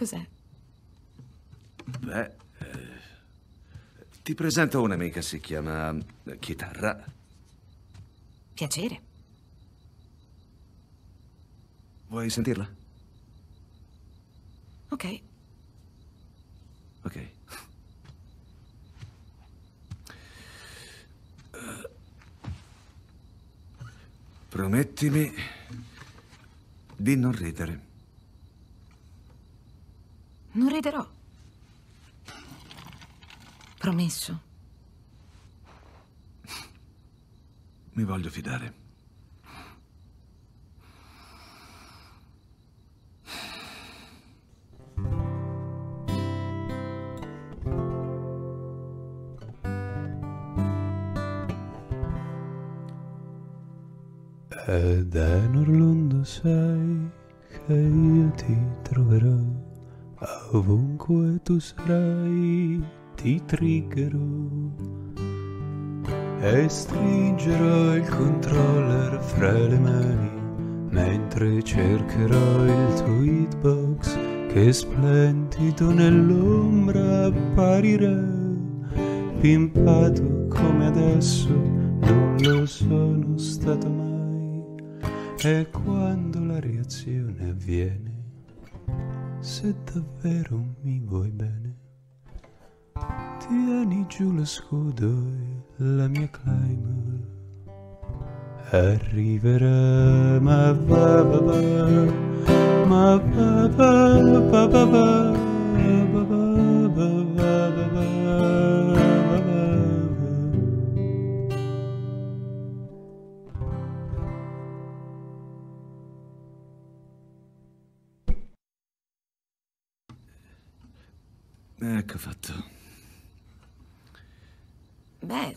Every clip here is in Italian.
cos'è? Beh, eh, ti presento un'amica, si chiama eh, Chitarra. Piacere. Vuoi sentirla? Ok. Ok. Promettimi di non ridere. promesso. Mi voglio fidare. Ed è in Orlando sai che io ti troverò ovunque tu sarai ti triggerò e stringerò il controller fra le mani mentre cercherò il tuo hitbox che splendido nell'ombra apparirà pimpato come adesso non lo sono stato mai e quando la reazione avviene se davvero mi vuoi bene Tieni giù lo scudo e la mia climber arriverà. Ma va va va, ma va va va va va. Ecco fatto. Beh,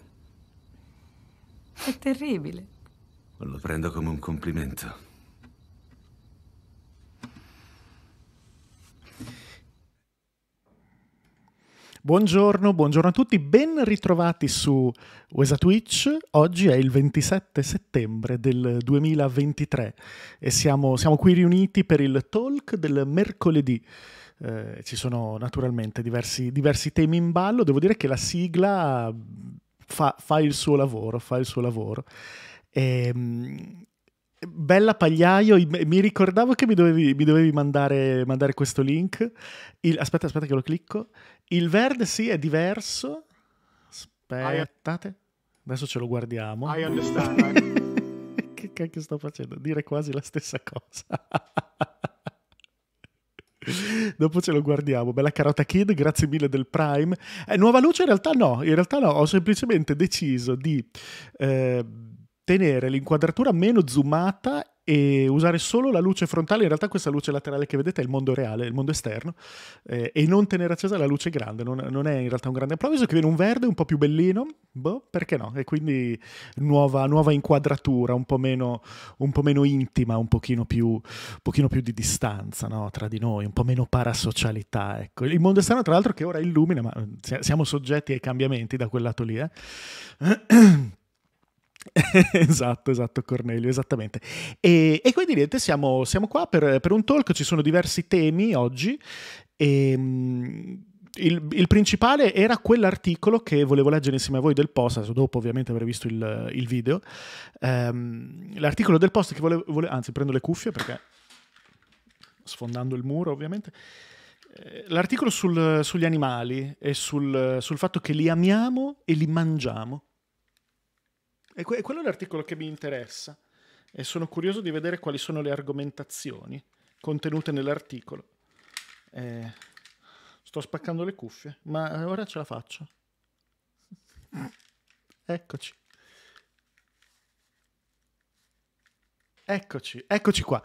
è terribile. Lo prendo come un complimento. Buongiorno, buongiorno a tutti, ben ritrovati su Wesa Twitch. Oggi è il 27 settembre del 2023 e siamo, siamo qui riuniti per il talk del mercoledì. Eh, ci sono naturalmente diversi, diversi, temi in ballo. Devo dire che la sigla fa, fa, il suo lavoro, fa il suo lavoro. E, ehm, bella Pagliaio, mi ricordavo che mi dovevi, mi dovevi mandare, mandare, questo link. Il, aspetta, aspetta che lo clicco. Il verde sì è diverso. Aspettate, adesso ce lo guardiamo. I understand. che cacchio sto facendo? Dire quasi la stessa cosa. Dopo ce lo guardiamo. Bella Carota Kid, grazie mille del Prime. Eh, nuova luce in realtà no, in realtà no, ho semplicemente deciso di eh, tenere l'inquadratura meno zoomata e usare solo la luce frontale, in realtà questa luce laterale che vedete è il mondo reale, il mondo esterno, eh, e non tenere accesa la luce grande, non, non è in realtà un grande improvviso, che viene un verde un po' più bellino, boh, perché no? E quindi nuova, nuova inquadratura, un po, meno, un po' meno intima, un pochino più, pochino più di distanza no? tra di noi, un po' meno parasocialità. Ecco. Il mondo esterno tra l'altro che ora illumina, ma eh, siamo soggetti ai cambiamenti da quel lato lì. Eh? esatto, esatto, Cornelio, esattamente. E, e quindi niente, siamo, siamo qua per, per, un talk, ci sono diversi temi oggi. E, ehm, il, il, principale era quell'articolo che volevo leggere insieme a voi del post, dopo ovviamente avrei visto il, il video. Um, l'articolo del post che volevo, volevo... Anzi, prendo le cuffie perché... Sfondando il muro ovviamente. Eh, l'articolo sul, sugli animali e sul, sul fatto che li amiamo e li mangiamo. E, que- quello è l'articolo che mi interessa e sono curioso di vedere quali sono le argomentazioni contenute nell'articolo. Eh, sto spaccando le cuffie, ma eh, ora ce la faccio. Eccoci. Eccoci, eccoci qua.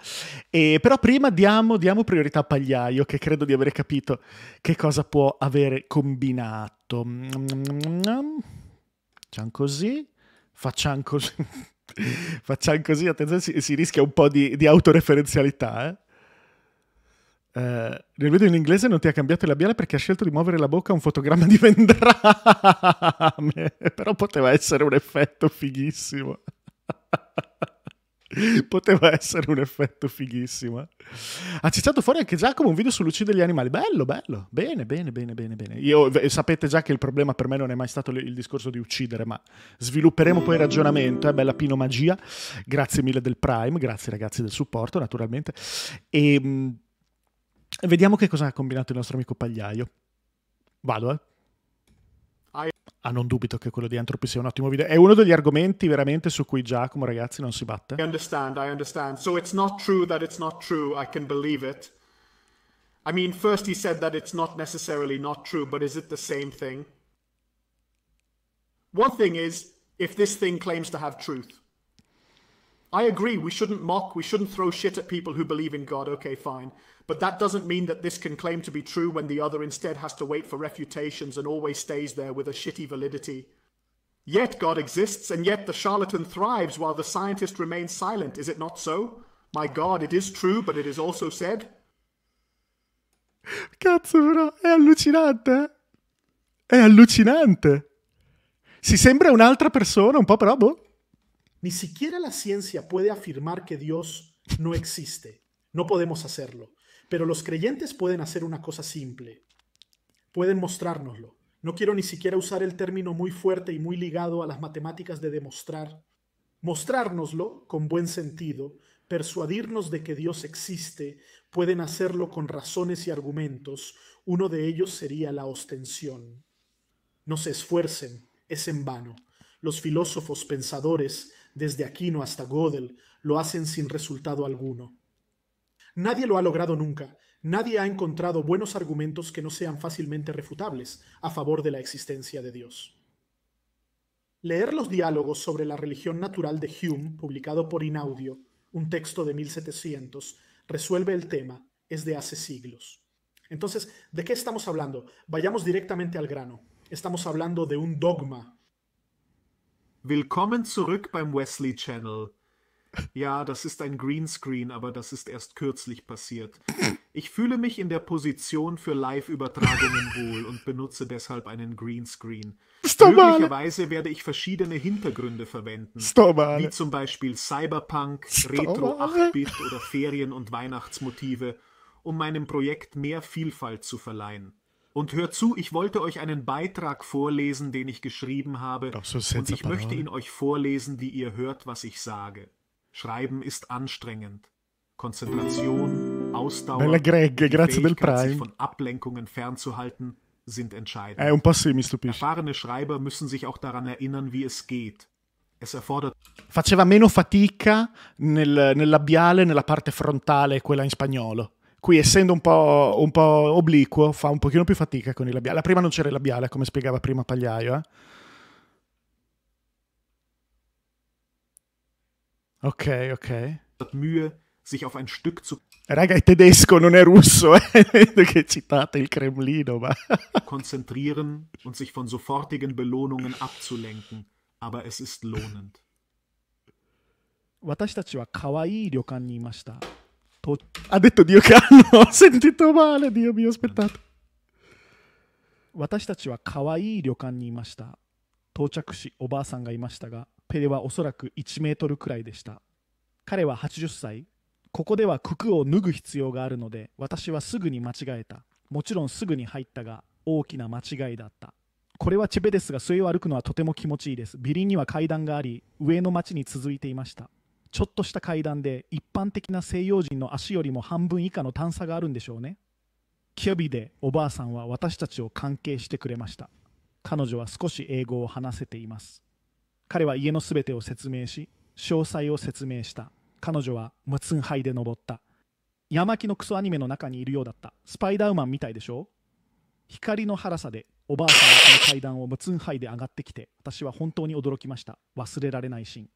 E però prima diamo, diamo, priorità a Pagliaio, che credo di aver capito che cosa può avere combinato. Mm, mm, mm, Facciamo così facciamo così, facciamo così attenzione, si, si, rischia un po' di, di autoreferenzialità. Eh? Eh, nel video in inglese non ti ha cambiato il labiale perché ha scelto di muovere la bocca a un fotogramma di vendrame, però poteva essere un effetto fighissimo. Poteva essere un effetto fighissimo. Ha citato fuori anche Giacomo un video sull'uccidere gli animali. Bello, bello. Bene, bene, bene, bene, bene. Io, sapete già che il problema per me non è mai stato il discorso di uccidere, ma svilupperemo poi il ragionamento. Eh? Bella Pino Magia. Grazie mille del Prime. Grazie ragazzi del supporto, naturalmente. E ehm, mh, vediamo che cosa ha combinato il nostro amico Pagliaio. Vado, eh. Ah, non dubito che quello di Entropy sia un ottimo video. È uno degli argomenti veramente su cui Giacomo, ragazzi, non si batte. I understand, I understand. So it's not true that it's not true. I can believe it. I mean, first he said that it's not necessarily not true, but is it the same thing? One thing is, if this thing claims to have truth. I agree, we shouldn't mock, we shouldn't throw shit at people who believe in God. Okay, fine. But that doesn't mean that this can claim to be true when the other instead has to wait for refutations and always stays there with a shitty validity. Yet God exists, and yet the charlatan thrives while the scientist remains silent. Is it not so? My God, it is true, but it is also said. Cazzo, però è allucinante. Eh? È allucinante. Si sembra un'altra persona, un po' però, boh. Ni siquiera la ciencia puede afirmar que Dios no existe. No podemos hacerlo. Pero los creyentes pueden hacer una cosa simple. Pueden mostrárnoslo. No quiero ni siquiera usar el término muy fuerte y muy ligado a las matemáticas de demostrar. Mostrárnoslo con buen sentido, persuadirnos de que Dios existe, pueden hacerlo con razones y argumentos. Uno de ellos sería la ostensión. No se esfuercen, es en vano. Los filósofos pensadores, desde Aquino hasta Gödel, lo hacen sin resultado alguno. Nadie lo ha logrado nunca. Nadie ha encontrado buenos argumentos que no sean fácilmente refutables a favor de la existencia de Dios. Leer los diálogos sobre la religión natural de Hume, publicado por Inaudio, un texto de 1700, resuelve el tema, es de hace siglos. Entonces, ¿de qué estamos hablando? Vayamos directamente al grano. Estamos hablando de un dogma. Willkommen zurück beim Wesley Channel. Ja, das ist ein Greenscreen, aber das ist erst kürzlich passiert. Ich fühle mich in der Position für Live-Übertragungen wohl und benutze deshalb einen Greenscreen. Möglicherweise werde ich verschiedene Hintergründe verwenden, Stormale. wie zum Beispiel Cyberpunk, Stormale. Retro 8-Bit oder Ferien- und Weihnachtsmotive, um meinem Projekt mehr Vielfalt zu verleihen. Und hört zu, ich wollte euch einen Beitrag vorlesen, den ich geschrieben habe, so und ich möchte ihn euch vorlesen, wie ihr hört, was ich sage. Schreiben ist anstrengend. Konzentration, Ausdauer. Bella Greg, grazie del Prime. Sich von Ablenkungen fernzuhalten sind entscheidend. È un po' sì, mi stupisce. Erfahrene Schreiber müssen sich auch daran erinnern, wie es geht. Es erfordert. Faceva meno fatica nel, nel labiale, nella parte frontale, quella in spagnolo. Qui, essendo un po', un po', obliquo, fa un pochino più fatica con il labiale. La prima non c'era il labiale, come spiegava prima Pagliaio, eh? Okay, okay. Hat Mühe, sich auf ein Stück zu. Raga, è tedesco, non è russo, eh? che citate il Cremlino, ma. konzentrieren und sich von sofortigen Belohnungen abzulenken, aber es ist lohnend. 私たちは可愛い旅館にいました。と ha detto Dio Canno, ho sentito male, Dio mio, aspettate. ga, ペレはおそらく1メートルくらいでした。彼は80歳。ここでは九九を脱ぐ必要があるので、私はすぐに間違えた。もちろんすぐに入ったが、大きな間違いだった。これはチベですが、末を歩くのはとても気持ちいいです。ビリンには階段があり、上の町に続いていました。ちょっとした階段で、一般的な西洋人の足よりも半分以下の段差があるんでしょうね。キュビでおばあさんは私たちを関係してくれました。彼女は少し英語を話せています。彼は家のすべてを説明し、詳細を説明した。彼女はムツンハイで登った。山木のクソアニメの中にいるようだった。スパイダーマンみたいでしょ光の腹さでおばあさんはこの階段をムツンハイで上がってきて、私は本当に驚きました。忘れられないシーン。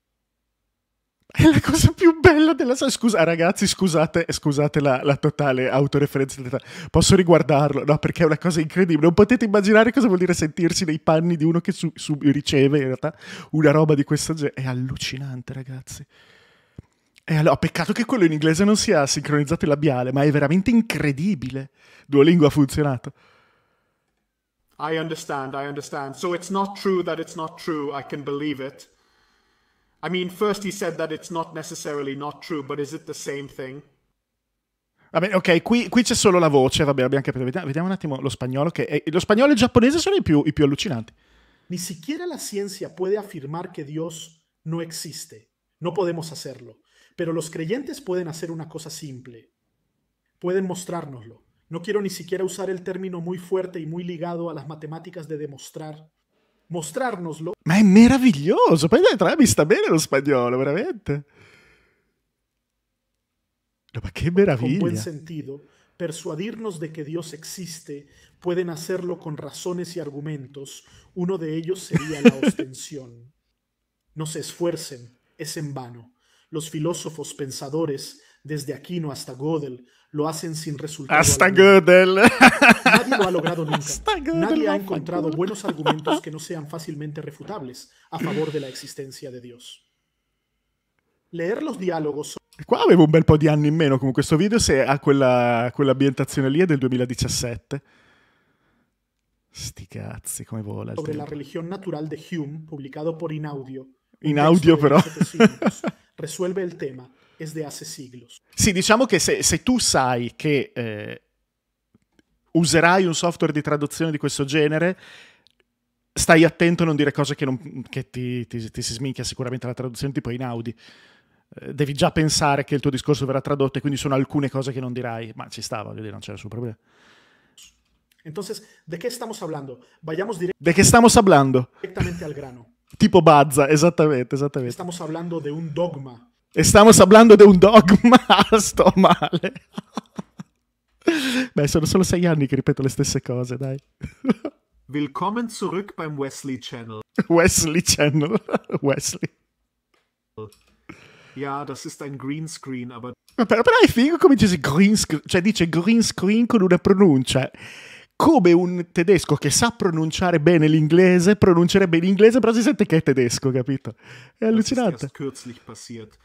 È la cosa più bella della storia. Scusa, ah, ragazzi, scusate, scusate la, la, totale autoreferenza. Posso riguardarlo? No, perché è una cosa incredibile. Non potete immaginare cosa vuol dire sentirsi nei panni di uno che su, su, riceve in realtà una roba di questo genere. È allucinante, ragazzi. E allora, peccato che quello in inglese non sia sincronizzato il labiale, ma è veramente incredibile. Duolingo ha funzionato. I understand, I understand. So it's not true that it's not true. I can believe it. I mean, first he said that it's not necessarily not true, but is it the same thing? Vabbè, ok, qui, qui c'è solo la voce, vabbè, abbiamo capito. Vediamo, un attimo lo spagnolo, che lo spagnolo e il giapponese sono i più, i più allucinanti. Ni siquiera la ciencia puede afirmar que Dios no existe. No podemos hacerlo. Pero los creyentes pueden hacer una cosa simple. Pueden mostrárnoslo. No quiero ni siquiera usar el término muy fuerte y muy ligado a las matemáticas de demostrar, mostrarnoslo. Ma es meraviglioso, poi dai, sta bene lo spagnolo, qué maravilla. Con buen sentido, persuadirnos de que Dios existe, pueden hacerlo con razones y argumentos. Uno de ellos sería la ostensión. No se esfuercen, es en vano. Los filósofos pensadores, desde Aquino hasta Gödel, lo hacen sin resultado. Hasta Nadie lo ha logrado nunca. Nadie ha encontrado buenos argumentos que no sean fácilmente refutables a favor de la existencia de Dios. Leer los diálogos. Qua avevo un bel po' di anni in meno con questo video, se ha quella, quell'ambientazione lì del 2017. Sti cazzi, come vola. Sobre la religión natural de Hume, publicado por Inaudio. Inaudio, pero. resuelve el tema es de hace siglos. Sì, diciamo che se, se tu sai che eh, userai un software di traduzione di questo genere, stai attento a non dire cose che, non, che ti, ti, ti, si sminchia sicuramente la traduzione, tipo in Audi. Eh, devi già pensare che il tuo discorso verrà tradotto e quindi sono alcune cose che non dirai, ma ci sta, voglio dire, non c'è nessun problema. Entonces, ¿de che stiamo parlando? Vayamos directamente. ¿De qué estamos hablando? Directamente al grano. Tipo Bazza, esattamente, esattamente. Estamos hablando de un dogma Estamos hablando de un dogma, sto male. Beh, sono solo sei anni che ripeto le stesse cose, dai. Willkommen zurück beim Wesley Channel. Wesley Channel. Wesley. Ja, das ist ein Greenscreen, aber... Però, però è figo come dice Greenscreen, cioè dice Greenscreen con una pronuncia come un tedesco che sa pronunciare bene l'inglese, pronuncerebbe l'inglese, però si sente che è tedesco, capito? È allucinante. Das ist erst kürzlich passiert.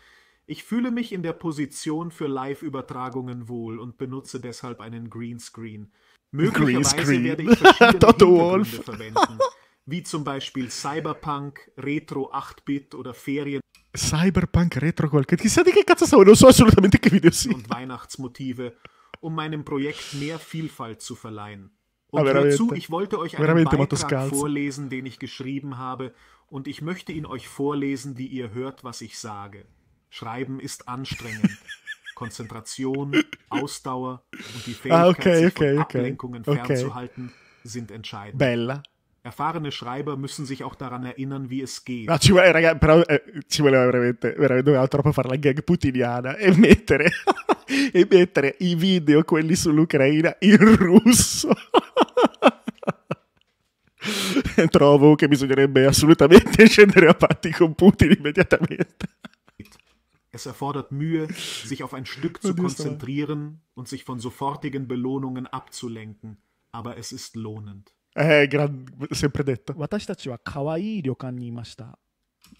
Ich fühle mich in der Position für Live-Übertragungen wohl und benutze deshalb einen Greenscreen. Möglicherweise Greenscreen. werde ich verschiedene verwenden, wie zum Beispiel Cyberpunk, Retro 8-Bit oder Ferien. Cyberpunk, Retro qualche, chissà di che cazzo stavo, non so assolutamente che video sia. Und Weihnachtsmotive, um meinem Projekt mehr Vielfalt zu verleihen. Ah, und ah, dazu, ich wollte euch einen Beitrag vorlesen, den ich geschrieben habe, und ich möchte ihn euch vorlesen, wie ihr hört, was ich sage. Schreiben ist anstrengend. Konzentration, Ausdauer und die Fähigkeit, ah, okay, sich okay, von okay, Ablenkungen fernzuhalten, sind entscheidend. Bella. Erfahrene Schreiber müssen sich auch daran erinnern, wie es geht. No, ci vuole, raga, però eh, ci voleva veramente, veramente un troppo per fare la gag putiniana e mettere, e mettere i video, quelli sull'Ucraina, in russo. Trovo che bisognerebbe assolutamente scendere a patti con Putin immediatamente. Es erfordert Mühe, sich auf ein Stück zu konzentrieren und sich von sofortigen Belohnungen abzulenken, aber es ist lohnend. Eh, gran... sempre detto. Watashi tachi wa kawaii ryokan ni imashita.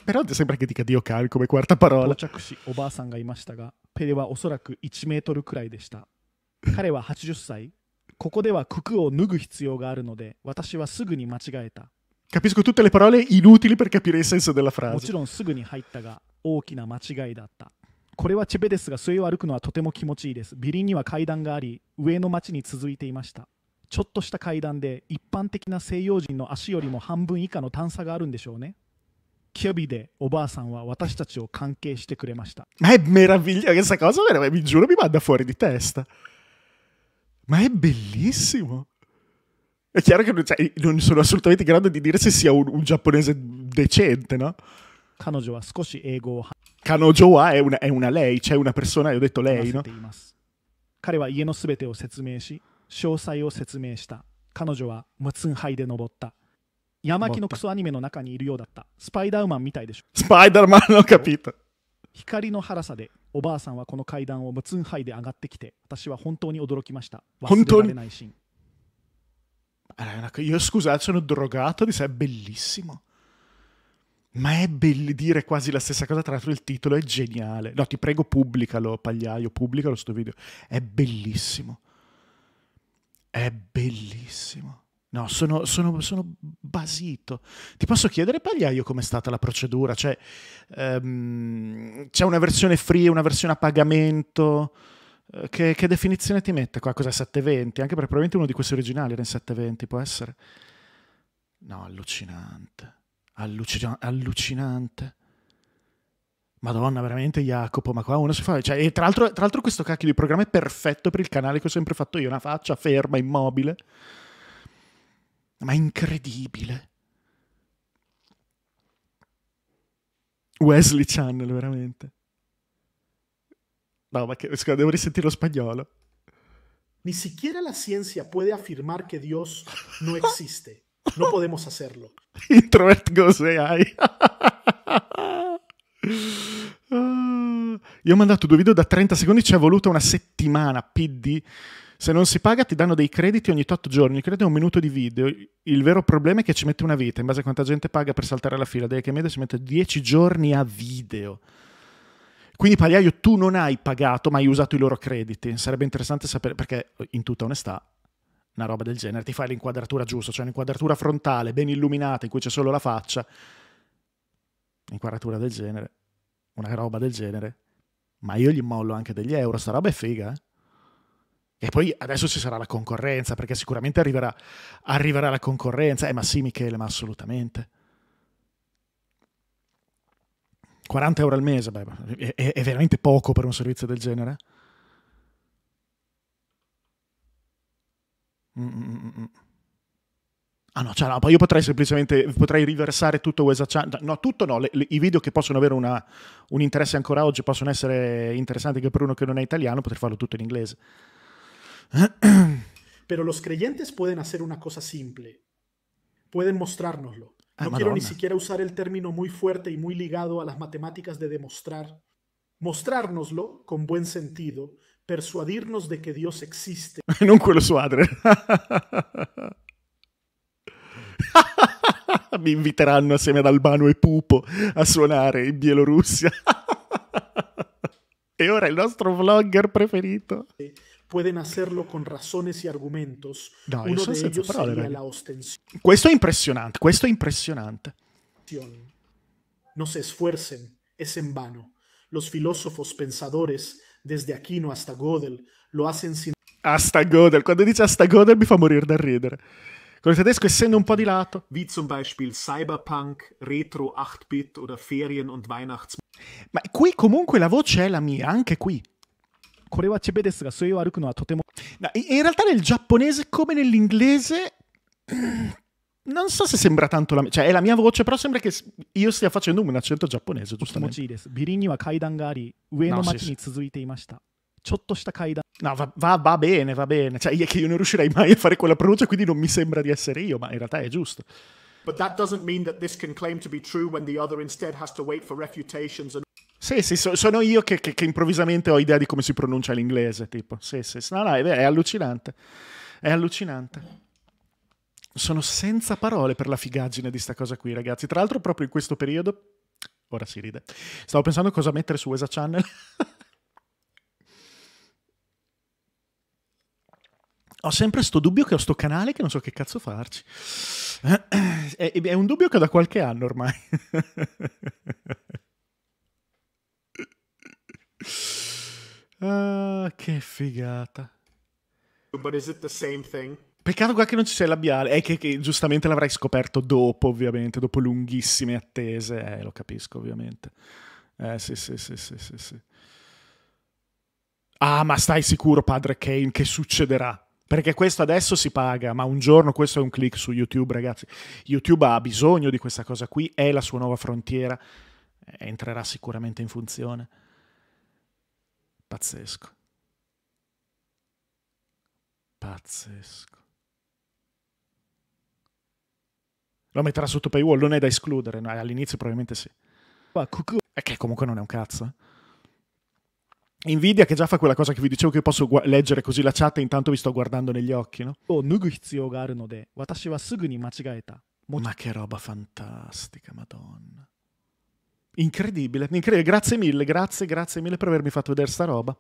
Però sembra che dica ryokan come quarta parola. 到着しおばあさんがいましたが、ペレはおそらく1メートルくらいでした。彼は80歳。ここでは服を脱ぐ必要があるので、私はすぐに間違えた。Capisco tutte le parole inutili per capire il senso della frase. ちろんすぐに入ったが大きな間違いだったこれはチベですがを歩くのはとても気持ちいいですビリンには階段があり上の町に続いていましたちょっとした階段で一般的な西洋人の足よりも半分以下の段差があるんでしょうねキビでおばあさんは私たちを関係してくれましたま、a è meravigliosa, questa c fuori di testa. bellissimo. È chiaro che non, cioè, non sono assolutamente in grado di dire se sia un, un giapponese decente, no? Kanojo wa skoshi ego. Kanojo wa è una, è una lei, c'è cioè una persona, io ho detto lei, no? Kare wa ie no subete o setsumei shi, shousai o setsume shita. Kanojo wa mutsunhai de nobotta. ヤマキのクソアニメの中にいるようだった。スパイダーマンみたいでしょ。スパイダーマンのカピット。光の腹さでおばあさんはこの階段をムツンハイで上がってきて、私は本当に驚きました。忘れられないシーン。io scusate, sono drogato di sé, è bellissimo. Ma è bello dire quasi la stessa cosa, tra l'altro il titolo è geniale. No, ti prego, pubblicalo, pagliaio, pubblicalo sto video. È bellissimo. È bellissimo. No, sono, sono, sono basito. Ti posso chiedere, pagliaio, com'è stata la procedura? Cioè, um, c'è una versione free, una versione a pagamento? Eh, che, che, definizione ti mette qua? Cos'è 720? Anche perché probabilmente uno di questi originali era in 720, può essere? No, allucinante. Allucina allucinante. Madonna, veramente Jacopo, ma qua uno si fa... Cioè, e tra l'altro, tra l'altro questo cacchio di programma è perfetto per il canale che ho sempre fatto io, una faccia ferma, immobile. Ma incredibile. Wesley Channel, veramente. No, ma que, devo risentire lo spagnolo. Ni siquiera la ciencia puede afirmar que Dios no existe. No podemos hacerlo. Introvert goes AI. Io ho mandato due video da 30 secondi, ci è voluta una settimana. PD. Se non si paga ti danno dei crediti ogni 8 giorni, credo è un minuto di video. Il vero problema è che ci mette una vita, in base a quanta gente paga per saltare la fila. Dai che media ci mette 10 giorni a video. Quindi Pagliaio tu non hai pagato ma hai usato i loro crediti. Sarebbe interessante sapere perché in tutta onestà una roba del genere ti fai l'inquadratura giusta, cioè un'inquadratura frontale ben illuminata in cui c'è solo la faccia. Inquadratura del genere, una roba del genere. Ma io gli mollo anche degli euro, sta roba è figa, eh? E poi adesso ci sarà la concorrenza, perché sicuramente arriverà, arriverà la concorrenza. Eh, ma sì, Michele, ma assolutamente. 40 euro al mese, beh, è, è veramente poco per un servizio del genere? Mm-mm. Ah no, cioè, no, io potrei semplicemente potrei riversare tutto USA Channel. No, tutto no, le, le, i video che possono avere una, un interesse ancora oggi possono essere interessanti anche per uno che non è italiano, potrei farlo tutto in inglese. Però los creyentes pueden hacer una cosa simple. Pueden mostrarnoslo. No quiero ni siquiera usar el término muy fuerte y muy ligado a las matemáticas de demostrar. Mostrárnoslo con buen sentido, persuadirnos de que Dios existe. No quello su suadre. Mi inviteranno assieme ad Albano e Pupo a suonare en Bielorrusia. Y ahora el nostro vlogger preferito. pueden hacerlo con razones y argumentos. No, Uno de ellos parole, sería la ostensión. Questo è impressionante, questo è impressionante. No se esfuercen, es en vano. Los filósofos pensadores, desde Aquino hasta Gödel, lo hacen sin... Hasta Gödel, quando dice hasta Gödel mi fa morire da ridere. Con il tedesco essendo un po' di lato. Wie zum Beispiel Cyberpunk, Retro 8-Bit oder Ferien- und Weihnachts... Ma qui comunque la voce è la mia, anche qui. In realtà nel giapponese come nell'inglese mm, non so se sembra tanto la mia cioè è la mia voce però sembra che io stia facendo un accento giapponese giustamente ビリには階段があり上の町に続いていました、no, sì, sì. ちょっとした階段。No, va, va, va, bene, va bene. Cioè, che io non riuscirei mai a fare quella pronuncia, quindi non mi sembra di essere io, ma in realtà è giusto. But that doesn't mean that this can claim to be true when the other instead has to wait for refutations and sì, sì, so, sono io che, che, che, improvvisamente ho idea di come si pronuncia l'inglese, tipo. Sì, sì, no, no, è, è allucinante. È allucinante. Sono senza parole per la figaggine di sta cosa qui, ragazzi. Tra l'altro, proprio in questo periodo... Ora si ride. Stavo pensando cosa mettere su ESA Channel. ho sempre sto dubbio che ho sto canale che non so che cazzo farci. È, è un dubbio che ho da qualche anno ormai. Ah, che figata. But is it the same thing? Peccato qua che non ci sia il labiale, è che, che giustamente l'avrai scoperto dopo, ovviamente, dopo lunghissime attese, eh, lo capisco ovviamente. Eh, sì, sì, sì, sì, sì, sì. Ah, ma stai sicuro, padre Kane, che succederà? Perché questo adesso si paga, ma un giorno questo è un click su YouTube, ragazzi. YouTube ha bisogno di questa cosa qui, è la sua nuova frontiera, eh, entrerà sicuramente in funzione. Pazzesco. Pazzesco. Lo metterà sotto paywall, non è da escludere, no? all'inizio probabilmente sì. Ma cucù. È che comunque non è un cazzo. Eh. Nvidia che già fa quella cosa che vi dicevo che posso leggere così la chat e intanto vi sto guardando negli occhi, no? Oh, Ma che roba fantastica, madonna. Incredibile, incredibile. Grazie mille, grazie, grazie mille per avermi fatto vedere sta roba.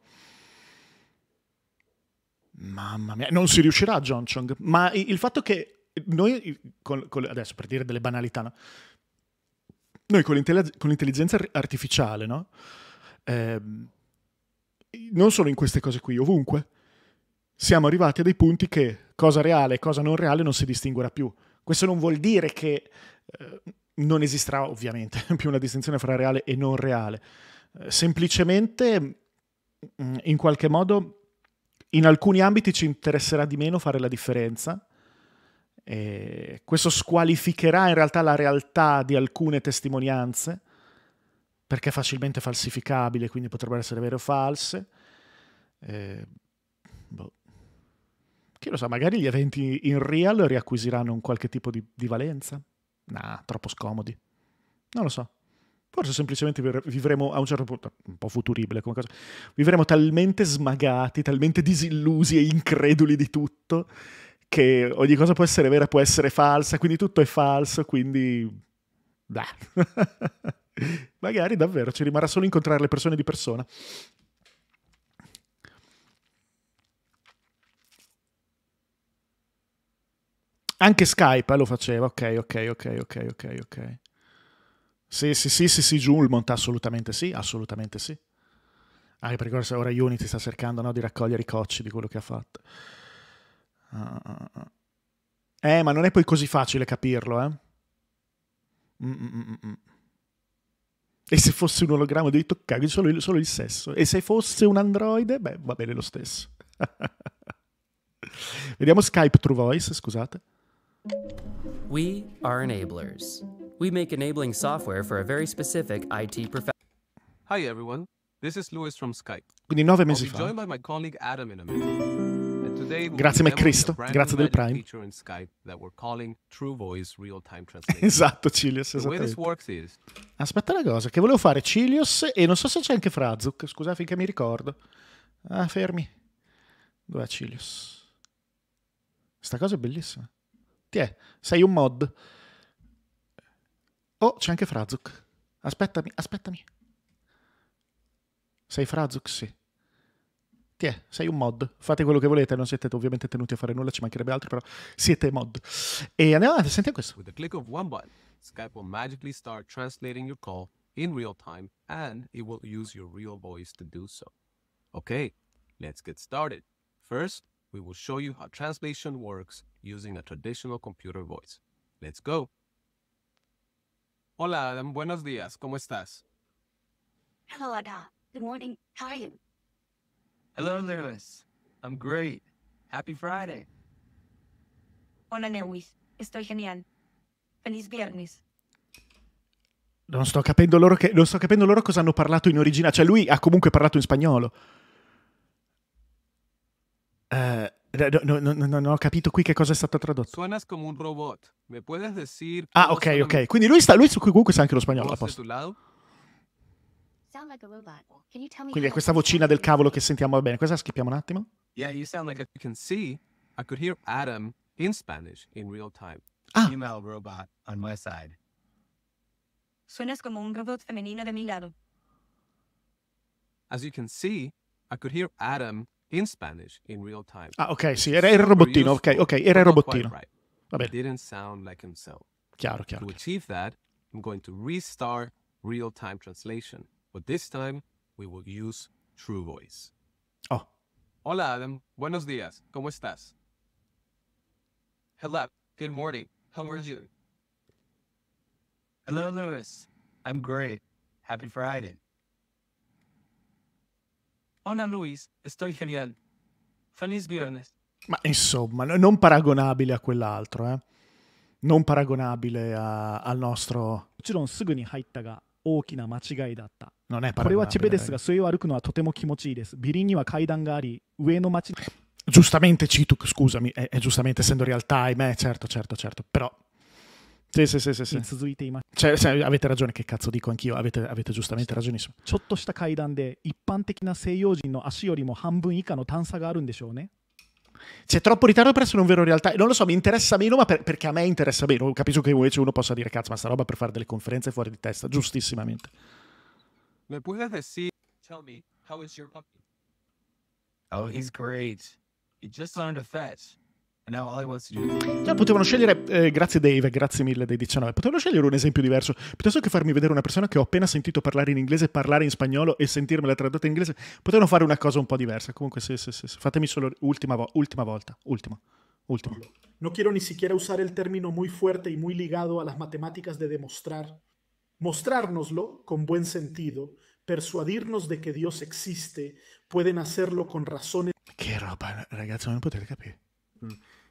Mamma mia, non si riuscirà John Chong, ma il fatto che noi, con, con, adesso per dire delle banalità, no? noi con, l'intelligenza artificiale, no? eh, non solo in queste cose qui, ovunque, siamo arrivati a dei punti che cosa reale e cosa non reale non si distinguerà più. Questo non vuol dire che... Eh, non esisterà ovviamente più una distinzione fra reale e non reale. Eh, semplicemente, mm, in qualche modo, in alcuni ambiti ci interesserà di meno fare la differenza. E questo squalificherà in realtà la realtà di alcune testimonianze, perché è facilmente falsificabile, quindi potrebbero essere vere o false. Eh, boh. Chi lo sa, magari gli eventi in real riacquisiranno un qualche tipo di, di valenza. Nah, troppo scomodi. Non lo so. Forse semplicemente vivremo a un certo punto, un po' futuribile come cosa, vivremo talmente smagati, talmente disillusi e increduli di tutto, che ogni cosa può essere vera, può essere falsa, quindi tutto è falso, quindi... Beh. Magari davvero ci rimarrà solo incontrare le persone di persona. Anche Skype eh, lo faceva, ok, ok, ok, ok, ok, ok. Sì, sì, sì, sì, sì, Julmont, assolutamente sì, assolutamente sì. Anche perché ora Unity sta cercando no, di raccogliere i cocci di quello che ha fatto. Ah, ah, ah. Eh, ma non è poi così facile capirlo, eh. Mm-mm-mm. E se fosse un ologramma devi toccare solo il, solo il sesso. E se fosse un androide, beh, va bene lo stesso. Vediamo Skype True Voice, scusate. We are enablers. We make enabling software for a very specific IT profession. Hi everyone, this is Lewis from Skype. Quindi nove mesi I'll fa. By my colleague Adam in a minute. Today grazie McCristo, grazie del Prime. In Skype that we're calling True Voice Real Time Translation. esatto, Cilius, esattamente. Is... Aspetta la cosa, che volevo fare Cilius e non so se c'è anche Frazuk, scusa finché mi ricordo. Ah, fermi. Dov'è Cilius? Sta cosa è bellissima. Ti è, sei un mod. Oh, c'è anche Frazuk. Aspettami, aspettami. Sei Frazuk? Sì. Ti è, sei un mod. Fate quello che volete, non siete ovviamente tenuti a fare nulla, ci mancherebbe altro, però siete mod. E andiamo avanti, sentiamo questo. With the click of one button, Skype will magically start translating your call in real time and it will use your real voice to do so. Ok, let's get started. First, we will show you how translation works using a traditional computer voice. Let's go. Hola, Adam. Buenos días. ¿Cómo estás? Hello, Adam. Good morning. How are you? Hello, Lewis. I'm great. Happy Friday. Hola, Lewis. Estoy genial. Feliz viernes. Non sto capendo loro, che, non sto capendo loro cosa hanno parlato in origine. Cioè, lui ha comunque parlato in spagnolo. Eh. Uh... No, no, no, no, ho capito qui che cosa è stato tradotto. Suonas come un robot. ¿Me puedes decir? Ah, ok, ok. Quindi lui, sta, lui su cui comunque sa anche lo spagnolo. posto. Quindi è questa vocina del cavolo che sentiamo bene. Questa schippiamo un attimo. Yeah, you sound like a... you can see. I could hear Adam in Spanish in real time. Ah. Female robot on my side. Suenas como un robot femminino de mi lado. As you can see, I could hear Adam in Spanish in real time. Ah, ok, sì, era il robottino. Ok, ok, era il robottino. Right. Va bene. Didn't sound like himself. Chiaro, chiaro. To achieve that, I'm going to restart real time translation, but this time we will use true voice. Oh. Hola, Adam. Buenos días. ¿Cómo estás? Hello. Good morning. How are you? Hello, Lewis. I'm great. Happy Friday. Hola Luis, estoy genial. Feliz viernes. Ma insomma, non paragonabile a quell'altro, eh? Non paragonabile a, al nostro... Non è paragonabile. Giustamente, Cituk, scusami, è, è giustamente essendo real time, eh, certo, certo, certo, però sì, sì, sì, sì, sì. Cioè, cioè, avete ragione, che cazzo dico anch'io, avete, avete giustamente ragionissimo. C'è troppo ritardo per essere un vero in realtà. Non lo so, mi interessa meno, ma per, perché a me interessa meno. Capisco che invece uno possa dire cazzo, ma sta roba per fare delle conferenze fuori di testa, giustissimamente. Me puedes decir, tell me, how is your puppy? Oh, he's great. He just learned a fetch. Cioè, potevano scegliere, eh, grazie Dave, grazie mille dei 19, potevano scegliere un esempio diverso, piuttosto che farmi vedere una persona che ho appena sentito parlare in inglese, parlare in spagnolo e sentirmela tradotta in inglese, potevano fare una cosa un po' diversa. Comunque, sì, sì, sì, fatemi solo ultima, vo- ultima volta, ultima, ultima. No quiero ni siquiera usare il termine muy fuerte e muy ligado a las matemáticas de demostrar. mostrarnoslo con buen sentido, persuadirnos de que Dios existe, pueden hacerlo con razones... Che roba, ragazzi, non potete capire. Mm.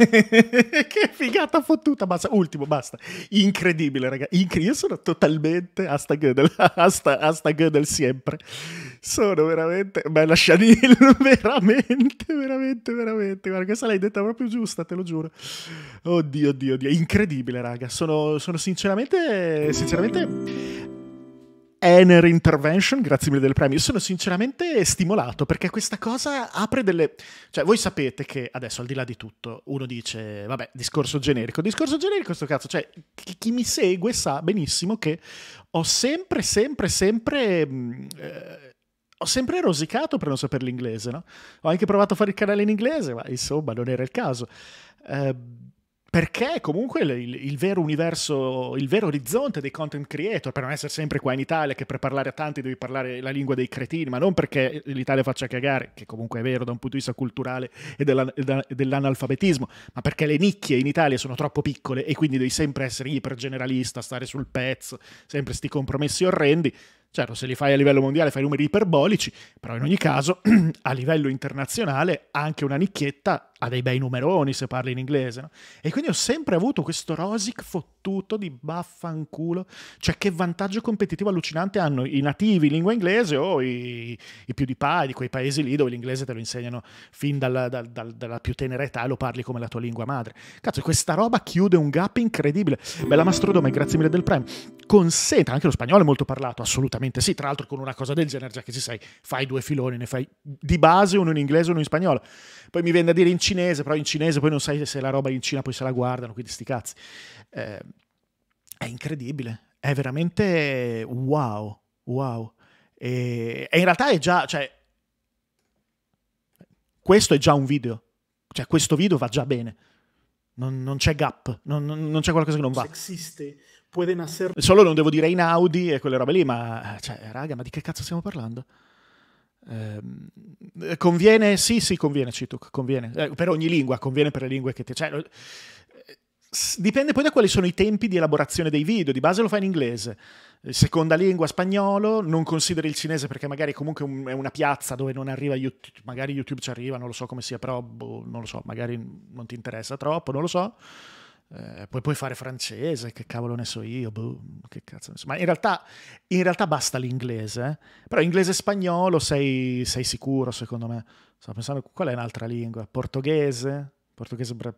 che figata fottuta. Basta. Ultimo, basta. Incredibile, raga. Incre- io sono totalmente Asta Gödel, Asta Gödel sempre. Sono veramente... Bella Chanel, veramente, veramente, veramente. Guarda, questa l'hai detta proprio giusta, te lo giuro. Oddio, oddio, oddio. Incredibile, raga. Sono, sono sinceramente... Sinceramente... Ener Intervention, grazie mille del premio. Io Sono sinceramente stimolato perché questa cosa apre delle... Cioè, voi sapete che adesso, al di là di tutto, uno dice, vabbè, discorso generico. Discorso generico, sto cazzo. Cioè, chi, chi mi segue sa benissimo che ho sempre, sempre, sempre... Mm, eh, ho sempre rosicato per non sapere l'inglese, no? Ho anche provato a fare il canale in inglese, ma insomma, non era il caso. Eh, perché comunque il, il, vero universo, il vero orizzonte dei content creator, per non essere sempre qua in Italia, che per parlare a tanti devi parlare la lingua dei cretini, ma non perché l'Italia faccia cagare, che comunque è vero da un punto di vista culturale e, della, e dell'analfabetismo, ma perché le nicchie in Italia sono troppo piccole e quindi devi sempre essere ipergeneralista, stare sul pezzo, sempre sti compromessi orrendi. Certo, se li fai a livello mondiale fai numeri iperbolici, però in ogni caso a livello internazionale anche una nicchietta ha dei bei numeroni se parli in inglese. No? E quindi ho sempre avuto questo Rosic fottuto di baffanculo. Cioè, che vantaggio competitivo allucinante hanno i nativi in lingua inglese o i, i più di pa di quei paesi lì dove l'inglese te lo insegnano fin dalla, dal, dal, dalla più tenera età e lo parli come la tua lingua madre. Cazzo, questa roba chiude un gap incredibile. Bella Mastrodome, grazie mille del premio. Consente, anche lo spagnolo è molto parlato, assolutamente sì. Tra l'altro, con una cosa del genere, già che ci sei, fai due filoni, ne fai di base uno in inglese e uno in spagnolo. Poi mi viene a dire in cinese, però in cinese poi non sai se la roba in Cina poi se la guardano, quindi sti cazzi. Eh, è incredibile, è veramente wow, wow. E, e in realtà è già, cioè, questo è già un video, cioè questo video va già bene. Non, non c'è gap, non, non c'è qualcosa che non va. Esiste. pueden hacer... Solo non devo dire in Audi e quelle robe lì, ma, cioè, raga, ma di che cazzo stiamo parlando? Eh, conviene, sì, sì, conviene Cituk, conviene. Eh, per ogni lingua, conviene per le lingue che ti... Cioè, dipende poi da quali sono i tempi di elaborazione dei video. Di base lo fai in inglese, eh, seconda lingua spagnolo, non consideri il cinese perché magari comunque è una piazza dove non arriva YouTube, magari YouTube ci arriva, non lo so come sia, però boh, non lo so, magari non ti interessa troppo, non lo so. Eh, poi puoi fare francese, che cavolo ne so io, boh, che cazzo ne so. Ma in realtà, in realtà basta l'inglese, eh. però inglese e spagnolo sei, sei, sicuro secondo me. Stavo pensando qual è un'altra lingua? Portoghese? portoghese bra-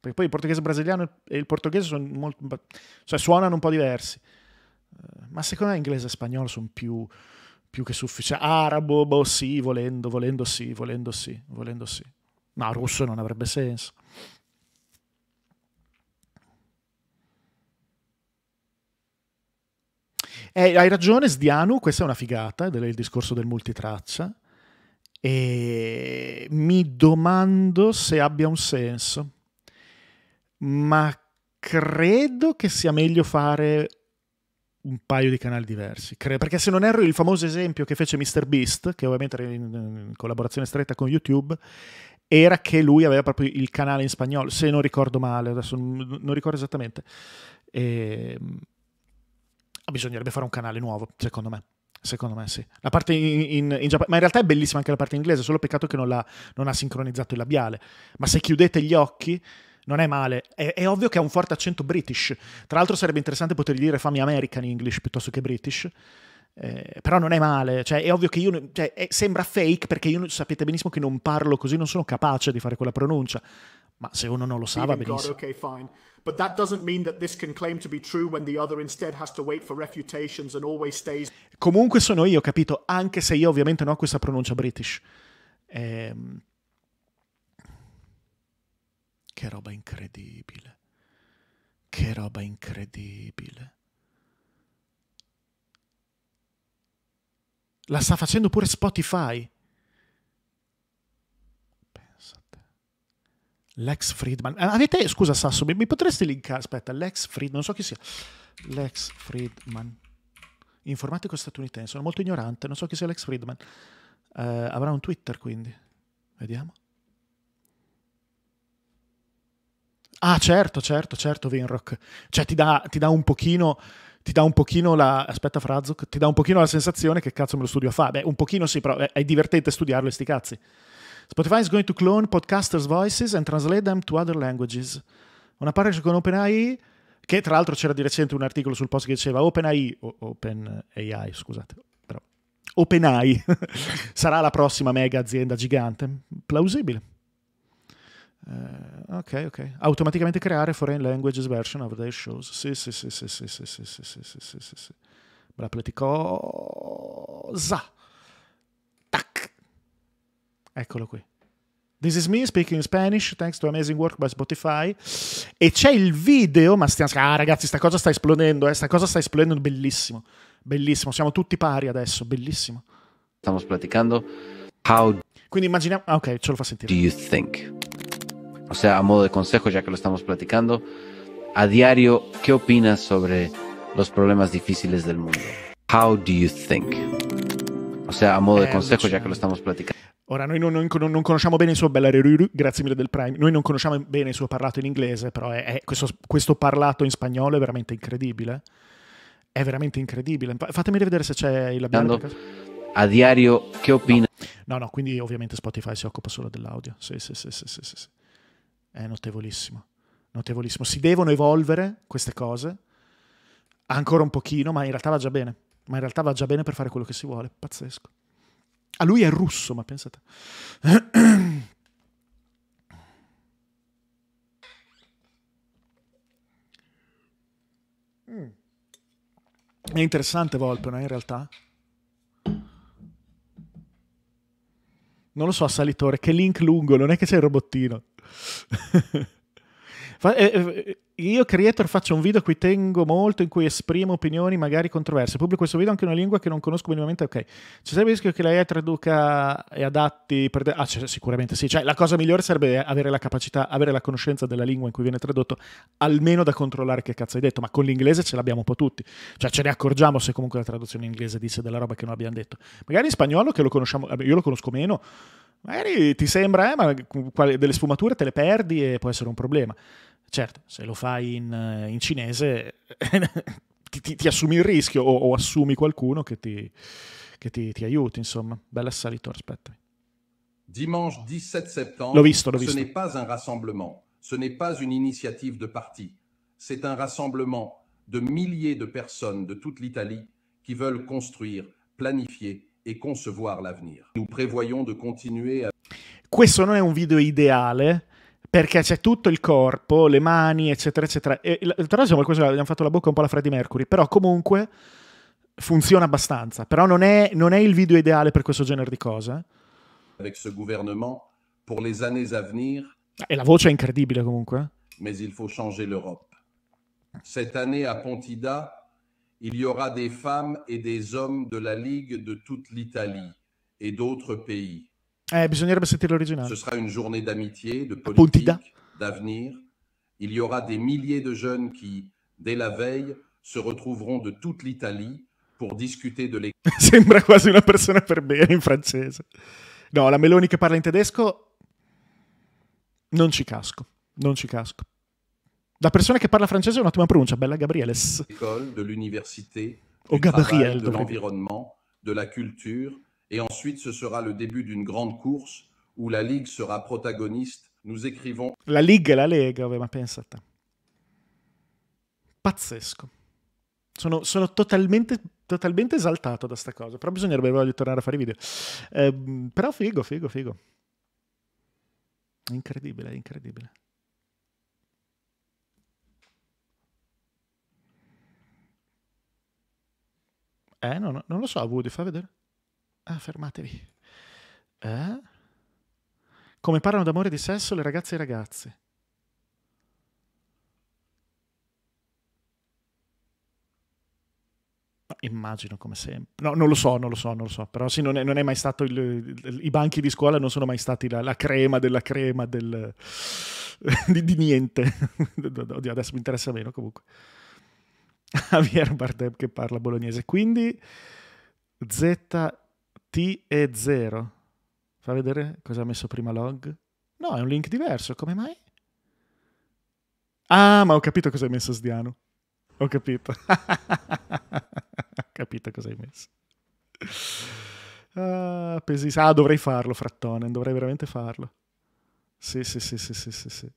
poi il portoghese brasiliano e il portoghese sono molto, cioè, suonano un po' diversi. Eh, ma secondo me inglese e spagnolo sono più, più che sufficienti. Cioè arabo, boh, sì, volendo, volendo sì, volendo sì, volendo sì. No, russo non avrebbe senso. Eh, hai ragione, Sdianu, questa è una figata, del, il discorso del multitraccia. E mi domando se abbia un senso, ma credo che sia meglio fare un paio di canali diversi. perché se non erro il famoso esempio che fece MrBeast, che ovviamente era in collaborazione stretta con YouTube, era che lui aveva proprio il canale in spagnolo, se non ricordo male, adesso non ricordo esattamente. E, ehm, Ah, bisognerebbe fare un canale nuovo, secondo me. Secondo me sì. La parte in, in, in Giappone, ma in realtà è bellissima anche la parte inglese, solo peccato che non, la, non ha sincronizzato il labiale. Ma se chiudete gli occhi, non è male. È, è, ovvio che ha un forte accento british. Tra l'altro sarebbe interessante poter dire fammi American English piuttosto che british. Eh, però non è male, cioè, è ovvio che io cioè, è, sembra fake perché io sapete benissimo che non parlo così, non sono capace di fare quella pronuncia. Ma se uno non lo sa, va benissimo. God, okay, fine. But that doesn't mean that this can claim to be true when the other instead has to wait for refutations and always stays. Comunque sono io, capito? Anche se io ovviamente non ho questa pronuncia british. Ehm... Che roba incredibile. Che roba incredibile. La sta facendo pure Spotify. Lex Friedman. Ah, avete, scusa Sasso, mi potresti linkare? Aspetta, Lex Friedman, non so chi sia. Lex Friedman, informatico statunitense, sono molto ignorante, non so chi sia Lex Friedman. Uh, avrà un Twitter quindi, vediamo. Ah certo, certo, certo Vinrock, cioè ti dà, ti dà un pochino ti dà un pochino la aspetta Frazuk, ti dà un pochino la sensazione che cazzo me lo studio a fare. Beh, un pochino sì, però è divertente studiarlo e sti cazzi. Spotify is going to clone podcasters' voices and translate them to other languages. Una partnership con OpenAI, che tra l'altro c'era di recente un articolo sul post che diceva OpenAI, OpenAI, scusate, però OpenAI sarà la prossima mega azienda gigante. Plausibile. Uh, ok, ok. Automaticamente creare foreign languages version of their shows. Sì, sì, sì, sì, sì, sì, sì, sì, sì, sì, sì, sì. Bla, cosa? Eccolo qui. This is me speaking Spanish, thanks to amazing work by Spotify. E c'è il video, ma stiamo... Ah ragazzi, sta cosa sta esplodendo, eh, sta cosa sta esplodendo, bellissimo. Bellissimo, siamo tutti pari adesso, bellissimo. Stiamo platicando how Quindi immaginiamo... Ah, ok, ce lo fa sentire. Do you think? O sea, a modo di consejo, già che lo stiamo platicando, a diario, che opinas sobre los problemas difíciles del mondo? How do you think? O cioè, sea, a modo de eh, consejo, ya que lo stiamo platicando. Ora, noi non, non, non, conosciamo bene il suo bella Rururu, grazie mille del Prime, noi non conosciamo bene il suo parlato in inglese, però è, è questo, questo, parlato in spagnolo è veramente incredibile. È veramente incredibile. Fatemi vedere se c'è il labiale. A diario, che opina? No. no. no, quindi ovviamente Spotify si occupa solo dell'audio. Sì, sì, sì, sì, sì, sì, sì. È notevolissimo. Notevolissimo. Si devono evolvere queste cose ancora un pochino, ma in realtà va già bene ma in realtà va già bene per fare quello che si vuole, pazzesco. A lui è russo, ma pensate. È interessante Volpe, no? In realtà. Non lo so, Salitore, che link lungo, non è che c'è il robottino. Eh, eh, io creator faccio un video a cui tengo molto, in cui esprimo opinioni magari controverse. Pubblico questo video anche in una lingua che non conosco minimamente, ok. C'è sempre il rischio che la AI traduca e adatti per... Ah, cioè, sicuramente sì. Cioè, la cosa migliore sarebbe avere la capacità, avere la conoscenza della lingua in cui viene tradotto, almeno da controllare che cazzo hai detto, ma con l'inglese ce l'abbiamo un po' tutti. Cioè, ce ne accorgiamo se comunque la traduzione in inglese dice della roba che non abbiamo detto. Magari in spagnolo, che lo conosciamo, io lo conosco meno, magari ti sembra, eh, ma delle sfumature te le perdi e può essere un problema. Certo, se lo fai in, eh, in cinese ti, ti, ti, assumi il rischio o, o assumi qualcuno che ti, che ti, ti aiuti, insomma. Bella salito, aspettami. Dimanche 17 settembre. l'ho visto, l'ho visto. ce n'est pas un rassemblement, ce n'est pas une initiative de parti, c'est un rassemblement de milliers de personnes de toute l'Italie qui veulent construire, planifier et concevoir l'avenir. Nous prévoyons de continuer à... Questo non è un video ideale, perché c'è tutto il corpo, le mani, eccetera, eccetera. E, tra l'altro, questo abbiamo fatto la bocca un po' la Freddy Mercury, però comunque funziona abbastanza. Però non è, non è il video ideale per questo genere di cose. Avec ce gouvernement, pour les années à venir. E la voce è incredibile comunque. Ma il faut changer l'Europe. Cette année a Pontida, il y aura des femmes et des hommes de la Ligue de toute l'Italia e d'autres pays. Eh, bisognerebbe sentire l'originale. Ce sera une journée d'amitié, de politique, d'avenir. Il y aura des milliers de jeunes qui, dès la veille, se retrouveront de toute l'Italie pour discuter de l'économie. Sembra quasi una persona per bene in francese. No, la Meloni che parla in tedesco non ci casco, non ci casco. La persona che parla francese è un'ottima pronuncia, bella Gabrieles. L'école, de l'université, du oh, Gabriel, travail, de l'environnement, de la culture, Et ensuite, ce sera le début d'une grande course où la Ligue sera protagoniste. Nous écrivons. La Ligue è la Lega, vabbè, ma pensa a te. Pazzesco. Sono, sono totalmente, totalmente, esaltato da sta cosa. Però bisognerebbe voglio tornare a fare i video. Eh, però figo, figo, figo. Incredibile, incredibile. Eh, non, non lo so, Woody, fa vedere. Ah, fermatevi. Eh? Come parlano d'amore e di sesso le ragazze e i ragazzi. Immagino come sempre. No, non lo so, non lo so, non lo so. Però sì, non è, non è mai stato il, il, i banchi di scuola non sono mai stati la, la crema della crema del, di, di, niente. Oddio, adesso mi interessa meno comunque. Javier Bardem che parla bolognese. Quindi Z TE0. Fa vedere cosa ha messo prima log. No, è un link diverso, come mai? Ah, ma ho capito cosa hai messo Sdiano. Ho capito. ho capito cosa hai messo. Ah, pesis- ah, dovrei farlo, Frattonen, dovrei veramente farlo. Sì, sì, sì, sì, sì, sì, sì.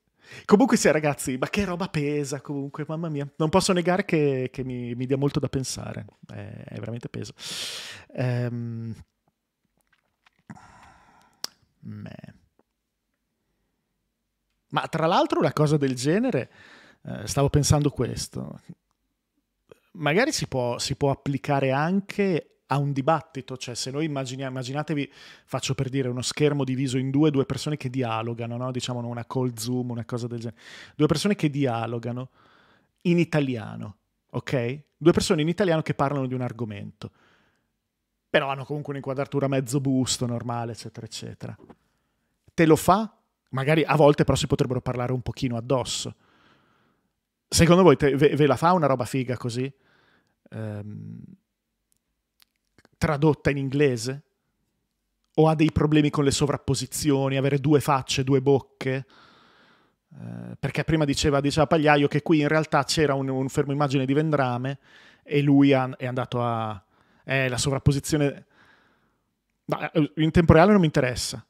Comunque sì, ragazzi, ma che roba pesa comunque, mamma mia. Non posso negare che, che mi, mi, dia molto da pensare. Eh, è veramente peso. Ehm... Meh. Ma tra l'altro una cosa del genere, eh, stavo pensando questo, magari si può, si può, applicare anche a un dibattito, cioè se noi immaginiamo, immaginatevi, faccio per dire, uno schermo diviso in due, due persone che dialogano, no? diciamo una call zoom, una cosa del genere, due persone che dialogano in italiano, ok? Due persone in italiano che parlano di un argomento però hanno comunque un'inquadratura mezzo busto, normale, eccetera, eccetera. Te lo fa? Magari a volte però si potrebbero parlare un pochino addosso. Secondo voi te, ve, ve, la fa una roba figa così? Ehm, tradotta in inglese? O ha dei problemi con le sovrapposizioni, avere due facce, due bocche? Ehm, perché prima diceva, diceva Pagliaio che qui in realtà c'era un, un fermo immagine di Vendrame e lui ha, è andato a eh, la sovrapposizione... No, eh, in tempo reale non mi interessa.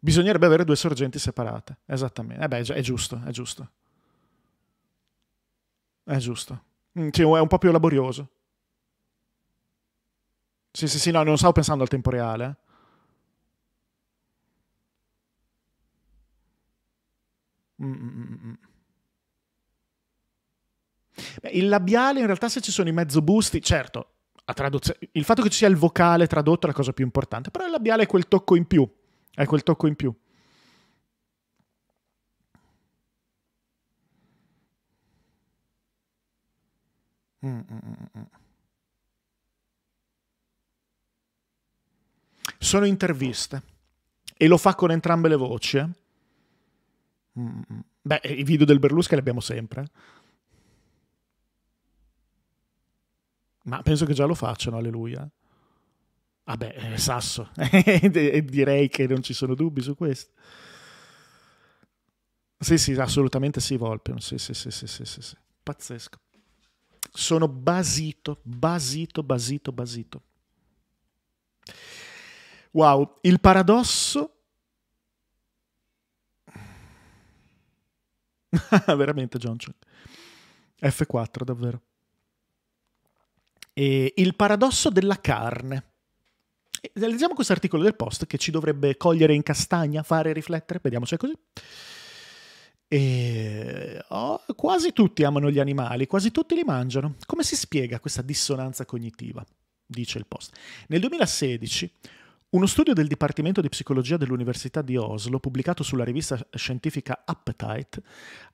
Bisognerebbe avere due sorgenti separate. Esattamente. Eh beh, è giusto, è giusto. È giusto. Mm, è un po' più laborioso. Sì, sì, sì, no, non stavo pensando al tempo reale. Eh. Mm, mm, beh, il labiale, in realtà, se ci sono i mezzo busti, certo, a traduzione. Il fatto che ci sia il vocale tradotto è la cosa più importante, però il labiale è quel tocco in più. È quel tocco in più. Mm, mm, mm, Sono interviste e lo fa con entrambe le voci. Eh. Beh, i video del Berlusca li abbiamo sempre. Eh. Ma penso che già lo facciano, alleluia. Vabbè, ah Sasso, direi che non ci sono dubbi su questo. Sì, sì, assolutamente sì, Volpion, sì, sì, sì, sì, sì, sì, sì. pazzesco. Sono basito, basito, basito, basito. Wow, il paradosso... Veramente, John Chuck. F4, davvero. E il paradosso della carne. Leggiamo questo articolo del post che ci dovrebbe cogliere in castagna, fare riflettere, vediamo se è così. E... Oh, quasi tutti amano gli animali, quasi tutti li mangiano. Come si spiega questa dissonanza cognitiva? Dice il post. Nel 2016 uno studio del Dipartimento di Psicologia dell'Università di Oslo, pubblicato sulla rivista scientifica Appetite,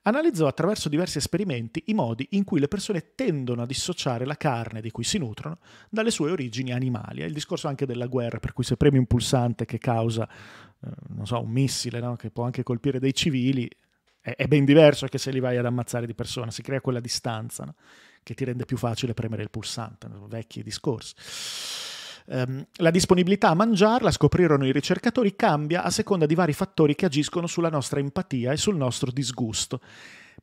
analizzò attraverso diversi esperimenti i modi in cui le persone tendono a dissociare la carne di cui si nutrono dalle sue origini animali. È il discorso anche della guerra, per cui se premi un pulsante che causa, eh, non so, un missile no? che può anche colpire dei civili, è, è, ben diverso che se li vai ad ammazzare di persona, si crea quella distanza no? che ti rende più facile premere il pulsante, vecchi discorsi. Ehm, la disponibilità a mangiarla, scoprirono i ricercatori, cambia a seconda di vari fattori che agiscono sulla nostra empatia e sul nostro disgusto.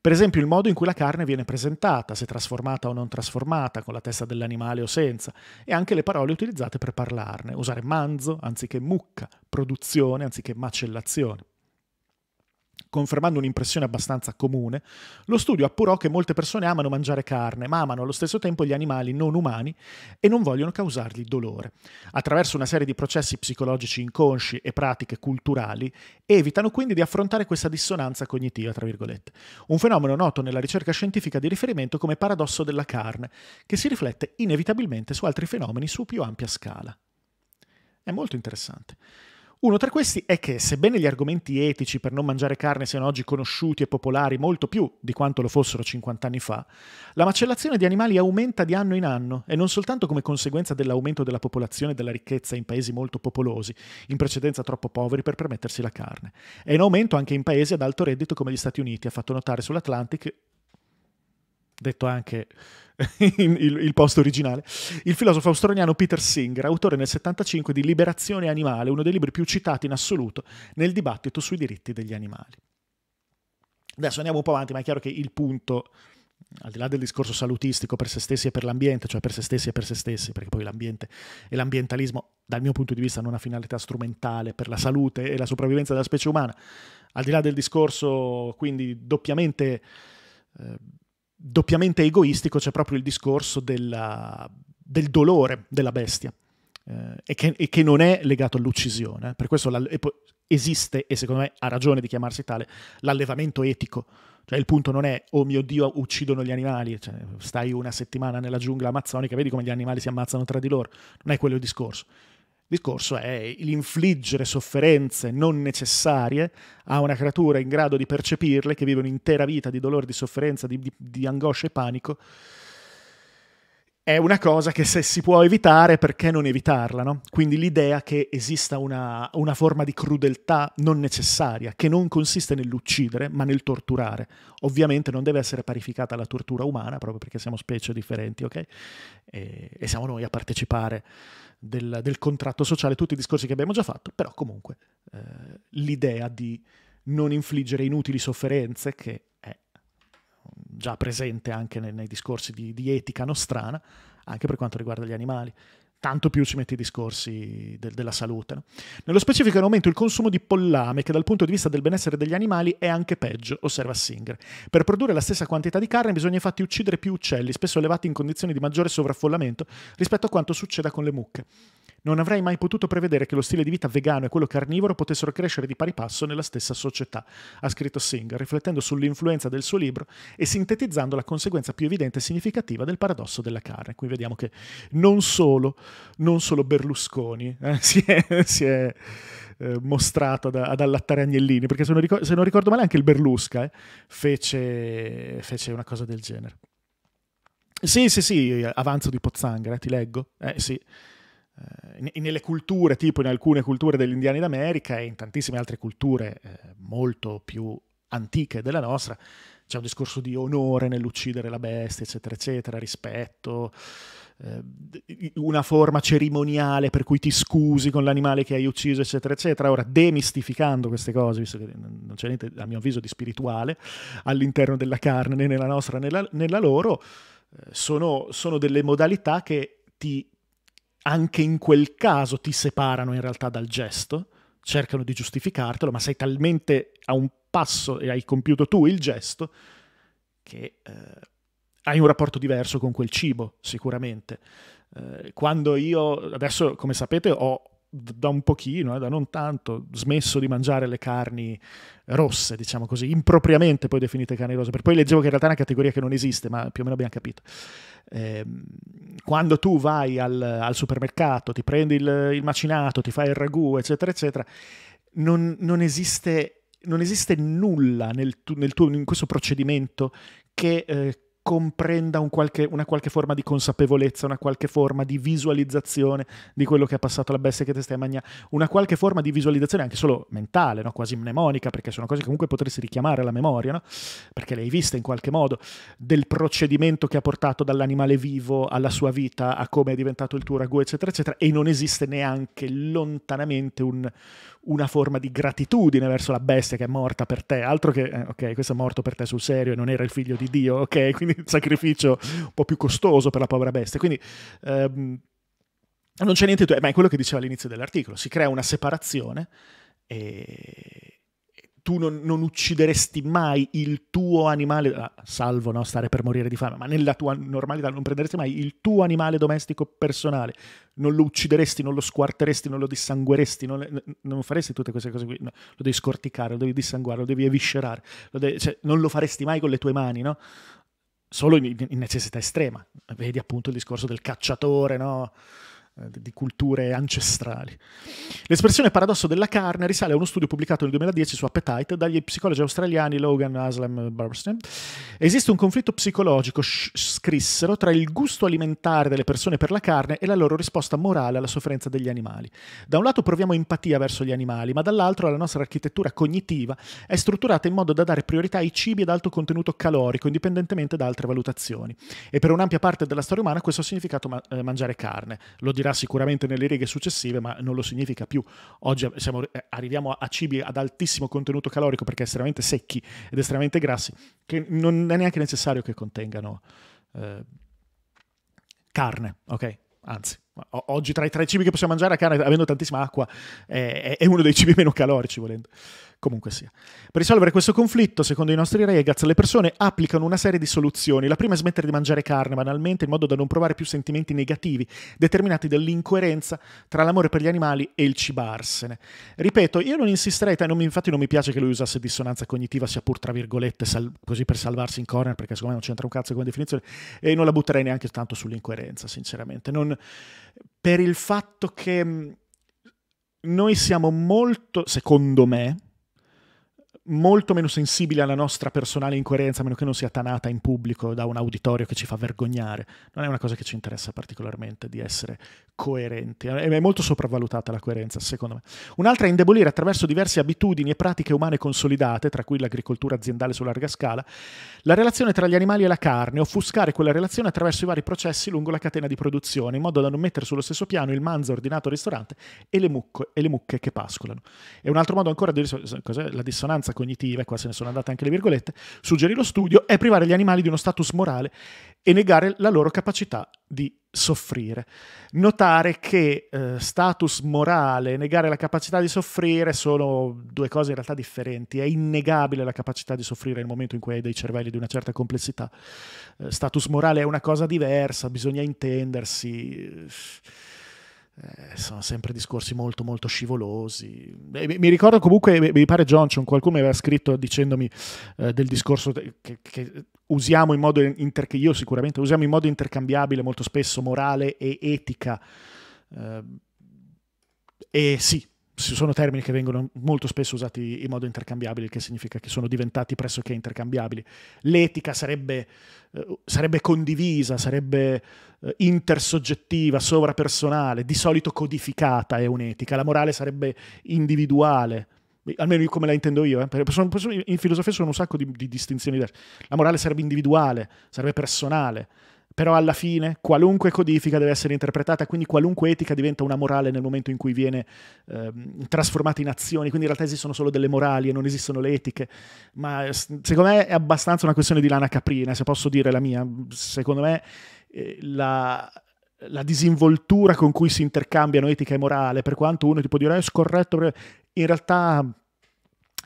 Per esempio il modo in cui la carne viene presentata, se trasformata o non trasformata, con la testa dell'animale o senza, e anche le parole utilizzate per parlarne, usare manzo anziché mucca, produzione anziché macellazione confermando un'impressione abbastanza comune, lo studio appurò che molte persone amano mangiare carne, ma amano allo stesso tempo gli animali non umani e non vogliono causargli dolore. Attraverso una serie di processi psicologici inconsci e pratiche culturali, evitano quindi di affrontare questa dissonanza cognitiva, tra virgolette, un fenomeno noto nella ricerca scientifica di riferimento come paradosso della carne, che si riflette inevitabilmente su altri fenomeni su più ampia scala. È molto interessante. Uno tra questi è che, sebbene gli argomenti etici per non mangiare carne siano oggi conosciuti e popolari molto più di quanto lo fossero 50 anni fa, la macellazione di animali aumenta di anno in anno e non soltanto come conseguenza dell'aumento della popolazione e della ricchezza in paesi molto popolosi, in precedenza troppo poveri per permettersi la carne. È in aumento anche in paesi ad alto reddito come gli Stati Uniti, ha fatto notare sull'Atlantic, detto anche il, il, posto originale. Il filosofo australiano Peter Singer, autore nel 1975 di Liberazione animale, uno dei libri più citati in assoluto nel dibattito sui diritti degli animali. Adesso andiamo un po' avanti, ma è chiaro che il punto, al di là del discorso salutistico per se stessi e per l'ambiente, cioè per se stessi e per se stessi, perché poi l'ambiente e l'ambientalismo, dal mio punto di vista, hanno una finalità strumentale per la salute e la sopravvivenza della specie umana, al di là del discorso quindi doppiamente... Eh, doppiamente egoistico c'è proprio il discorso della, del dolore della bestia. Eh, e, che, e, che, non è legato all'uccisione. Eh. Per questo la, esiste, e secondo me ha ragione di chiamarsi tale, l'allevamento etico. Cioè il punto non è, oh mio Dio, uccidono gli animali, cioè, stai una settimana nella giungla amazzonica, vedi come gli animali si ammazzano tra di loro. Non è quello il discorso discorso è l'infliggere sofferenze non necessarie a una creatura in grado di percepirle, che vive un'intera vita di dolore, di sofferenza, di, di, di, angoscia e panico, è una cosa che se si può evitare, perché non evitarla? No? Quindi l'idea che esista una, una forma di crudeltà non necessaria, che non consiste nell'uccidere, ma nel torturare. Ovviamente non deve essere parificata alla tortura umana, proprio perché siamo specie differenti, ok? E, e siamo noi a partecipare del, del, contratto sociale, tutti i discorsi che abbiamo già fatto, però comunque eh, l'idea di non infliggere inutili sofferenze, che è già presente anche nei, nei discorsi di, di etica nostrana, anche per quanto riguarda gli animali tanto più ci mette i discorsi del, della salute. No? Nello specifico in aumento il consumo di pollame, che dal punto di vista del benessere degli animali è anche peggio, osserva Singer. Per produrre la stessa quantità di carne bisogna infatti uccidere più uccelli, spesso elevati in condizioni di maggiore sovraffollamento rispetto a quanto succeda con le mucche. Non avrei mai potuto prevedere che lo stile di vita vegano e quello carnivoro potessero crescere di pari passo nella stessa società, ha scritto Singh, riflettendo sull'influenza del suo libro e sintetizzando la conseguenza più evidente e significativa del paradosso della carne. Qui vediamo che non solo, non solo Berlusconi eh, si è, si è eh, mostrato ad, ad, allattare agnellini, perché se non, ricordo, se non ricordo male anche il Berlusca eh, fece, fece una cosa del genere. Sì, sì, sì, avanzo di Pozzanghera, ti leggo. Eh sì. Eh, nelle culture, tipo in alcune culture degli indiani d'America e in tantissime altre culture eh, molto più antiche della nostra, c'è un discorso di onore nell'uccidere la bestia, eccetera, eccetera, rispetto, eh, una forma cerimoniale per cui ti scusi con l'animale che hai ucciso, eccetera, eccetera. Ora, demistificando queste cose, visto che non c'è niente, a mio avviso, di spirituale all'interno della carne, né nella nostra né nella, loro, eh, sono, sono delle modalità che ti anche in quel caso ti separano in realtà dal gesto, cercano di giustificartelo, ma sei talmente a un passo e hai compiuto tu il gesto che eh, hai un rapporto diverso con quel cibo, sicuramente. Eh, quando io, adesso come sapete, ho da un pochino, eh, da non tanto, smesso di mangiare le carni rosse, diciamo così, impropriamente poi definite carni rosse, per poi leggevo che in realtà è una categoria che non esiste, ma più o meno abbiamo capito. Ehm, quando tu vai al, al supermercato, ti prendi il, il, macinato, ti fai il ragù, eccetera, eccetera, non, non, esiste, non esiste, nulla nel tu, nel tuo, in questo procedimento che eh, comprenda un qualche, una qualche forma di consapevolezza, una qualche forma di visualizzazione di quello che è passato la bestia che te stai mangiando, una qualche forma di visualizzazione anche solo mentale, no? quasi mnemonica, perché sono cose che comunque potresti richiamare alla memoria, no? perché le hai viste in qualche modo, del procedimento che ha portato dall'animale vivo alla sua vita, a come è diventato il tuo ragù, eccetera, eccetera, e non esiste neanche lontanamente un, una forma di gratitudine verso la bestia che è morta per te, altro che, eh, ok, questo è morto per te sul serio e non era il figlio di Dio, ok, quindi quindi un sacrificio un po' più costoso per la povera bestia. Quindi ehm, non c'è niente, ma è quello che diceva all'inizio dell'articolo, si crea una separazione e tu non, non, uccideresti mai il tuo animale, ah, salvo no, stare per morire di fame, ma nella tua normalità non prenderesti mai il tuo animale domestico personale, non lo uccideresti, non lo squarteresti, non lo dissangueresti, non, non faresti tutte queste cose qui, no, lo devi scorticare, lo devi dissanguare, lo devi eviscerare, lo devi, cioè, non lo faresti mai con le tue mani, no? solo in, in necessità estrema. Vedi appunto il discorso del cacciatore, no? Eh, di culture ancestrali. L'espressione paradosso della carne risale a uno studio pubblicato nel 2010 su Appetite dagli psicologi australiani Logan Aslam Burstein. Esiste un conflitto psicologico, scrissero, tra il gusto alimentare delle persone per la carne e la loro risposta morale alla sofferenza degli animali. Da un lato proviamo empatia verso gli animali, ma dall'altro la nostra architettura cognitiva è strutturata in modo da dare priorità ai cibi ad alto contenuto calorico, indipendentemente da altre valutazioni. E per un'ampia parte della storia umana questo ha significato ma eh, mangiare carne. Lo dirà sicuramente nelle righe successive, ma non lo significa più. Oggi siamo, eh, arriviamo a cibi ad altissimo contenuto calorico perché estremamente secchi ed estremamente grassi, che non è neanche necessario che contengano eh, carne, ok? Anzi, Oggi tra i tre cibi che possiamo mangiare a carne, avendo tantissima acqua, è, uno dei cibi meno calorici, volendo. Comunque sia. Per risolvere questo conflitto, secondo i nostri regaz, le persone applicano una serie di soluzioni. La prima è smettere di mangiare carne, banalmente, in modo da non provare più sentimenti negativi, determinati dall'incoerenza tra l'amore per gli animali e il cibarsene. Ripeto, io non insisterei, non mi, infatti non mi piace che lui usasse dissonanza cognitiva, sia pur tra virgolette, sal, così per salvarsi in corner, perché secondo me non c'entra un cazzo come definizione, e non la butterei neanche tanto sull'incoerenza, sinceramente. Non per il fatto che mm, noi siamo molto, secondo me, molto meno sensibili alla nostra personale incoerenza, a meno che non sia tanata in pubblico da un auditorio che ci fa vergognare. Non è una cosa che ci interessa particolarmente di essere coerenti. Eh, è molto sopravvalutata la coerenza, secondo me. Un'altra è indebolire attraverso diverse abitudini e pratiche umane consolidate, tra cui l'agricoltura aziendale su larga scala, la relazione tra gli animali e la carne, offuscare quella relazione attraverso i vari processi lungo la catena di produzione, in modo da non mettere sullo stesso piano il manzo ordinato al ristorante e le, mucche, e le mucche che pascolano. E un altro modo ancora di cos'è? la dissonanza cognitiva, e qua se ne sono andate anche le virgolette, suggerì lo studio, è privare gli animali di uno status morale e negare la loro capacità di soffrire. Notare che eh, status morale e negare la capacità di soffrire sono due cose in realtà differenti. È innegabile la capacità di soffrire nel momento in cui hai dei cervelli di una certa complessità. Eh, status morale è una cosa diversa, bisogna intendersi eh, eh, sono sempre discorsi molto molto scivolosi e mi ricordo comunque mi pare Johnson qualcuno mi aveva scritto dicendomi eh, del discorso che, che usiamo in modo inter- che io sicuramente usiamo in modo intercambiabile molto spesso morale e etica eh, e sì ci sono termini che vengono molto spesso usati in modo intercambiabile, che significa che sono diventati pressoché intercambiabili. L'etica sarebbe, eh, sarebbe condivisa, sarebbe eh, intersoggettiva, sovrapersonale, di solito codificata è un'etica, la morale sarebbe individuale, almeno come la intendo io, eh? sono, in filosofia sono un sacco di, di distinzioni diverse, la morale sarebbe individuale, sarebbe personale, però alla fine qualunque codifica deve essere interpretata, quindi qualunque etica diventa una morale nel momento in cui viene eh, trasformata in azioni, quindi in realtà esistono solo delle morali e non esistono le etiche, ma secondo me è abbastanza una questione di lana caprina, se posso dire la mia, secondo me eh, la, la, disinvoltura con cui si intercambiano etica e morale, per quanto uno ti può dire eh, è scorretto, in realtà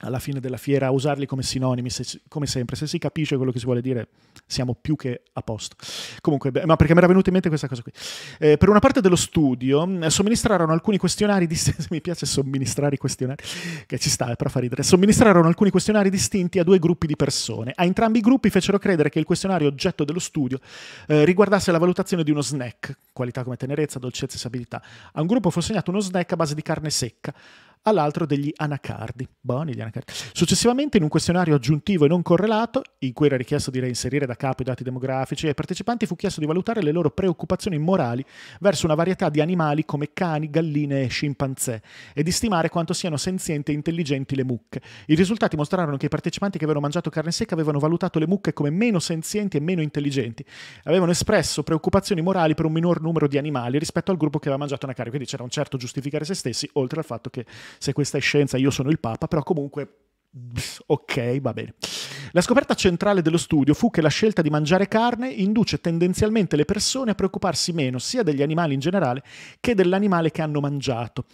alla fine della fiera a usarli come sinonimi, se, come sempre. Se si capisce quello che si vuole dire, siamo più che a posto. Comunque, beh, ma perché mi era venuta in mente questa cosa qui. Eh, per una parte dello studio eh, somministrarono alcuni questionari distinti, mi piace somministrare i questionari, che ci sta, è eh, per ridere, somministrarono alcuni questionari distinti a due gruppi di persone. A entrambi i gruppi fecero credere che il questionario oggetto dello studio eh, riguardasse la valutazione di uno snack, qualità come tenerezza, dolcezza e sabilità. A un gruppo fu assegnato uno snack a base di carne secca, all'altro degli anacardi. Buoni gli anacardi. Successivamente, in un questionario aggiuntivo e non correlato, in cui era richiesto di reinserire da capo i dati demografici, ai partecipanti fu chiesto di valutare le loro preoccupazioni morali verso una varietà di animali come cani, galline e scimpanzé e di stimare quanto siano senzienti e intelligenti le mucche. I risultati mostrarono che i partecipanti che avevano mangiato carne secca avevano valutato le mucche come meno senzienti e meno intelligenti. Avevano espresso preoccupazioni morali per un minor numero di animali rispetto al gruppo che aveva mangiato una carne, quindi c'era un certo giustificare se stessi, oltre al fatto che se questa è scienza io sono il Papa, però comunque Ok, va bene. La scoperta centrale dello studio fu che la scelta di mangiare carne induce tendenzialmente le persone a preoccuparsi meno sia degli animali in generale che dell'animale che hanno mangiato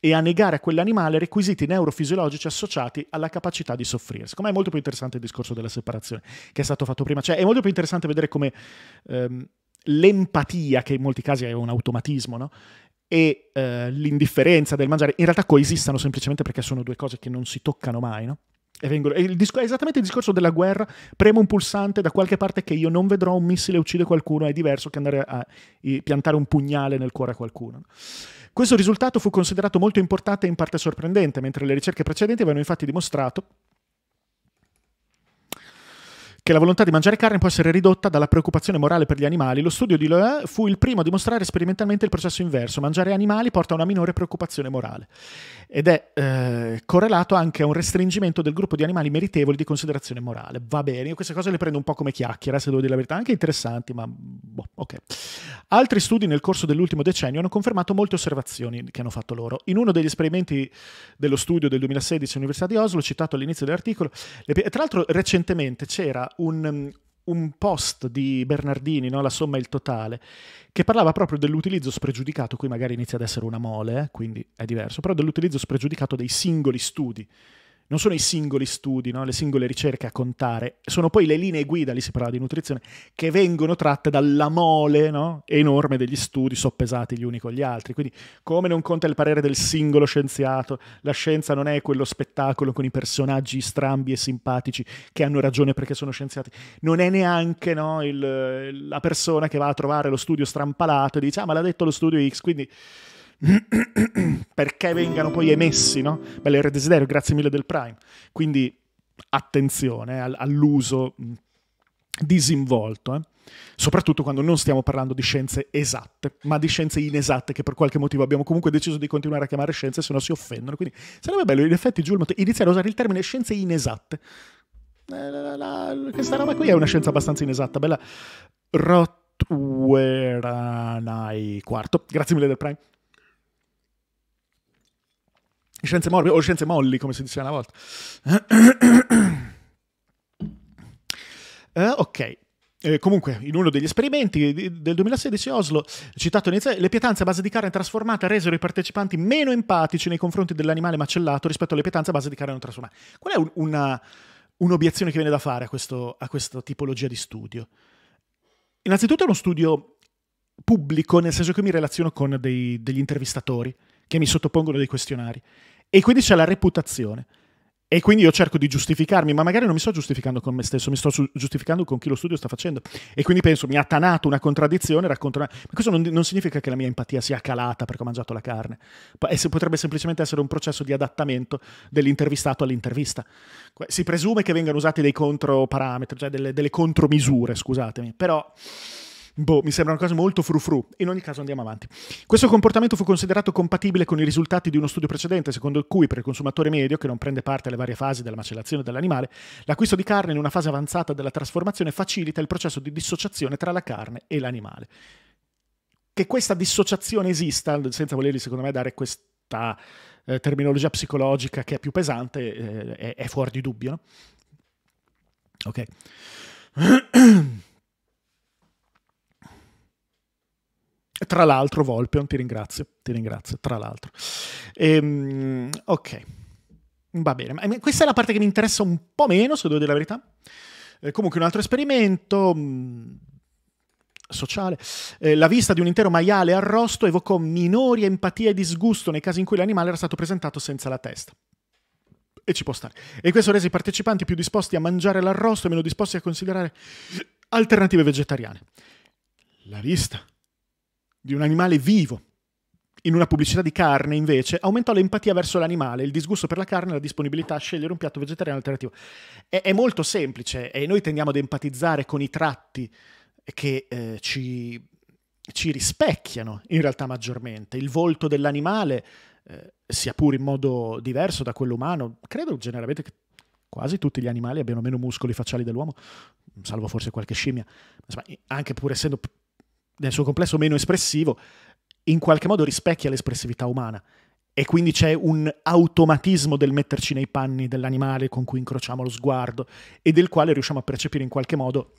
e a negare a quell'animale requisiti neurofisiologici associati alla capacità di soffrire. Secondo me è molto più interessante il discorso della separazione che è stato fatto prima, cioè è molto più interessante vedere come ehm, l'empatia, che in molti casi è un automatismo, no? e eh, l'indifferenza del mangiare in realtà coesistano semplicemente perché sono due cose che non si toccano mai, no? E vengono, e disco, è esattamente il discorso della guerra, premo un pulsante da qualche parte che io non vedrò un missile uccide qualcuno, è diverso che andare a, a piantare un pugnale nel cuore a qualcuno. Questo risultato fu considerato molto importante e in parte sorprendente, mentre le ricerche precedenti avevano infatti dimostrato che la volontà di mangiare carne può essere ridotta dalla preoccupazione morale per gli animali, lo studio di Loe fu il primo a dimostrare sperimentalmente il processo inverso. Mangiare animali porta a una minore preoccupazione morale ed è eh, correlato anche a un restringimento del gruppo di animali meritevoli di considerazione morale. Va bene, io queste cose le prendo un po' come chiacchiera, se devo dire la verità, anche interessanti, ma boh, ok. Altri studi nel corso dell'ultimo decennio hanno confermato molte osservazioni che hanno fatto loro. In uno degli esperimenti dello studio del 2016 all'Università di Oslo, citato all'inizio dell'articolo, tra l'altro recentemente c'era un, un post di Bernardini, no? La somma e il totale, che parlava proprio dell'utilizzo spregiudicato, qui magari inizia ad essere una mole, eh, quindi è diverso, però dell'utilizzo spregiudicato dei singoli studi non sono i singoli studi, no? le singole ricerche a contare, sono poi le linee guida, lì si parla di nutrizione, che vengono tratte dalla mole no? enorme degli studi soppesati gli uni con gli altri. Quindi come non conta il parere del singolo scienziato, la scienza non è quello spettacolo con i personaggi strambi e simpatici che hanno ragione perché sono scienziati, non è neanche no, il, la persona che va a trovare lo studio strampalato e dice ah ma l'ha detto lo studio X, quindi... perché vengano poi emessi, no? Bello il desiderio, grazie mille del Prime. Quindi attenzione all'uso disinvolto, eh? soprattutto quando non stiamo parlando di scienze esatte, ma di scienze inesatte che per qualche motivo abbiamo comunque deciso di continuare a chiamare scienze, se no si offendono. Quindi sarebbe bello, in effetti, Giulio, iniziare a usare il termine scienze inesatte. Eh, la, la, la, questa roba qui è una scienza abbastanza inesatta, bella. Rotweranai quarto. Grazie mille del Prime. Scienze morbide oh, o scienze molli, come si diceva una volta. eh, ok. Eh, comunque, in uno degli esperimenti del 2016 Oslo, citato inizialmente, le pietanze a base di carne trasformata resero i partecipanti meno empatici nei confronti dell'animale macellato rispetto alle pietanze a base di carne non trasformata. Qual è un, un'obiezione che viene da fare a, questo, a questa tipologia di studio? Innanzitutto è uno studio pubblico, nel senso che mi relaziono con dei, degli intervistatori che mi sottopongono dei questionari. E quindi c'è la reputazione. E quindi io cerco di giustificarmi, ma magari non mi sto giustificando con me stesso, mi sto giustificando con chi lo studio sta facendo. E quindi penso, mi ha tanato una contraddizione, racconto una... Ma questo non, non, significa che la mia empatia sia calata perché ho mangiato la carne. E se potrebbe semplicemente essere un processo di adattamento dell'intervistato all'intervista. Si presume che vengano usati dei controparametri, cioè delle, delle contromisure, scusatemi. Però Boh, mi sembra una cosa molto frufru. In ogni caso andiamo avanti. Questo comportamento fu considerato compatibile con i risultati di uno studio precedente, secondo cui per il consumatore medio, che non prende parte alle varie fasi della macellazione dell'animale, l'acquisto di carne in una fase avanzata della trasformazione facilita il processo di dissociazione tra la carne e l'animale. Che questa dissociazione esista, senza volergli secondo me dare questa eh, terminologia psicologica che è più pesante, eh, è, è, fuori di dubbio. No? Ok. Tra l'altro, Volpion, ti ringrazio, ti ringrazio, tra l'altro. Ehm, ok, va bene. Eh, questa è la parte che mi interessa un po' meno, se devo dire la verità. Eh, comunque, un altro esperimento mm, sociale. Eh, la vista di un intero maiale arrosto evocò minori empatia e disgusto nei casi in cui l'animale era stato presentato senza la testa. E ci può stare. E questo rese i partecipanti più disposti a mangiare l'arrosto e meno disposti a considerare alternative vegetariane. La vista di un animale vivo in una pubblicità di carne, invece, aumentò l'empatia verso l'animale, il disgusto per la carne e la disponibilità a scegliere un piatto vegetariano alternativo. È, è molto semplice e noi tendiamo ad empatizzare con i tratti che eh, ci, ci, rispecchiano in realtà maggiormente. Il volto dell'animale, eh, sia pure in modo diverso da quello umano, credo generalmente che quasi tutti gli animali abbiano meno muscoli facciali dell'uomo, salvo forse qualche scimmia, Insomma, anche pur essendo nel suo complesso meno espressivo, in qualche modo rispecchia l'espressività umana. E quindi c'è un automatismo del metterci nei panni dell'animale con cui incrociamo lo sguardo e del quale riusciamo a percepire in qualche modo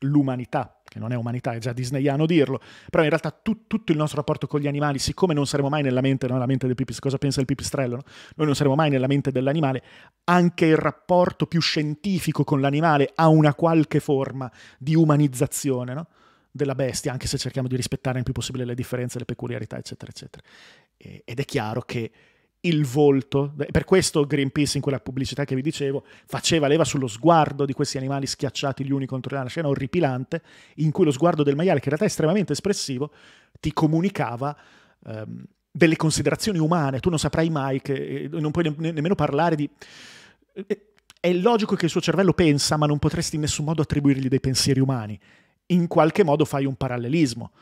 l'umanità, che non è umanità, è già disneyano dirlo, però in realtà tu, tutto il nostro rapporto con gli animali, siccome non saremo mai nella mente, no? mente del pipis, cosa pensa il pipistrello, no? noi non saremo mai nella mente dell'animale, anche il rapporto più scientifico con l'animale ha una qualche forma di umanizzazione, no? della bestia, anche se cerchiamo di rispettare il più possibile le differenze, le peculiarità, eccetera, eccetera. E, ed è chiaro che il volto, per questo Greenpeace in quella pubblicità che vi dicevo, faceva leva sullo sguardo di questi animali schiacciati gli uni contro l'altro, una scena orripilante in cui lo sguardo del maiale, che in realtà è estremamente espressivo, ti comunicava... Um, delle considerazioni umane, tu non saprai mai, che, non puoi ne nemmeno parlare di... È logico che il suo cervello pensa, ma non potresti in nessun modo attribuirgli dei pensieri umani in qualche modo fai un parallelismo.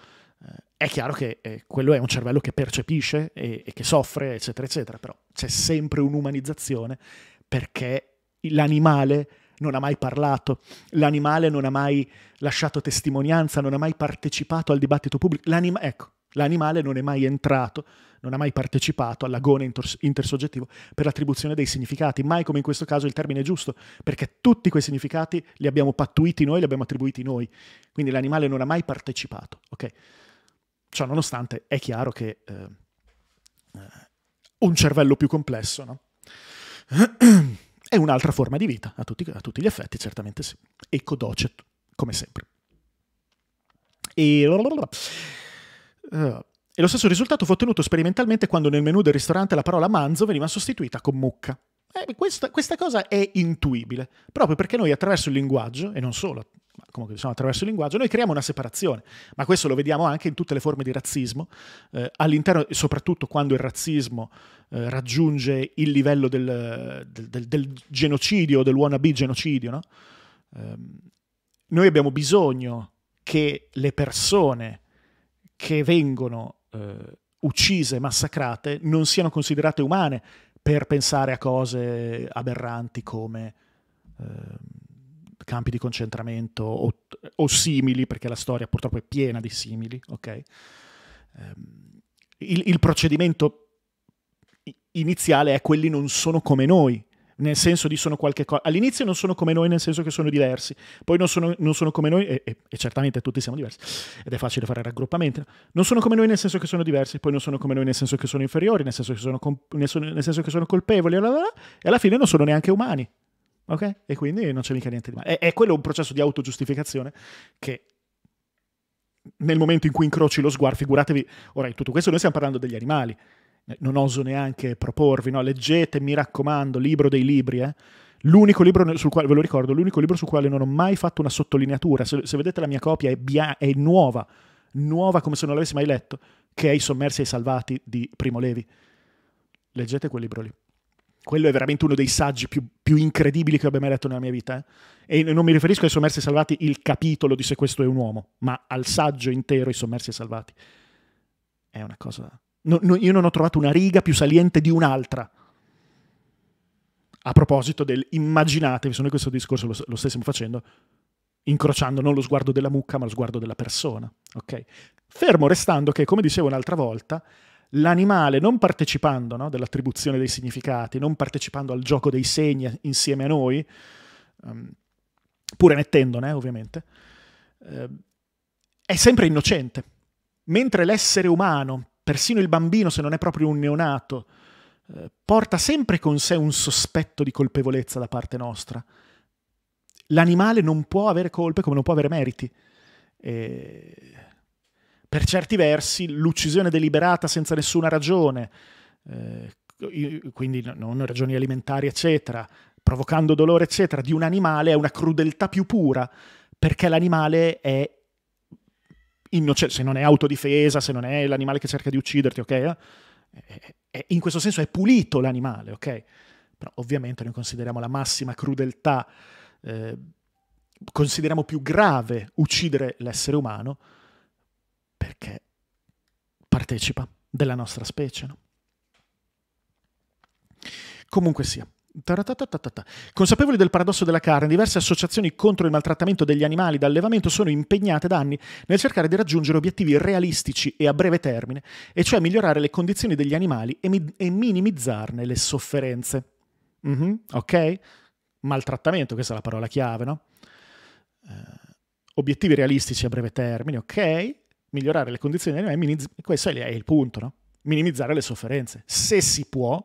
Eh, è chiaro che eh, quello è un cervello che percepisce e, e, che soffre, eccetera, eccetera, però c'è sempre un'umanizzazione perché l'animale non ha mai parlato, l'animale non ha mai lasciato testimonianza, non ha mai partecipato al dibattito pubblico. L'anima- ecco, L'animale non è mai entrato, non ha mai partecipato all'agone intersoggettivo per l'attribuzione dei significati, mai come in questo caso il termine è giusto, perché tutti quei significati li abbiamo pattuiti noi, li abbiamo attribuiti noi, quindi l'animale non ha mai partecipato, ok? Ciò nonostante è chiaro che eh, eh un cervello più complesso, no? è un'altra forma di vita, a tutti, a tutti gli effetti, certamente sì. Ecco docet, come sempre. E... Eh, e lo stesso risultato fu ottenuto sperimentalmente quando nel menu del ristorante la parola manzo veniva sostituita con mucca. Eh, questa, questa, cosa è intuibile, proprio perché noi attraverso il linguaggio, e non solo, ma comunque diciamo attraverso il linguaggio, noi creiamo una separazione, ma questo lo vediamo anche in tutte le forme di razzismo, eh, all'interno, soprattutto quando il razzismo eh, raggiunge il livello del, del, del, del genocidio, del wannabe genocidio, no? Ehm, noi abbiamo bisogno che le persone che vengono eh, uccise, massacrate, non siano considerate umane per pensare a cose aberranti come eh, campi di concentramento o, o, simili, perché la storia purtroppo è piena di simili. Okay? Ehm, il, il procedimento iniziale è quelli non sono come noi, nel senso di sono qualche cosa. All'inizio non sono come noi, nel senso che sono diversi, poi non sono, non sono come noi, e, e, e, certamente tutti siamo diversi, ed è facile fare raggruppamenti. Non sono come noi, nel senso che sono diversi, poi non sono come noi, nel senso che sono inferiori, nel senso che sono, comp- nel sono, nel senso che sono colpevoli, bla bla bla, e alla fine non sono neanche umani. Ok? E quindi non c'è mica niente di male. È, è quello un processo di autogiustificazione che nel momento in cui incroci lo sguardo, figuratevi, ora in tutto questo noi stiamo parlando degli animali, eh, non oso neanche proporvi, no? leggete, mi raccomando, libro dei libri, eh? L'unico libro sul quale, ve lo ricordo, l'unico libro sul quale non ho mai fatto una sottolineatura, se, se vedete la mia copia è, bia- è nuova, nuova come se non l'avessi mai letto, che è I sommersi e i salvati di Primo Levi. Leggete quel libro lì. Quello è veramente uno dei saggi più, più incredibili che abbia mai letto nella mia vita. Eh? E non mi riferisco ai sommersi e salvati il capitolo di Se questo è un uomo, ma al saggio intero I sommersi e salvati. È una cosa No, no, io non ho trovato una riga più saliente di un'altra. A proposito del immaginatevi, sono questo discorso lo, lo stessimo facendo, incrociando non lo sguardo della mucca ma lo sguardo della persona. Okay? Fermo restando che, come dicevo un'altra volta, l'animale non partecipando no, dell'attribuzione dei significati, non partecipando al gioco dei segni insieme a noi, um, ehm, pur emettendone eh, ovviamente, eh, è sempre innocente, mentre l'essere umano persino il bambino, se non è proprio un neonato, eh, porta sempre con sé un sospetto di colpevolezza da parte nostra. L'animale non può avere colpe come non può avere meriti. E... Per certi versi, l'uccisione deliberata senza nessuna ragione, eh, quindi non ragioni alimentari, eccetera, provocando dolore, eccetera, di un animale è una crudeltà più pura, perché l'animale è innocente, cioè, se non è autodifesa, se non è l'animale che cerca di ucciderti, ok? È, eh, è, eh, eh, in questo senso è pulito l'animale, ok? Però ovviamente noi consideriamo la massima crudeltà, eh, consideriamo più grave uccidere l'essere umano perché partecipa della nostra specie, no? Comunque sia. Consapevoli del paradosso della carne, diverse associazioni contro il maltrattamento degli animali da allevamento sono impegnate da anni nel cercare di raggiungere obiettivi realistici e a breve termine, e cioè migliorare le condizioni degli animali e, mi- e minimizzarne le sofferenze. Mm-hmm, ok? Maltrattamento, questa è la parola chiave, no? Eh, obiettivi realistici a breve termine, ok? Migliorare le condizioni degli animali, minimiz- questo è il punto, no? Minimizzare le sofferenze. Se si può,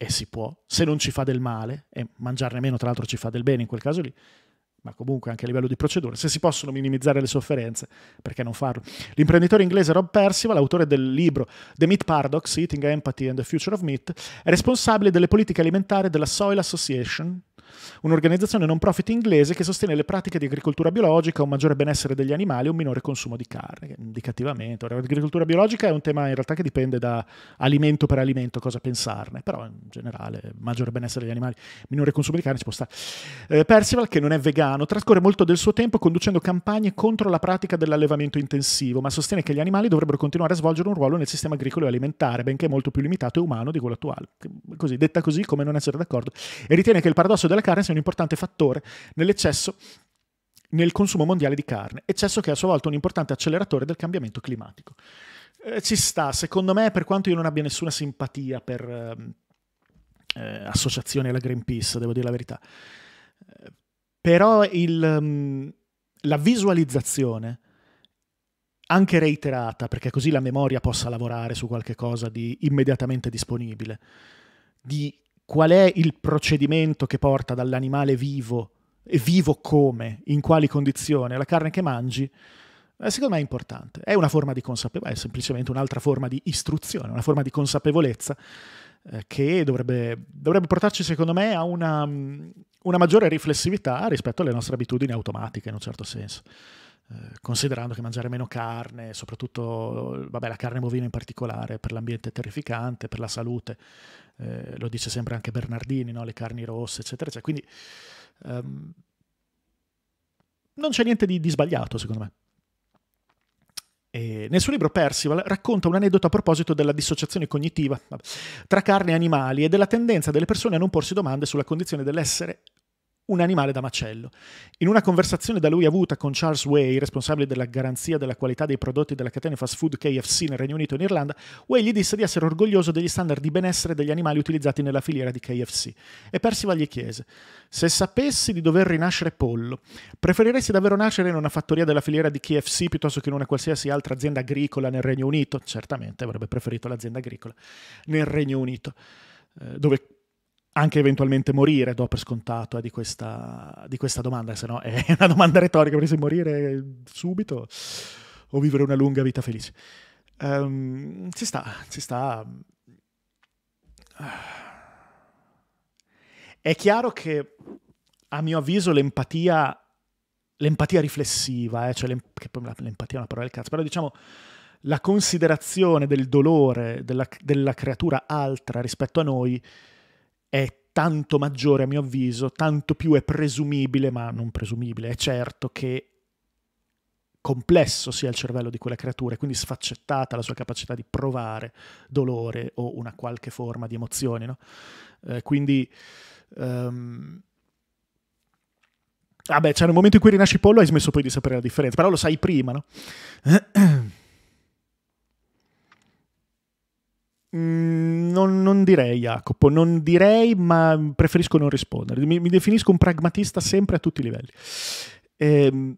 e si può, se non ci fa del male, e mangiarne meno tra l'altro ci fa del bene in quel caso lì, ma comunque anche a livello di procedure, se si possono minimizzare le sofferenze, perché non farlo? L'imprenditore inglese Rob Percival, autore del libro The Meat Paradox, Eating Empathy and the Future of Meat, è responsabile delle politiche alimentari della Soil Association, un'organizzazione non profit inglese che sostiene le pratiche di agricoltura biologica, un maggiore benessere degli animali e un minore consumo di carne, indicativamente. L'agricoltura biologica è un tema in realtà che dipende da alimento per alimento, cosa pensarne, però in generale maggiore benessere degli animali, minore consumo di carne ci può stare. Eh, Percival, che non è vegano, trascorre molto del suo tempo conducendo campagne contro la pratica dell'allevamento intensivo, ma sostiene che gli animali dovrebbero continuare a svolgere un ruolo nel sistema agricolo e alimentare, benché molto più limitato e umano di quello attuale. Così, detta così, come non essere d'accordo. E ritiene che il paradosso della della carne sia un importante fattore nell'eccesso nel consumo mondiale di carne, eccesso che è a sua volta un importante acceleratore del cambiamento climatico. Eh, ci sta, secondo me, per quanto io non abbia nessuna simpatia per ehm, eh, associazioni alla Greenpeace, devo dire la verità, eh, però il, ehm, la visualizzazione, anche reiterata, perché così la memoria possa lavorare su qualche cosa di immediatamente disponibile, di qual è il procedimento che porta dall'animale vivo e vivo come, in quali condizioni, la carne che mangi, eh, secondo me è importante. È una forma di consapevolezza, è semplicemente un'altra forma di istruzione, una forma di consapevolezza eh, che dovrebbe, dovrebbe, portarci, secondo me, a una, mm, una maggiore riflessività rispetto alle nostre abitudini automatiche, in un certo senso. Eh, considerando che mangiare meno carne, soprattutto vabbè, la carne bovina in particolare, per l'ambiente è terrificante, per la salute, eh, lo dice sempre anche Bernardini, no? le carni rosse, eccetera, eccetera. Quindi um, non c'è niente di, di, sbagliato, secondo me. E nel suo libro Percival racconta un aneddoto a proposito della dissociazione cognitiva tra carne e animali e della tendenza delle persone a non porsi domande sulla condizione dell'essere un animale da macello. In una conversazione da lui avuta con Charles Way, responsabile della garanzia della qualità dei prodotti della catena fast food KFC nel Regno Unito e in Irlanda, Way gli disse di essere orgoglioso degli standard di benessere degli animali utilizzati nella filiera di KFC. E Percival gli chiese: Se sapessi di dover rinascere pollo, preferiresti davvero nascere in una fattoria della filiera di KFC piuttosto che in una qualsiasi altra azienda agricola nel Regno Unito? Certamente avrebbe preferito l'azienda agricola nel Regno Unito, eh, dove anche eventualmente morire do per scontato eh, di, questa, di, questa, domanda, se no è una domanda retorica, perché se morire subito o vivere una lunga vita felice. Um, ehm, ci sta, ci sta. Ah. È chiaro che, a mio avviso, l'empatia, l'empatia riflessiva, eh, cioè l'emp- l'empatia è una parola del cazzo, però diciamo la considerazione del dolore della, della creatura altra rispetto a noi, è tanto maggiore a mio avviso, tanto più è presumibile, ma non presumibile, è certo che complesso sia il cervello di quella creatura e quindi sfaccettata la sua capacità di provare dolore o una qualche forma di emozioni. No? Eh, quindi... Um... Ehm, Vabbè, ah c'è cioè, un momento in cui rinasci pollo e hai smesso poi di sapere la differenza, però lo sai prima, no? Mm, non, non, direi, Jacopo, non direi, ma preferisco non rispondere. Mi, mi definisco un pragmatista sempre a tutti i livelli. Ehm.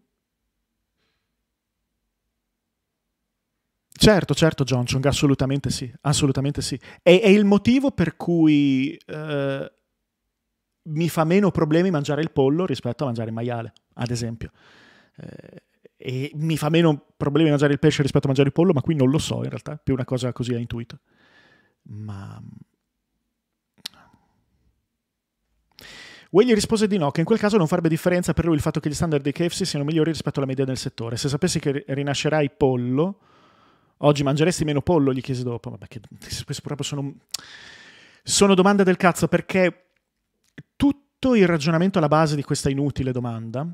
Certo, certo, Chung, assolutamente sì, assolutamente sì. È, è il motivo per cui eh, mi fa meno problemi mangiare il pollo rispetto a mangiare il maiale, ad esempio. Eh, e mi fa meno problemi mangiare il pesce rispetto a mangiare il pollo, ma qui non lo so in realtà, più una cosa così a intuito. Ma... Mm, Whaley rispose di no, che in quel caso non farebbe differenza per lui il fatto che gli standard di KFC siano migliori rispetto alla media del settore. Se sapessi che rinascerai pollo, oggi mangeresti meno pollo, gli chiese dopo. Vabbè, che, queste proprio sono, sono domande del cazzo, perché tutto il ragionamento alla base di questa inutile domanda,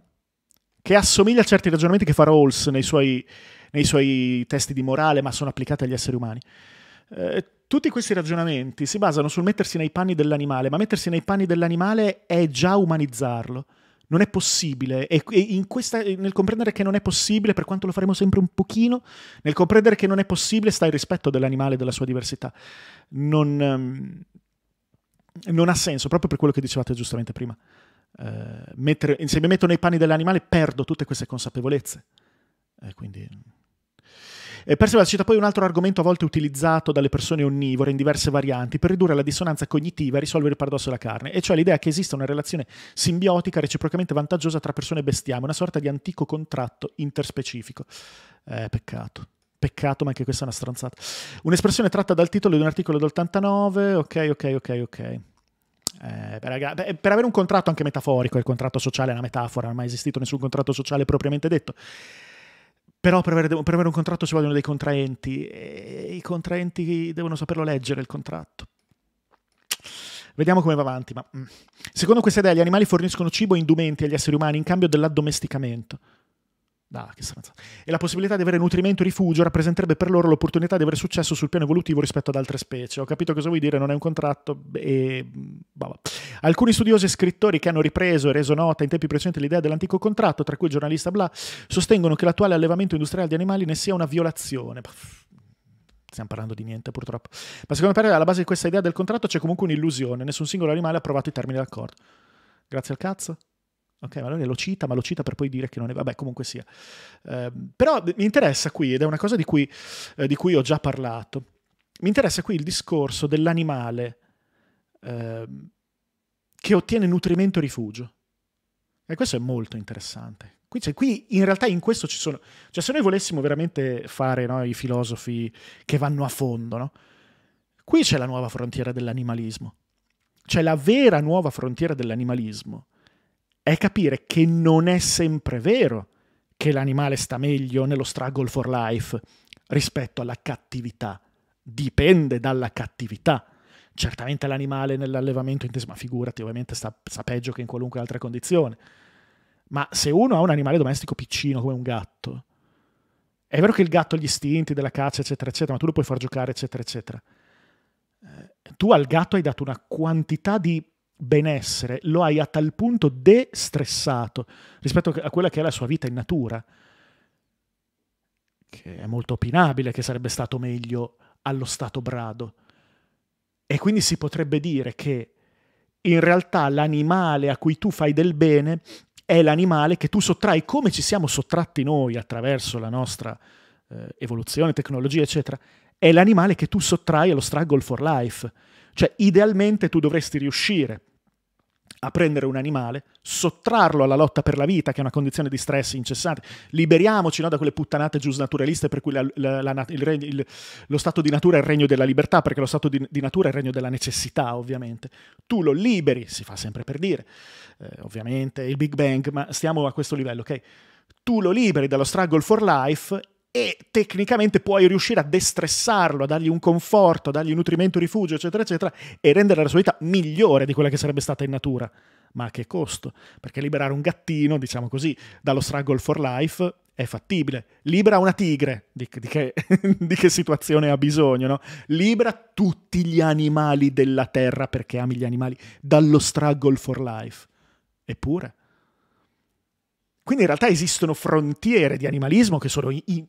che assomiglia a certi ragionamenti che fa Rawls nei suoi, nei suoi testi di morale, ma sono applicati agli esseri umani, eh, tutti questi ragionamenti si basano sul mettersi nei panni dell'animale, ma mettersi nei panni dell'animale è già umanizzarlo. Non è possibile, e questa, nel comprendere che non è possibile, per quanto lo faremo sempre un pochino, nel comprendere che non è possibile sta il rispetto dell'animale e della sua diversità. Non, ehm, non ha senso, proprio per quello che dicevate giustamente prima. Uh, mettere, se mi metto nei panni dell'animale perdo tutte queste consapevolezze. E eh, quindi... Eh, Percival cita poi un altro argomento a volte utilizzato dalle persone onnivore in diverse varianti per ridurre la dissonanza cognitiva e risolvere il paradosso della carne, e cioè l'idea che esista una relazione simbiotica reciprocamente vantaggiosa tra persone e bestiame, una sorta di antico contratto interspecifico. Eh, peccato. Peccato, ma anche questa è una stronzata. Un'espressione tratta dal titolo di un articolo dell'89. Ok, ok, ok, ok. Eh, beh, raga, per avere un contratto anche metaforico, il contratto sociale è una metafora, non è mai esistito nessun contratto sociale propriamente detto però per avere, per avere, un contratto ci vogliono dei contraenti e i contraenti devono saperlo leggere il contratto. Vediamo come va avanti. Ma... Mm. Secondo questa idea, gli animali forniscono cibo e indumenti agli esseri umani in cambio dell'addomesticamento. Ah, e la possibilità di avere nutrimento e rifugio rappresenterebbe per loro l'opportunità di avere successo sul piano evolutivo rispetto ad altre specie. Ho capito cosa vuoi dire, non è un contratto e... Mm, bah, Alcuni studiosi e scrittori che hanno ripreso e reso nota in tempi precedenti l'idea dell'antico contratto, tra cui il giornalista Bla, sostengono che l'attuale allevamento industriale di animali ne sia una violazione. Stiamo parlando di niente purtroppo. Ma secondo me alla base di questa idea del contratto c'è comunque un'illusione. Nessun singolo animale ha approvato i termini d'accordo. Grazie al cazzo. Ok, ma lo cita, ma lo cita per poi dire che non è... Vabbè, comunque sia. Eh, però mi interessa qui, ed è una cosa di cui, eh, di cui, ho già parlato, mi interessa qui il discorso dell'animale eh, che ottiene nutrimento e rifugio. E questo è molto interessante. Qui, cioè, qui, in realtà in questo ci sono... Cioè se noi volessimo veramente fare no, i filosofi che vanno a fondo, no? qui c'è la nuova frontiera dell'animalismo. C'è la vera nuova frontiera dell'animalismo è capire che non è sempre vero che l'animale sta meglio nello struggle for life rispetto alla cattività. Dipende dalla cattività. Certamente l'animale nell'allevamento inteso, ma figurati, ovviamente sta, sta peggio che in qualunque altra condizione. Ma se uno ha un animale domestico piccino come un gatto, è vero che il gatto ha gli istinti della caccia, eccetera, eccetera, ma tu lo puoi far giocare, eccetera, eccetera. Eh, tu al gatto hai dato una quantità di benessere, lo hai a tal punto destressato rispetto a quella che è la sua vita in natura, che è molto opinabile che sarebbe stato meglio allo stato brado. E quindi si potrebbe dire che in realtà l'animale a cui tu fai del bene è l'animale che tu sottrai, come ci siamo sottratti noi attraverso la nostra eh, evoluzione, tecnologia, eccetera, è l'animale che tu sottrai allo struggle for life. Cioè, idealmente tu dovresti riuscire a prendere un animale, sottrarlo alla lotta per la vita, che è una condizione di stress incessante, liberiamoci no, da quelle puttanate giusnaturaliste per cui la, la, la, il, il, lo stato di natura è il regno della libertà, perché lo stato di, di, natura è il regno della necessità, ovviamente. Tu lo liberi, si fa sempre per dire, eh, ovviamente, il Big Bang, ma stiamo a questo livello, ok? Tu lo liberi dallo struggle for life e tecnicamente puoi riuscire a destressarlo, a dargli un conforto, a dargli nutrimento, rifugio, eccetera, eccetera, e rendere la sua vita migliore di quella che sarebbe stata in natura. Ma a che costo? Perché liberare un gattino, diciamo così, dallo struggle for life è fattibile. Libera una tigre, di, di, che, di che, situazione ha bisogno, no? Libera tutti gli animali della terra, perché ami gli animali, dallo struggle for life. Eppure... Quindi in realtà esistono frontiere di animalismo che sono in,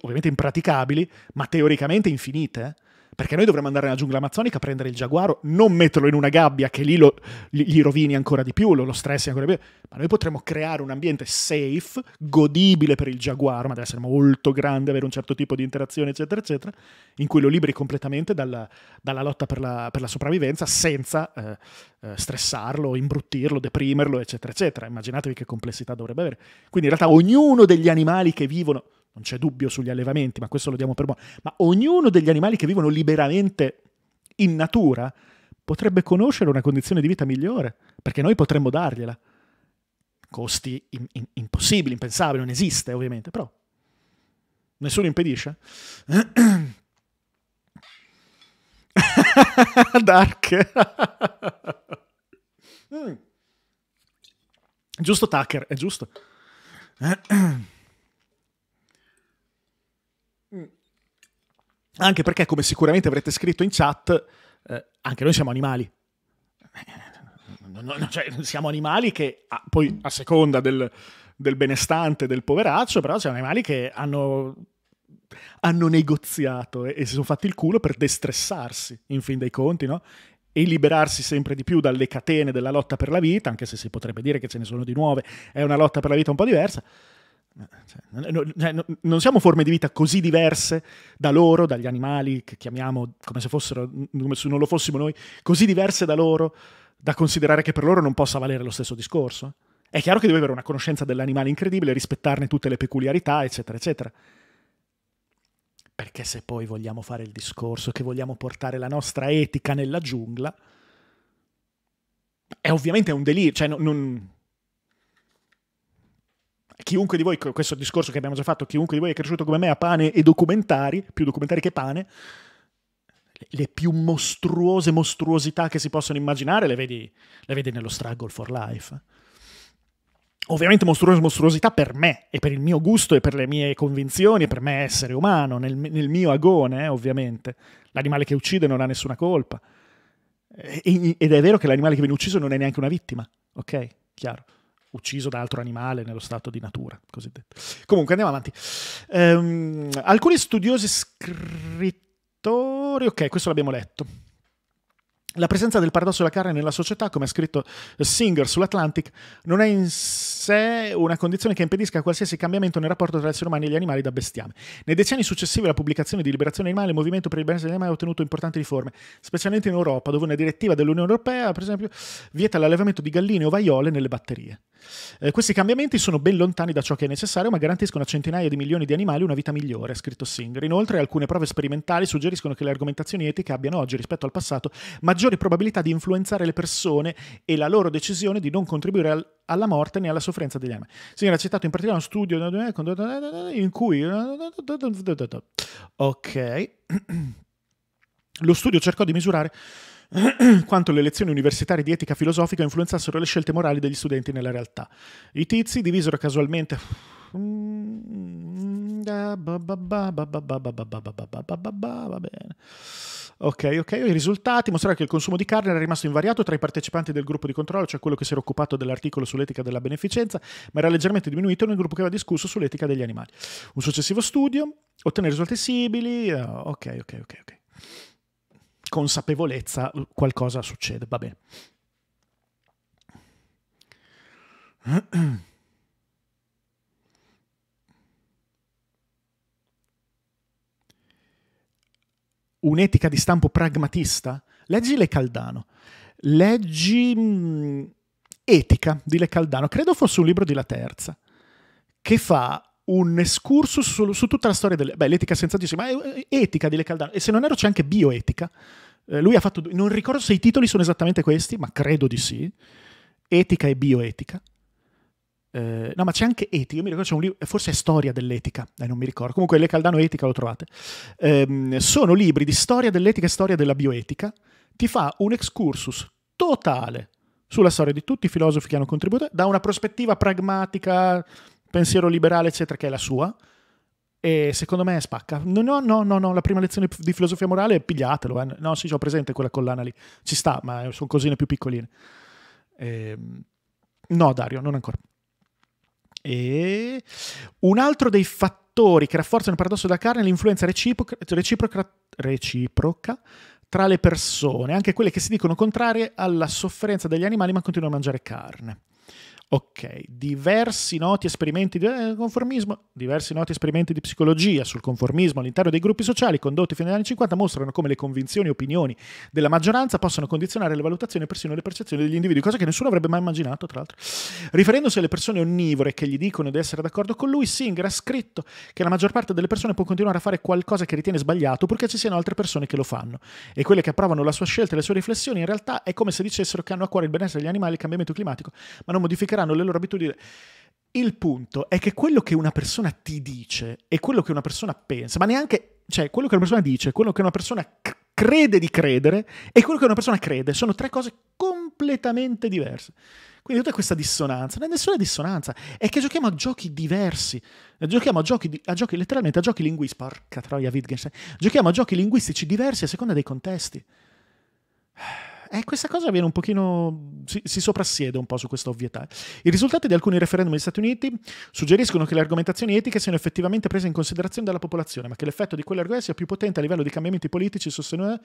ovviamente impraticabili, ma teoricamente infinite. Eh. Perché noi dovremmo andare nella giungla amazzonica a prendere il giaguaro, non metterlo in una gabbia che lì lo, gli rovini ancora di più, lo, lo stressi ancora di più. Ma noi potremmo creare un ambiente safe, godibile per il giaguaro, ma deve essere molto grande, avere un certo tipo di interazione, eccetera, eccetera, in cui lo liberi completamente dalla, dalla lotta per la, per la, sopravvivenza senza eh, eh stressarlo, imbruttirlo, deprimerlo, eccetera, eccetera. Immaginatevi che complessità dovrebbe avere. Quindi in realtà ognuno degli animali che vivono non c'è dubbio sugli allevamenti, ma questo lo diamo per buono, ma ognuno degli animali che vivono liberamente in natura potrebbe conoscere una condizione di vita migliore, perché noi potremmo dargliela. Costi in, in, impossibili, impensabili, non esiste ovviamente, però nessuno impedisce. Dark. mm. Giusto Tucker, è giusto. Anche perché, come sicuramente avrete scritto in chat, eh, anche noi siamo animali. Eh, no, no, cioè, siamo animali che ah, poi a seconda del, del, benestante del poveraccio, però siamo animali che hanno, hanno negoziato e, e, si sono fatti il culo per destressarsi in fin dei conti, no? E liberarsi sempre di più dalle catene della lotta per la vita, anche se si potrebbe dire che ce ne sono di nuove, è una lotta per la vita un po' diversa. Eh, cioè, no, no, cioè, non siamo forme di vita così diverse da loro, dagli animali che chiamiamo come se, fossero, come se non lo fossimo noi, così diverse da loro da considerare che per loro non possa valere lo stesso discorso? È chiaro che devi avere una conoscenza dell'animale incredibile, rispettarne tutte le peculiarità, eccetera, eccetera. Perché se poi vogliamo fare il discorso che vogliamo portare la nostra etica nella giungla, è ovviamente un delirio, cioè non, non chiunque di voi, questo discorso che abbiamo già fatto, chiunque di voi è cresciuto come me a pane e documentari, più documentari che pane, le più mostruose mostruosità che si possono immaginare le vedi, le vedi nello Struggle for Life. Ovviamente mostruose mostruosità per me e per il mio gusto e per le mie convinzioni e per me essere umano, nel, nel mio agone, eh, ovviamente. L'animale che uccide non ha nessuna colpa. E, ed è vero che l'animale che viene ucciso non è neanche una vittima, ok? Chiaro ucciso da altro animale nello stato di natura, cosiddetto. Comunque andiamo avanti. Um, alcuni studiosi scrittori, ok, questo l'abbiamo letto. La presenza del paradosso della carne nella società, come ha scritto Singer sull'Atlantic, non è in sé una condizione che impedisca qualsiasi cambiamento nel rapporto tra esseri umani e gli animali da bestiame. Nei decenni successivi alla pubblicazione di Liberazione Animale, il movimento per il benessere degli animali ha ottenuto importanti riforme, specialmente in Europa, dove una direttiva dell'Unione Europea, per esempio, vieta l'allevamento di galline o vaiole nelle batterie. Eh, questi cambiamenti sono ben lontani da ciò che è necessario, ma garantiscono a centinaia di milioni di animali una vita migliore, ha scritto Singer. Inoltre, alcune prove sperimentali suggeriscono che le argomentazioni etiche abbiano oggi, rispetto al passato, maggiori probabilità di influenzare le persone e la loro decisione di non contribuire al, alla morte né alla sofferenza degli animali. Singer ha citato in particolare uno studio in cui... Ok. Lo studio cercò di misurare quanto le lezioni universitarie di etica filosofica influenzassero le scelte morali degli studenti nella realtà. I tizi divisero casualmente... Va bene. Ok, ok, i risultati mostrano che il consumo di carne era rimasto invariato tra i partecipanti del gruppo di controllo, cioè quello che si era occupato dell'articolo sull'etica della beneficenza, ma era leggermente diminuito nel gruppo che aveva discusso sull'etica degli animali. Un successivo studio ottenne risultati simili. Eh, ok, ok, ok, ok consapevolezza qualcosa succede, va bene. Un'etica di stampo pragmatista? Leggi Le Caldano, leggi mh, mm, Etica di Le Caldano, credo fosse un libro di La Terza, che fa un excursus su, su tutta la storia dell'etica senza Dio, ma è, etica di Lecaldano, e se non erro c'è anche bioetica. Eh, lui ha fatto, non ricordo se i titoli sono esattamente questi, ma credo di sì, etica e bioetica. Eh, no, ma c'è anche etica, io mi ricordo c'è un libro, eh, forse è storia dell'etica, eh, non mi ricordo, comunque Le Caldano etica lo trovate. Ehm, sono libri di storia dell'etica e storia della bioetica, ti fa un excursus totale sulla storia di tutti i filosofi che hanno contribuito da una prospettiva pragmatica, pensiero liberale, eccetera, che è la sua. E secondo me spacca. No, no, no, no, no. la prima lezione di filosofia morale pigliatelo. Eh. No, sì, ho presente quella collana lì. Ci sta, ma sono cosine più piccoline. Eh, no, Dario, non ancora. E un altro dei fattori che rafforzano il paradosso della carne è l'influenza reciproca, reciproca, reciproca tra le persone, anche quelle che si dicono contrarie alla sofferenza degli animali ma continuano a mangiare carne. Ok, diversi noti esperimenti di eh, conformismo, diversi noti esperimenti di psicologia sul conformismo all'interno dei gruppi sociali condotti fino agli anni 50 mostrano come le convinzioni e opinioni della maggioranza possono condizionare le valutazioni e persino le percezioni degli individui, cosa che nessuno avrebbe mai immaginato, tra l'altro. Riferendosi alle persone onnivore che gli dicono di essere d'accordo con lui, Singer ha scritto che la maggior parte delle persone può continuare a fare qualcosa che ritiene sbagliato purché ci siano altre persone che lo fanno. E quelle che approvano la sua scelta e le sue riflessioni in realtà è come se dicessero che hanno a cuore il benessere degli animali e il cambiamento climatico, ma non modificheranno saranno le loro abitudini. Il punto è che quello che una persona ti dice e quello che una persona pensa, ma neanche, cioè quello che una persona dice, quello che una persona c- crede di credere e quello che una persona crede, sono tre cose completamente diverse. Quindi tutta questa dissonanza, non è nessuna dissonanza, è che giochiamo a giochi diversi, giochiamo a giochi, a giochi letteralmente a giochi linguistici, porca troia Wittgenstein, giochiamo a giochi linguistici diversi a seconda dei contesti eh, questa cosa viene un pochino, si, si soprassiede un po' su questa ovvietà. I risultati di alcuni referendum negli Stati Uniti suggeriscono che le argomentazioni etiche siano effettivamente prese in considerazione dalla popolazione, ma che l'effetto di quelle argomentazioni sia più potente a livello di cambiamenti politici sostenuti.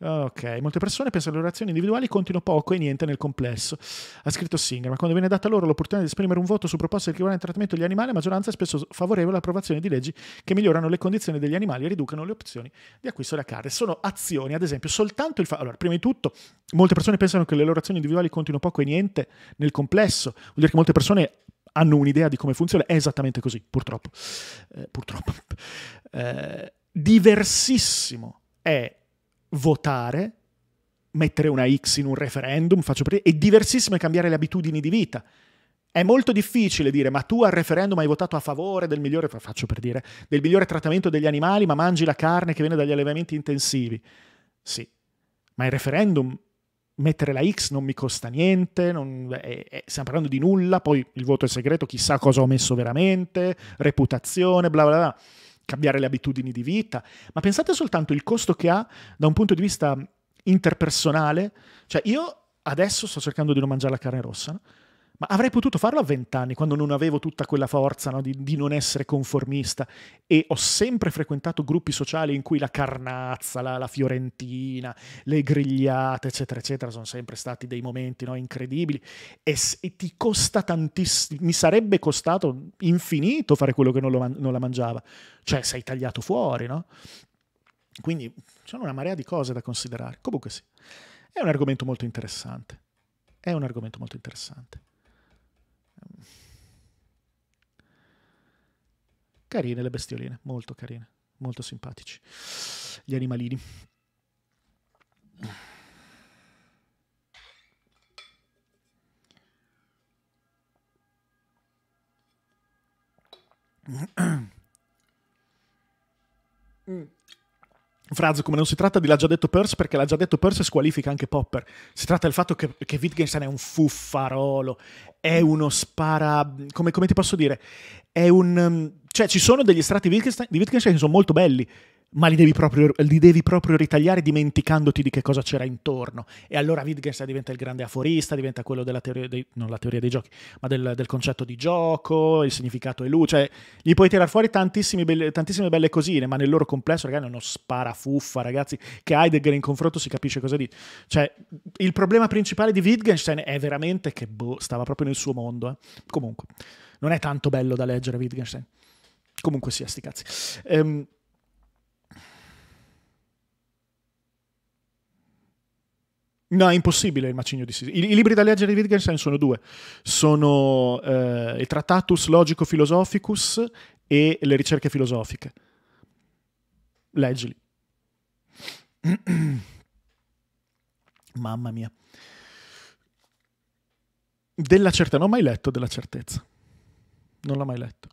Ok, molte persone pensano che le relazioni individuali contino poco e niente nel complesso, ha scritto Singer, ma quando viene data loro l'opportunità di esprimere un voto su proposte che riguardano il trattamento degli animali, la maggioranza è spesso favorevole all'approvazione di leggi che migliorano le condizioni degli animali e riducano le opzioni di acquisto della carne. Sono azioni, ad esempio, soltanto il fatto... Allora, prima di tutto, molte persone pensano che le loro azioni individuali contino poco e niente nel complesso. Vuol dire che molte persone hanno un'idea di come funziona. È esattamente così, purtroppo. Eh, purtroppo. Eh, diversissimo è votare, mettere una X in un referendum, faccio per dire, e diversissimo è cambiare le abitudini di vita. È molto difficile dire, ma tu al referendum hai votato a favore del migliore, faccio per dire, del migliore trattamento degli animali, ma mangi la carne che viene dagli allevamenti intensivi. Sì, ma il referendum mettere la X non mi costa niente, non, eh, eh, eh, stiamo parlando di nulla, poi il voto è segreto, chissà cosa ho messo veramente, reputazione, bla bla bla, cambiare le abitudini di vita, ma pensate soltanto il costo che ha da un punto di vista interpersonale, cioè io adesso sto cercando di non mangiare la carne rossa, no? ma avrei potuto farlo a vent'anni, quando non avevo tutta quella forza no, di, di, non essere conformista e ho sempre frequentato gruppi sociali in cui la carnazza, la, la fiorentina, le grigliate, eccetera, eccetera, sono sempre stati dei momenti no, incredibili e, e, ti costa tantissimo, mi sarebbe costato infinito fare quello che non, lo, non la mangiava, cioè sei tagliato fuori, no? Quindi c'è una marea di cose da considerare. Comunque sì, è un argomento molto interessante. È un argomento molto interessante. Carine le bestioline, molto carine, molto simpatici. Gli animalini. Mm. Frazzo, come non si tratta di l'ha già detto Peirce, perché l'ha già detto Peirce squalifica anche Popper. Si tratta del fatto che, che Wittgenstein è un fuffarolo, è uno spara... Come, come ti posso dire? È un... Cioè, ci sono degli strati di Wittgenstein, di Wittgenstein che sono molto belli, ma li devi, proprio, li devi proprio ritagliare dimenticandoti di che cosa c'era intorno. E allora Wittgenstein diventa il grande aforista, diventa quello della teoria dei, non la teoria dei giochi, ma del, del concetto di gioco, il significato è lui, cioè gli puoi tirare fuori be- tantissime belle cosine, ma nel loro complesso, ragazzi, è uno sparafuffa, ragazzi, che Heidegger in confronto si capisce cosa dice. Cioè, il problema principale di Wittgenstein è veramente che boh, stava proprio nel suo mondo. Eh. Comunque, non è tanto bello da leggere Wittgenstein. Comunque sia, sti cazzi. Ehm, No, è impossibile il macigno di Sisifo. I, I, libri da leggere di Wittgenstein sono due. Sono eh, il Trattatus Logico-Philosophicus e le ricerche filosofiche. Leggili. Mamma mia. Della certezza. Non ho mai letto della certezza. Non l'ho mai letto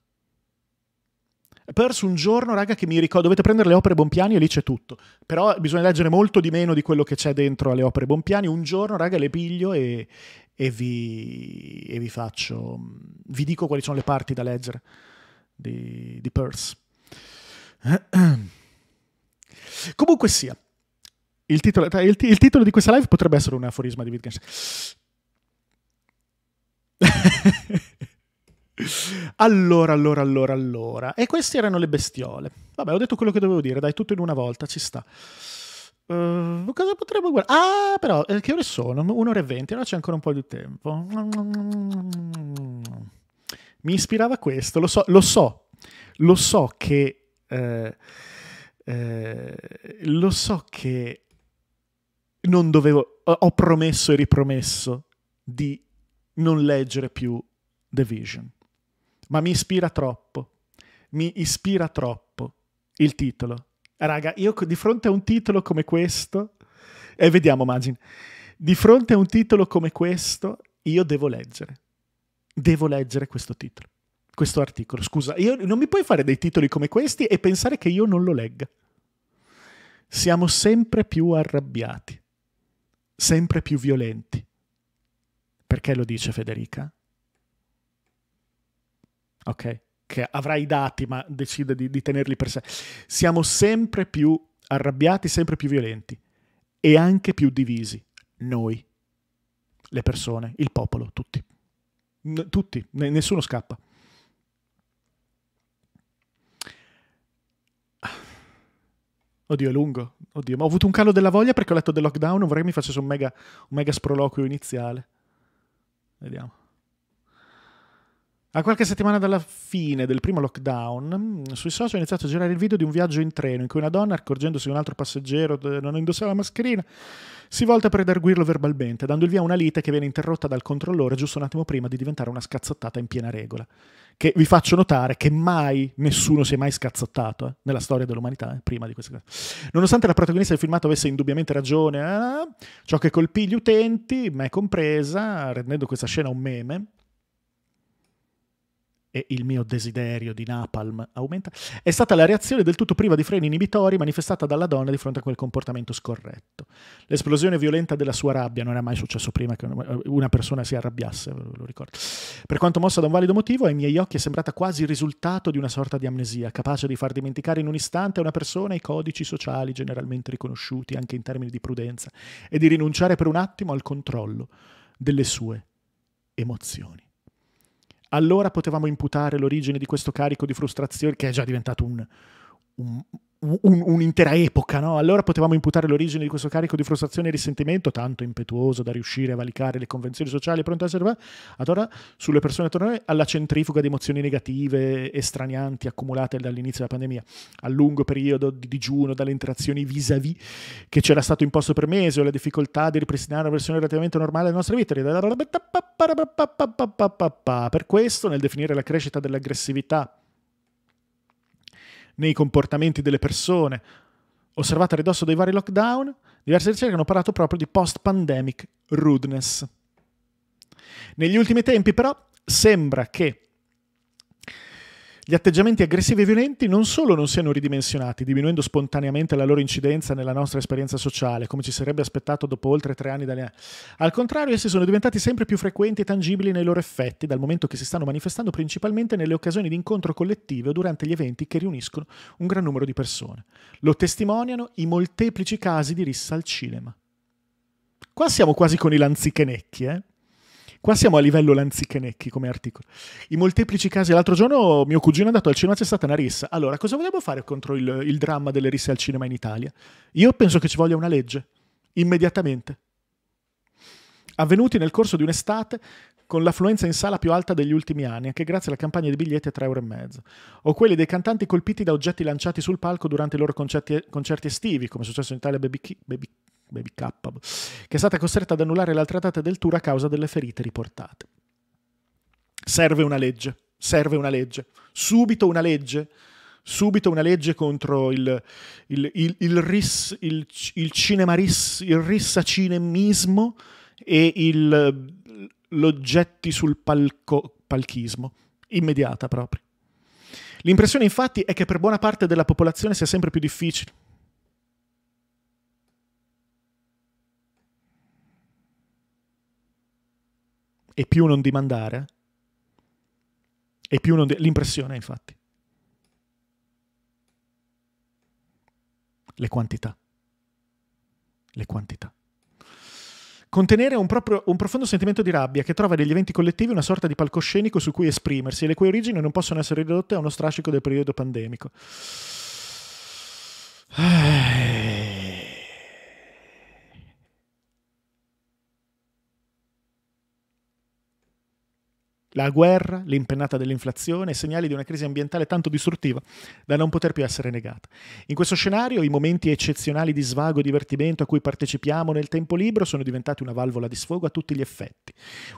perso un giorno, raga, che mi ricordo, dovete prendere le opere Bompiani e lì c'è tutto. Però bisogna leggere molto di meno di quello che c'è dentro alle opere Bompiani. Un giorno, raga, le piglio e, e, vi, e vi, faccio, mm, vi dico quali sono le parti da leggere di, di Pearse. Comunque sia, il titolo, il, il titolo, di questa live potrebbe essere un aforisma di Wittgenstein. Allora, allora, allora, allora. E queste erano le bestiole. Vabbè, ho detto quello che dovevo dire, dai, tutto in una volta, ci sta. Uh, cosa potremmo guardare? Ah, però, eh, che ore sono? Un'ora e venti, allora c'è ancora un po' di tempo. Mi ispirava questo, lo so, lo so, lo so che... Eh, eh, lo so che non dovevo, ho promesso e ripromesso di non leggere più The Vision ma mi ispira troppo. Mi ispira troppo il titolo. Raga, io di fronte a un titolo come questo, e eh, vediamo Magin, di fronte a un titolo come questo, io devo leggere. Devo leggere questo titolo, questo articolo. Scusa, io, non mi puoi fare dei titoli come questi e pensare che io non lo legga. Siamo sempre più arrabbiati, sempre più violenti. Perché lo dice Federica? ok? Che avrà i dati ma decide di, di tenerli per sé. Siamo sempre più arrabbiati, sempre più violenti e anche più divisi. Noi, le persone, il popolo, tutti. N- tutti, N- nessuno scappa. Oddio, è lungo. Oddio, ma ho avuto un calo della voglia perché ho letto del lockdown. Non Vorrei che mi facesse un mega, un mega sproloquio iniziale. Vediamo. A qualche settimana dalla fine del primo lockdown, mm, sui social ho iniziato a girare il video di un viaggio in treno in cui una donna, accorgendosi che un altro passeggero non indossava la mascherina, si volta per edarguirlo verbalmente, dando il via a una lite che viene interrotta dal controllore giusto un attimo prima di diventare una scazzottata in piena regola. Che vi faccio notare che mai nessuno si è mai scazzottato eh, nella storia dell'umanità, eh, prima di questa cosa. Nonostante la protagonista del filmato avesse indubbiamente ragione, eh, ciò che colpì gli utenti, me compresa, rendendo questa scena un meme, e il mio desiderio di napalm aumenta, è stata la reazione del tutto priva di freni inibitori manifestata dalla donna di fronte a quel comportamento scorretto. L'esplosione violenta della sua rabbia non era mai successo prima che una persona si arrabbiasse, lo ricordo. Per quanto mossa da un valido motivo, ai miei occhi è sembrata quasi il risultato di una sorta di amnesia, capace di far dimenticare in un istante a una persona i codici sociali generalmente riconosciuti anche in termini di prudenza e di rinunciare per un attimo al controllo delle sue emozioni allora potevamo imputare l'origine di questo carico di frustrazione, che è già diventato un, un, un, un'intera epoca, no? Allora potevamo imputare l'origine di questo carico di frustrazione e risentimento, tanto impetuoso da riuscire a valicare le convenzioni sociali pronte a servire, ad ora sulle persone attorno a noi, alla centrifuga di emozioni negative e stranianti accumulate dall'inizio della pandemia, al lungo periodo di digiuno, dalle interazioni vis-à-vis che c'era stato imposto per mesi, o alla difficoltà di ripristinare una versione relativamente normale della nostra vita. Per questo, nel definire la crescita dell'aggressività nei comportamenti delle persone, osservate a ridosso dei vari lockdown, diverse ricerche hanno parlato proprio di post-pandemic rudeness. Negli ultimi tempi però sembra che gli atteggiamenti aggressivi e violenti non solo non siano ridimensionati, diminuendo spontaneamente la loro incidenza nella nostra esperienza sociale, come ci sarebbe aspettato dopo oltre tre anni dalle... Al contrario, essi sono diventati sempre più frequenti e tangibili nei loro effetti, dal momento che si stanno manifestando principalmente nelle occasioni di incontro collettive o durante gli eventi che riuniscono un gran numero di persone. Lo testimoniano i molteplici casi di rissa al cinema. Qua siamo quasi con i lanzichenecchi, eh? Qua siamo a livello lanzichenecchi come articolo. I molteplici casi. L'altro giorno mio cugino è andato al cinema, c'è stata una rissa. Allora, cosa vogliamo fare contro il, il dramma delle risse al cinema in Italia? Io penso che ci voglia una legge. Immediatamente. Avvenuti nel corso di un'estate, con l'affluenza in sala più alta degli ultimi anni, anche grazie alla campagna di biglietti a 3,5 euro. O quelli dei cantanti colpiti da oggetti lanciati sul palco durante i loro concerti, concerti estivi, come è successo in Italia Baby, Baby Baby boh, K, che è stata costretta ad annullare l'altra data del tour a causa delle ferite riportate. Serve una legge, serve una legge, subito una legge, subito una legge contro il, il, il, il, ris, il, il cinema ris, il rissacinemismo e il l'oggetti sul palco, palchismo, immediata proprio. L'impressione infatti è che per buona parte della popolazione sia sempre più difficile, e più non dimandare, e più non... Di- l'impressione, infatti. Le quantità. Le quantità. Contenere un, proprio, un, profondo sentimento di rabbia che trova negli eventi collettivi una sorta di palcoscenico su cui esprimersi e le cui origini non possono essere ridotte a uno strascico del periodo pandemico. la guerra, l'impennata dell'inflazione, segnali di una crisi ambientale tanto distruttiva da non poter più essere negata. In questo scenario i momenti eccezionali di svago e divertimento a cui partecipiamo nel tempo libero sono diventati una valvola di sfogo a tutti gli effetti,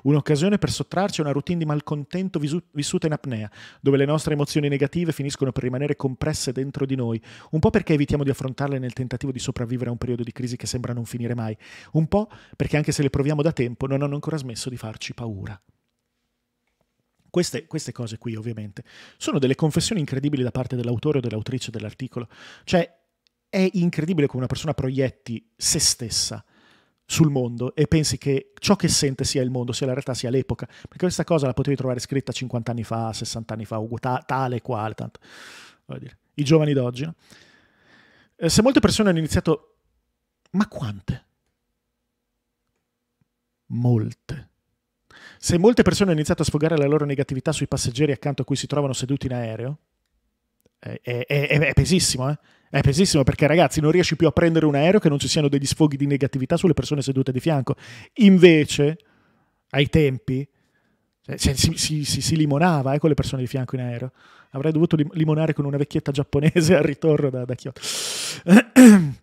un'occasione per sottrarci a una routine di malcontento vissuta in apnea, dove le nostre emozioni negative finiscono per rimanere compresse dentro di noi, un po' perché evitiamo di affrontarle nel tentativo di sopravvivere a un periodo di crisi che sembra non finire mai, un po' perché anche se le proviamo da tempo non hanno ancora smesso di farci paura. Queste, queste cose qui, ovviamente, sono delle confessioni incredibili da parte dell'autore o dell'autrice dell'articolo. Cioè, è incredibile come una persona proietti se stessa sul mondo e pensi che ciò che sente sia il mondo, sia la realtà, sia l'epoca, perché questa cosa la potevi trovare scritta 50 anni fa, 60 anni fa, tale e quale, tanto. I giovani d'oggi. No? Eh, se molte persone hanno iniziato... Ma quante? Molte se molte persone hanno iniziato a sfogare la loro negatività sui passeggeri accanto a cui si trovano seduti in aereo, è, eh, è, è, è pesissimo, eh? È pesissimo perché ragazzi non riesci più a prendere un aereo che non ci siano degli sfoghi di negatività sulle persone sedute di fianco. Invece, ai tempi, cioè, si, si, si, si limonava eh, con le persone di fianco in aereo. Avrei dovuto limonare con una vecchietta giapponese al ritorno da, da Kyoto.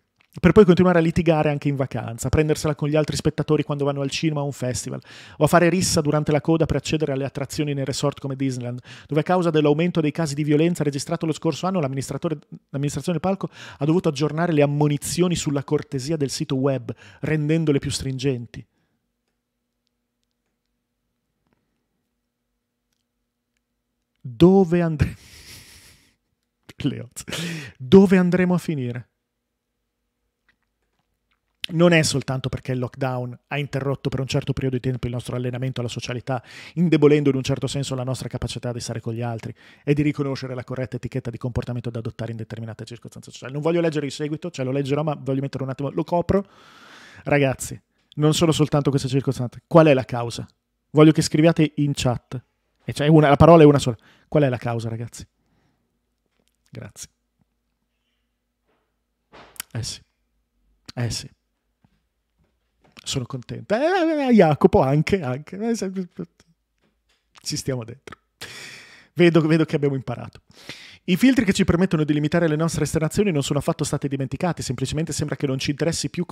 per poi continuare a litigare anche in vacanza, a prendersela con gli altri spettatori quando vanno al cinema o a un festival, o a fare rissa durante la coda per accedere alle attrazioni nei resort come Disneyland, dove a causa dell'aumento dei casi di violenza registrato lo scorso anno l'amministrazione del palco ha dovuto aggiornare le ammonizioni sulla cortesia del sito web, rendendole più stringenti. Dove, andre... Dove andremo a finire? non è soltanto perché il lockdown ha interrotto per un certo periodo di tempo il nostro allenamento alla socialità, indebolendo in un certo senso la nostra capacità di stare con gli altri e di riconoscere la corretta etichetta di comportamento da adottare in determinate circostanze sociali. Non voglio leggere il seguito, ce cioè lo leggerò, ma voglio mettere un attimo, lo copro. Ragazzi, non sono soltanto queste circostanze. Qual è la causa? Voglio che scriviate in chat. E cioè una, la parola è una sola. Qual è la causa, ragazzi? Grazie. Eh sì. Eh sì. Sono contento. Eh, eh, eh, Jacopo anche, anche. Eh, ci stiamo dentro. Vedo, vedo, che abbiamo imparato. I filtri che ci permettono di limitare le nostre esternazioni non sono affatto stati dimenticati, semplicemente sembra che non ci interessi più...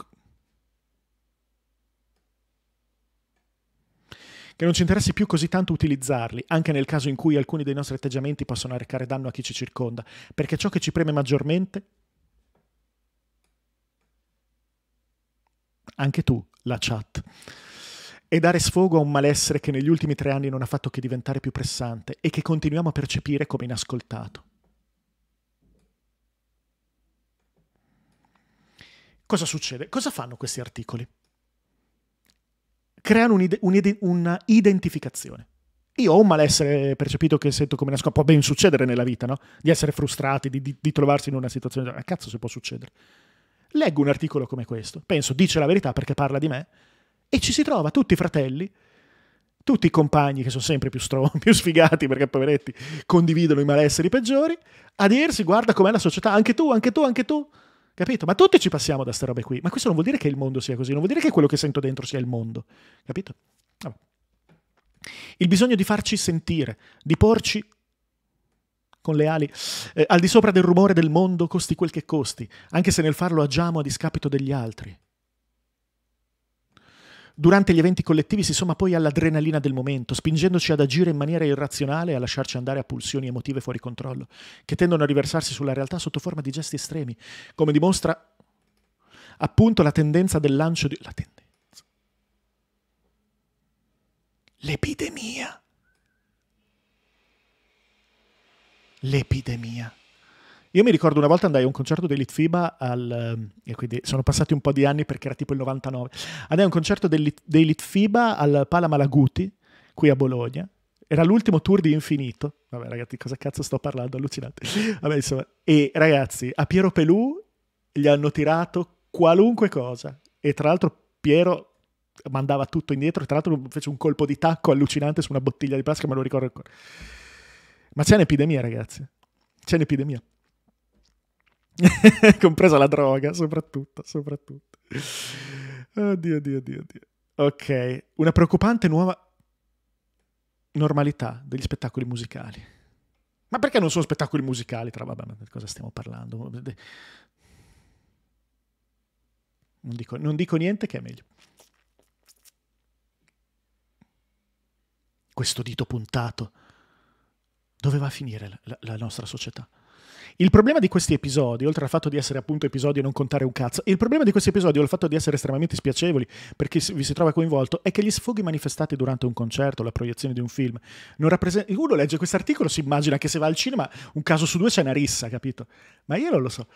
che non ci interessi più così tanto utilizzarli, anche nel caso in cui alcuni dei nostri atteggiamenti possano arrecare danno a chi ci circonda, perché ciò che ci preme maggiormente anche tu, la chat, e dare sfogo a un malessere che negli ultimi tre anni non ha fatto che diventare più pressante e che continuiamo a percepire come inascoltato. Cosa succede? Cosa fanno questi articoli? Creano un'identificazione. Io ho un malessere percepito che sento come nascosto. Può ben succedere nella vita, no? Di essere frustrati, di, di, di trovarsi in una situazione. Ma cazzo, se può succedere leggo un articolo come questo, penso dice la verità perché parla di me, e ci si trova tutti i fratelli, tutti i compagni che sono sempre più, stro- più sfigati perché poveretti condividono i malesseri peggiori, a dirsi guarda com'è la società, anche tu, anche tu, anche tu. Capito? Ma tutti ci passiamo da queste robe qui. Ma questo non vuol dire che il mondo sia così, non vuol dire che quello che sento dentro sia il mondo. Capito? Il bisogno di farci sentire, di porci con le ali, eh, al di sopra del rumore del mondo, costi quel che costi, anche se nel farlo agiamo a discapito degli altri. Durante gli eventi collettivi si somma poi all'adrenalina del momento, spingendoci ad agire in maniera irrazionale e a lasciarci andare a pulsioni emotive fuori controllo, che tendono a riversarsi sulla realtà sotto forma di gesti estremi, come dimostra appunto la tendenza del lancio di... La tendenza. L'epidemia l'epidemia. Io mi ricordo una volta andai a un concerto dei Litfiba, al, eh, quindi sono passati un po' di anni perché era tipo il 99, andai a un concerto dei, Litfiba al Pala Malaguti, qui a Bologna, era l'ultimo tour di Infinito, vabbè ragazzi cosa cazzo sto parlando, allucinante, vabbè insomma, e ragazzi a Piero Pelù gli hanno tirato qualunque cosa e tra l'altro Piero mandava tutto indietro, tra l'altro fece un colpo di tacco allucinante su una bottiglia di plastica, me lo ricordo ancora. Ma c'è un'epidemia, ragazzi. C'è un'epidemia. Compresa la droga, soprattutto, soprattutto. Oddio, oddio, oddio, oddio. Ok, una preoccupante nuova normalità degli spettacoli musicali. Ma perché non sono spettacoli musicali? Tra vabbè, ma di cosa stiamo parlando? Non dico, non dico, niente che è meglio. Questo dito puntato dove va a finire la, la nostra società. Il problema di questi episodi, oltre al fatto di essere appunto episodi e non contare un cazzo, il problema di questi episodi, oltre al fatto di essere estremamente spiacevoli per chi vi si trova coinvolto, è che gli sfoghi manifestati durante un concerto, la proiezione di un film, non rappresentano. Uno legge questo articolo, si immagina che se va al cinema un caso su due c'è una rissa, capito? Ma io non lo so.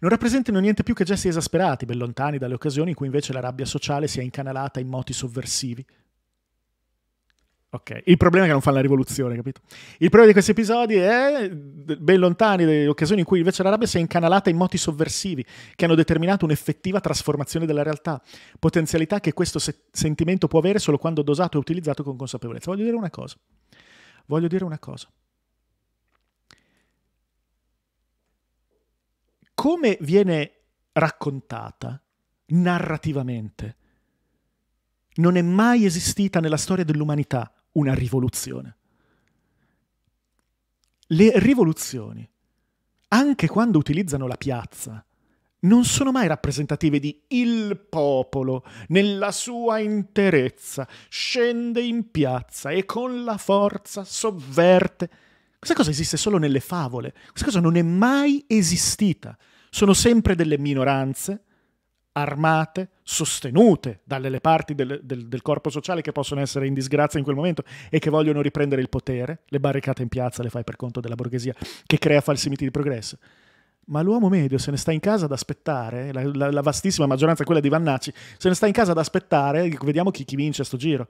Non rappresentano niente più che gesti esasperati, ben lontani dalle occasioni in cui invece la rabbia sociale si è incanalata in moti sovversivi, Ok, il problema è che non fanno la rivoluzione, capito? Il problema di questi episodi è ben lontani dalle occasioni in cui invece l'Arabia si è incanalata in moti sovversivi che hanno determinato un'effettiva trasformazione della realtà, potenzialità che questo se sentimento può avere solo quando dosato e utilizzato con consapevolezza. Voglio dire una cosa, voglio dire una cosa. Come viene raccontata narrativamente non è mai esistita nella storia dell'umanità una rivoluzione. Le rivoluzioni, anche quando utilizzano la piazza, non sono mai rappresentative di il popolo nella sua interezza scende in piazza e con la forza sovverte. Questa cosa esiste solo nelle favole, questa cosa non è mai esistita. Sono sempre delle minoranze armate, sostenute dalle parti del, del, del, corpo sociale che possono essere in disgrazia in quel momento e che vogliono riprendere il potere, le barricate in piazza le fai per conto della borghesia che crea falsi miti di progresso. Ma l'uomo medio se ne sta in casa ad aspettare, la, la, la vastissima maggioranza, quella di Vannacci, se ne sta in casa ad aspettare, vediamo chi, chi vince sto giro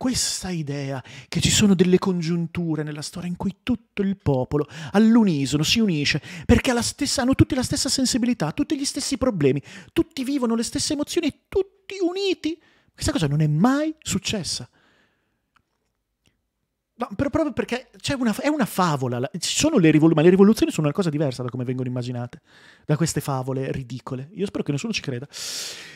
questa idea che ci sono delle congiunture nella storia in cui tutto il popolo all'unisono si unisce perché ha stessa, hanno tutti la stessa sensibilità, tutti gli stessi problemi, tutti vivono le stesse emozioni tutti uniti. Questa cosa non è mai successa. No, però proprio perché una, è una favola, le rivol- ma le rivoluzioni sono una cosa diversa da come vengono immaginate, da queste favole ridicole. Io spero che nessuno ci creda.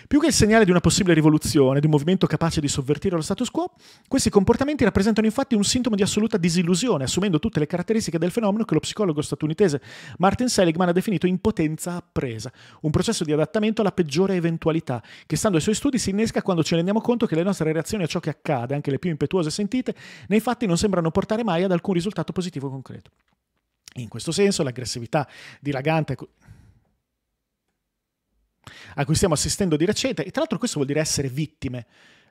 Più che il segnale di una possibile rivoluzione, di un movimento capace di sovvertire lo status quo, questi comportamenti rappresentano infatti un sintomo di assoluta disillusione, assumendo tutte le caratteristiche del fenomeno che lo psicologo statunitense Martin Seligman ha definito impotenza appresa, un processo di adattamento alla peggiore eventualità, che stando ai suoi studi si innesca quando ci rendiamo conto che le nostre reazioni a ciò che accade, anche le più impetuose sentite, nei fatti non sembrano sembrano portare mai ad alcun risultato positivo concreto. In questo senso l'aggressività dilagante a cui stiamo assistendo di recente, e tra l'altro questo vuol dire essere vittime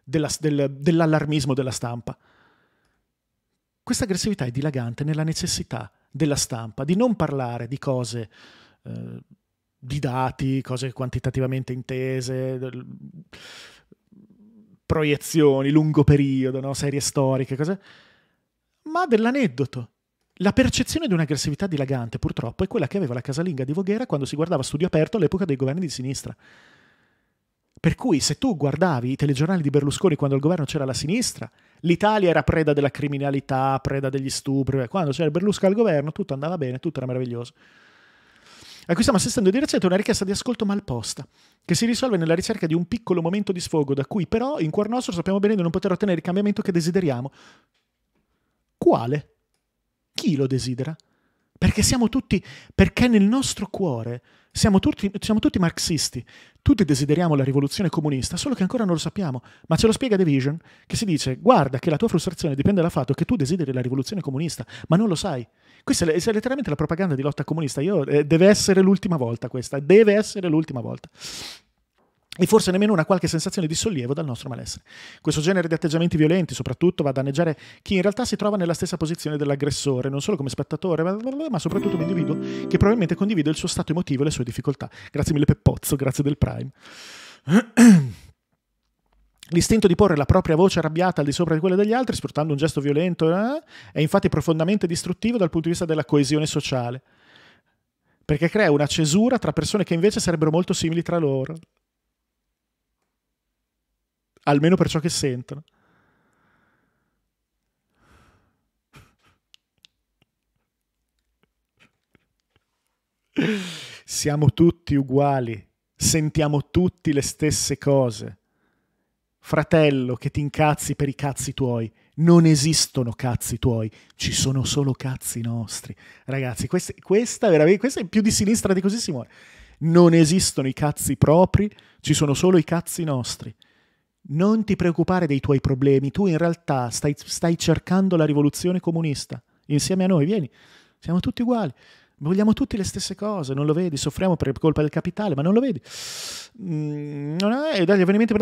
della, del, dell'allarmismo della stampa, questa aggressività è dilagante nella necessità della stampa di non parlare di cose... Eh, di dati, cose quantitativamente intese, proiezioni, lungo periodo, no? serie storiche, cose ma dell'aneddoto. La percezione di un'aggressività dilagante, purtroppo, è quella che aveva la casalinga di Voghera quando si guardava studio aperto all'epoca dei governi di sinistra. Per cui se tu guardavi i telegiornali di Berlusconi quando il governo c'era la sinistra, l'Italia era preda della criminalità, preda degli stupri, quando c'era Berlusconi al governo tutto andava bene, tutto era meraviglioso. A cui stiamo assistendo di recente una richiesta di ascolto malposta, che si risolve nella ricerca di un piccolo momento di sfogo, da cui però in cuor nostro sappiamo bene di non poter ottenere il cambiamento che desideriamo. Quale? Chi lo desidera? Perché siamo tutti, perché nel nostro cuore siamo tutti, siamo tutti marxisti, tutti desideriamo la rivoluzione comunista, solo che ancora non lo sappiamo. Ma ce lo spiega The Vision, che si dice, guarda che la tua frustrazione dipende dal fatto che tu desideri la rivoluzione comunista, ma non lo sai. Questa è, letteralmente la propaganda di lotta comunista. Io, eh, deve essere l'ultima volta questa, deve essere l'ultima volta e forse nemmeno una qualche sensazione di sollievo dal nostro malessere. Questo genere di atteggiamenti violenti soprattutto va a danneggiare chi in realtà si trova nella stessa posizione dell'aggressore, non solo come spettatore, ma soprattutto come individuo che probabilmente condivide il suo stato emotivo e le sue difficoltà. Grazie mille Peppozzo, grazie del Prime. L'istinto di porre la propria voce arrabbiata al di sopra di quella degli altri, sfruttando un gesto violento, eh, è infatti profondamente distruttivo dal punto di vista della coesione sociale, perché crea una cesura tra persone che invece sarebbero molto simili tra loro almeno per ciò che sentono. Siamo tutti uguali, sentiamo tutti le stesse cose. Fratello, che ti incazzi per i cazzi tuoi. Non esistono cazzi tuoi, ci sono solo cazzi nostri. Ragazzi, questa, questa, questa è più di sinistra di così, Simone. Non esistono i cazzi propri, ci sono solo i cazzi nostri. Non ti preoccupare dei tuoi problemi, tu in realtà stai, stai cercando la rivoluzione comunista. Insieme a noi, vieni, siamo tutti uguali. Vogliamo tutti le stesse cose, non lo vedi? Soffriamo per colpa del capitale, ma non lo vedi? Mm, non è, dagli avvenimenti...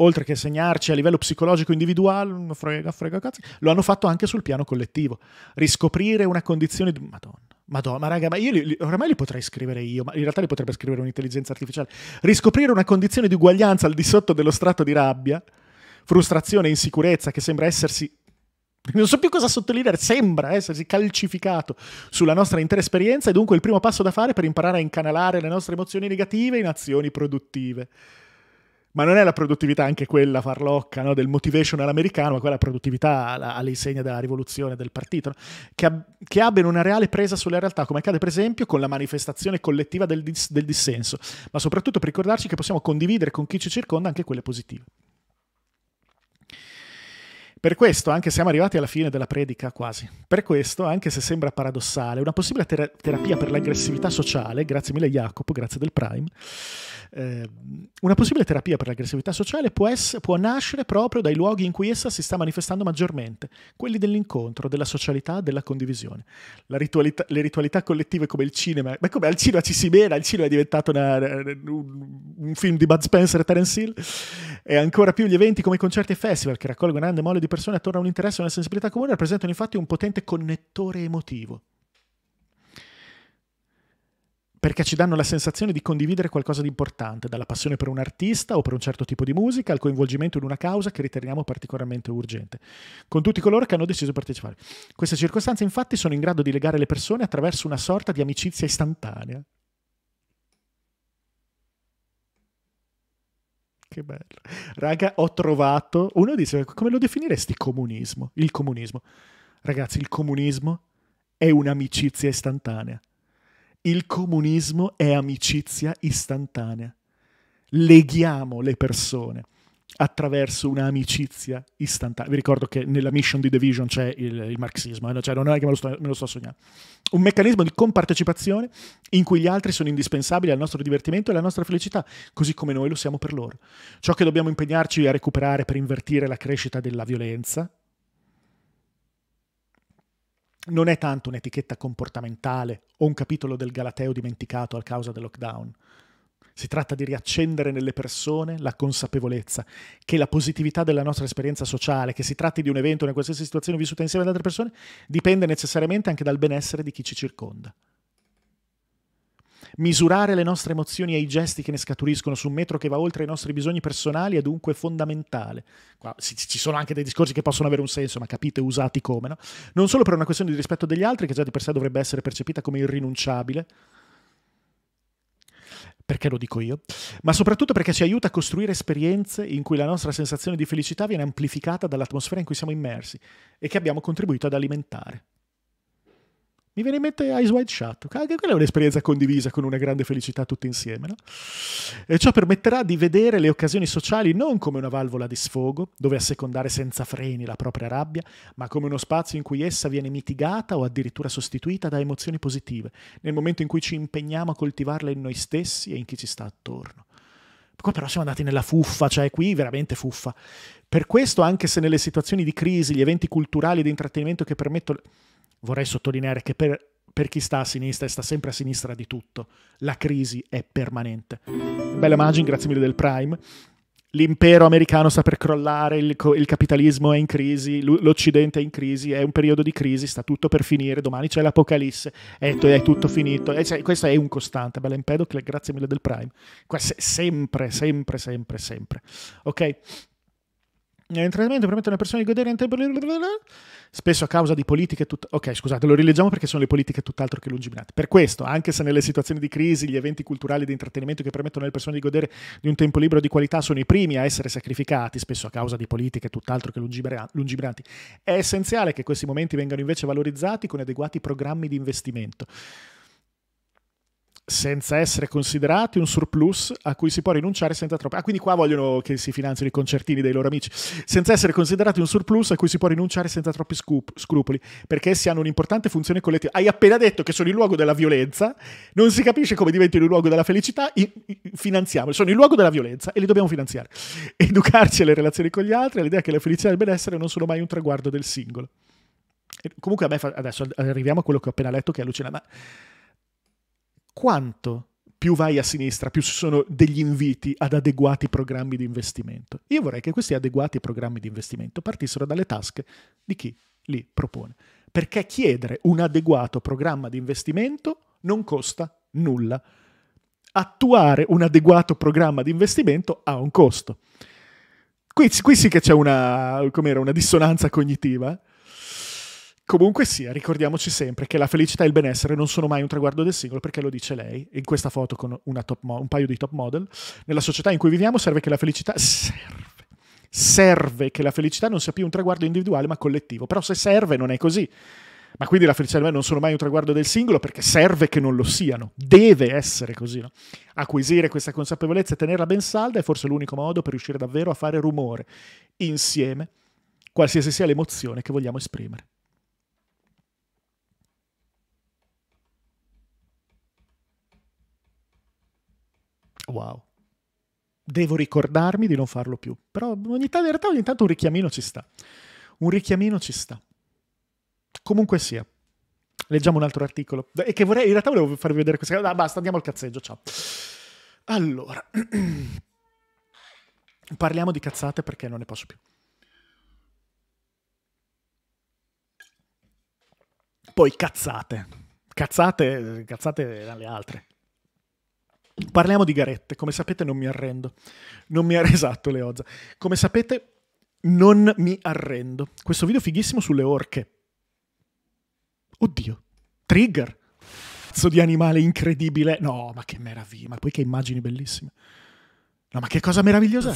Oltre che segnarci a livello psicologico individuale, frega, frega, cazzo, lo hanno fatto anche sul piano collettivo. Riscoprire una condizione... Madonna. Madonna, ma raga, ma io li, li, ormai li potrei scrivere io, ma in realtà li potrebbe scrivere un'intelligenza artificiale. Riscoprire una condizione di uguaglianza al di sotto dello strato di rabbia, frustrazione e insicurezza che sembra essersi non so più cosa sottolineare, sembra essersi calcificato sulla nostra intera esperienza e dunque il primo passo da fare per imparare a incanalare le nostre emozioni negative in azioni produttive ma non è la produttività anche quella farlocca no? del motivation all'americano, ma quella produttività all'insegna della rivoluzione del partito, no? che, ab- che, abbiano una reale presa sulla realtà, come accade per esempio con la manifestazione collettiva del, dis- del dissenso, ma soprattutto per ricordarci che possiamo condividere con chi ci circonda anche quelle positive. Per questo, anche se siamo arrivati alla fine della predica quasi, per questo, anche se sembra paradossale, una possibile ter terapia per l'aggressività sociale, grazie mille Jacopo, grazie del Prime, eh, una possibile terapia per l'aggressività sociale può, può nascere proprio dai luoghi in cui essa si sta manifestando maggiormente, quelli dell'incontro, della socialità, della condivisione. Ritualità, le ritualità collettive come il cinema, ma come al cinema ci si vede, il cinema è diventato una, un, un, film di Bud Spencer e Terence Hill, e ancora più gli eventi come concerti e festival che raccolgono grande mole di di persone attorno a un interesse e una sensibilità comune rappresentano infatti un potente connettore emotivo. Perché ci danno la sensazione di condividere qualcosa di importante, dalla passione per un artista o per un certo tipo di musica al coinvolgimento in una causa che riteniamo particolarmente urgente, con tutti coloro che hanno deciso di partecipare. Queste circostanze infatti sono in grado di legare le persone attraverso una sorta di amicizia istantanea. Che bello. Raga, ho trovato... Uno dice, come lo definiresti comunismo? Il comunismo. Ragazzi, il comunismo è un'amicizia istantanea. Il comunismo è amicizia istantanea. Leghiamo le persone attraverso un'amicizia istantanea. Vi ricordo che nella mission di Division c'è il, il marxismo, eh? cioè non è che me lo, sto, me lo, sto, sognando. Un meccanismo di compartecipazione in cui gli altri sono indispensabili al nostro divertimento e alla nostra felicità, così come noi lo siamo per loro. Ciò che dobbiamo impegnarci a recuperare per invertire la crescita della violenza non è tanto un'etichetta comportamentale o un capitolo del Galateo dimenticato a causa del lockdown si tratta di riaccendere nelle persone la consapevolezza che la positività della nostra esperienza sociale, che si tratti di un evento, una qualsiasi situazione vissuta insieme ad altre persone, dipende necessariamente anche dal benessere di chi ci circonda. Misurare le nostre emozioni e i gesti che ne scaturiscono su un metro che va oltre i nostri bisogni personali è dunque fondamentale. Qua, ci sono anche dei discorsi che possono avere un senso, ma capite usati come, no? Non solo per una questione di rispetto degli altri, che già di per sé dovrebbe essere percepita come irrinunciabile, perché lo dico io, ma soprattutto perché ci aiuta a costruire esperienze in cui la nostra sensazione di felicità viene amplificata dall'atmosfera in cui siamo immersi e che abbiamo contribuito ad alimentare. Mi viene in mente Ice Wide Shut, anche quella è un'esperienza condivisa con una grande felicità tutti insieme. No? E ciò permetterà di vedere le occasioni sociali non come una valvola di sfogo, dove assecondare senza freni la propria rabbia, ma come uno spazio in cui essa viene mitigata o addirittura sostituita da emozioni positive, nel momento in cui ci impegniamo a coltivarla in noi stessi e in chi ci sta attorno. Qua però siamo andati nella fuffa, cioè qui veramente fuffa. Per questo, anche se nelle situazioni di crisi, gli eventi culturali di intrattenimento che permettono vorrei sottolineare che per, per chi sta a sinistra e sta sempre a sinistra di tutto, la crisi è permanente. Bella Magin, grazie mille del Prime. L'impero americano sta per crollare, il, il capitalismo è in crisi, l'Occidente è in crisi, è un periodo di crisi, sta tutto per finire, domani c'è l'apocalisse, è, è tutto finito. E cioè, questo è un costante, bella Empedocle, grazie mille del Prime. Questo è sempre, sempre, sempre, sempre. Ok? Nell'entrenamento permette a una persona di godere in tempo spesso a causa di politiche tut- ok scusate lo rileggiamo perché sono le politiche tutt'altro che lungimiranti per questo anche se nelle situazioni di crisi gli eventi culturali di intrattenimento che permettono alle persone di godere di un tempo libero di qualità sono i primi a essere sacrificati spesso a causa di politiche tutt'altro che lungimiranti è essenziale che questi momenti vengano invece valorizzati con adeguati programmi di investimento senza essere considerati un surplus a cui si può rinunciare senza troppo. Ah, quindi qua vogliono che si finanzino i concertini dei loro amici. Senza essere considerati un surplus a cui si può rinunciare senza troppi scrupoli, perché essi hanno un'importante funzione collettiva. Hai appena detto che sono il luogo della violenza, non si capisce come diventino il luogo della felicità, finanziamoli. Sono il luogo della violenza e li dobbiamo finanziare. Educarci alle relazioni con gli altri, all'idea che la felicità e il benessere non sono mai un traguardo del singolo. E comunque a me fa... adesso arriviamo a quello che ho appena letto che è allucinante. Ma quanto più vai a sinistra, più ci sono degli inviti ad adeguati programmi di investimento. Io vorrei che questi adeguati programmi di investimento partissero dalle tasche di chi li propone. Perché chiedere un adeguato programma di investimento non costa nulla. Attuare un adeguato programma di investimento ha un costo. Qui, qui sì che c'è una, una dissonanza cognitiva Comunque sia, ricordiamoci sempre che la felicità e il benessere non sono mai un traguardo del singolo, perché lo dice lei in questa foto con mo- un paio di top model. Nella società in cui viviamo serve che la felicità serve. Serve che la felicità non sia più un traguardo individuale ma collettivo. Però se serve non è così. Ma quindi la felicità e il benessere non sono mai un traguardo del singolo perché serve che non lo siano. Deve essere così. No? Acquisire questa consapevolezza e tenerla ben salda è forse l'unico modo per riuscire davvero a fare rumore insieme, qualsiasi sia l'emozione che vogliamo esprimere. wow, devo ricordarmi di non farlo più. Però ogni tanto, in realtà ogni tanto un richiamino ci sta. Un richiamino ci sta. Comunque sia. Leggiamo un altro articolo. E che vorrei, in realtà volevo farvi vedere questa cosa. Ah, basta, andiamo al cazzeggio, ciao. Allora, parliamo di cazzate perché non ne posso più. Poi cazzate. Cazzate, cazzate dalle altre. Parliamo di garette, come sapete non mi arrendo. Non mi arrendo, esatto Leozza. Come sapete non mi arrendo. Questo video fighissimo sulle orche. Oddio. Trigger. Cazzo di animale incredibile. No, ma che meraviglia. Ma poi che immagini bellissime. No, ma che cosa meravigliosa.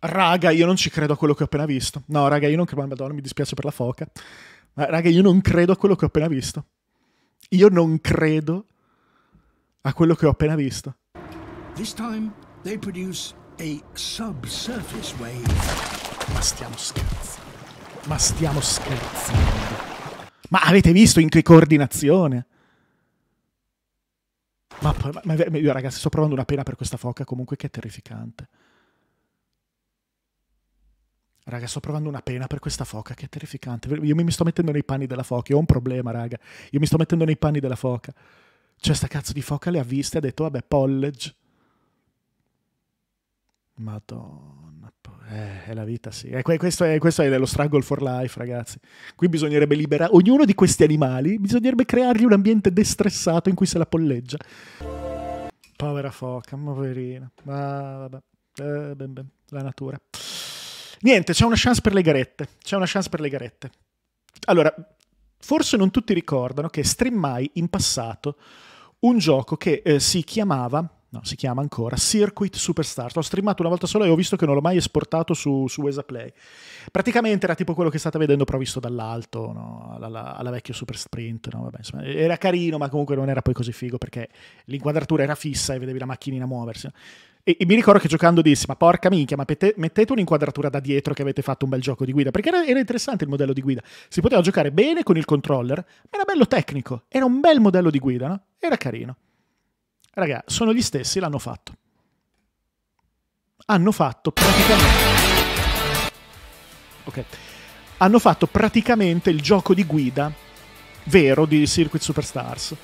Raga, io non ci credo a quello che ho appena visto. No, raga, io non credo. Madonna, mi dispiace per la foca. Ma raga, io non credo a quello che ho appena visto. Io non credo a quello che ho appena visto. This time they produce a subsurface wave. Ma stiamo scherzando. Ma stiamo scherzando. Ma avete visto in che coordinazione? Ma, ma, ma, ma ragazzi, sto provando una pena per questa foca comunque che è terrificante. Raga, sto provando una pena per questa foca, che è terrificante. Io mi sto mettendo nei panni della foca, io ho un problema, raga. Io mi sto mettendo nei panni della foca. Cioè, sta cazzo di foca le ha viste e ha detto, vabbè, college. Madonna, eh, è la vita, sì. Eh, questo, è, questo è lo struggle for life, ragazzi. Qui bisognerebbe liberare ognuno di questi animali, bisognerebbe creargli un ambiente destressato in cui se la polleggia. Povera foca, poverina. Ma ah, vabbè, eh, ben ben, la natura. Niente, c'è una chance per le garette. C'è una chance per le garette. Allora, forse non tutti ricordano che streammai in passato un gioco che eh, si chiamava no, si chiama ancora Circuit Superstars. L'ho streamato una volta sola e ho visto che non l'ho mai esportato su, su Wesa Play. Praticamente era tipo quello che state vedendo, però visto dall'alto, no? alla, alla, alla vecchia Super Sprint. No? Vabbè, insomma, era carino, ma comunque non era poi così figo perché l'inquadratura era fissa e vedevi la macchinina muoversi. E, e, mi ricordo che giocando dissi, ma porca minchia, ma pete, mettete un'inquadratura da dietro che avete fatto un bel gioco di guida, perché era, era, interessante il modello di guida. Si poteva giocare bene con il controller, ma era bello tecnico, era un bel modello di guida, no? Era carino. Raga, sono gli stessi, l'hanno fatto. Hanno fatto praticamente... Ok. Hanno fatto praticamente il gioco di guida vero di Circuit Superstars.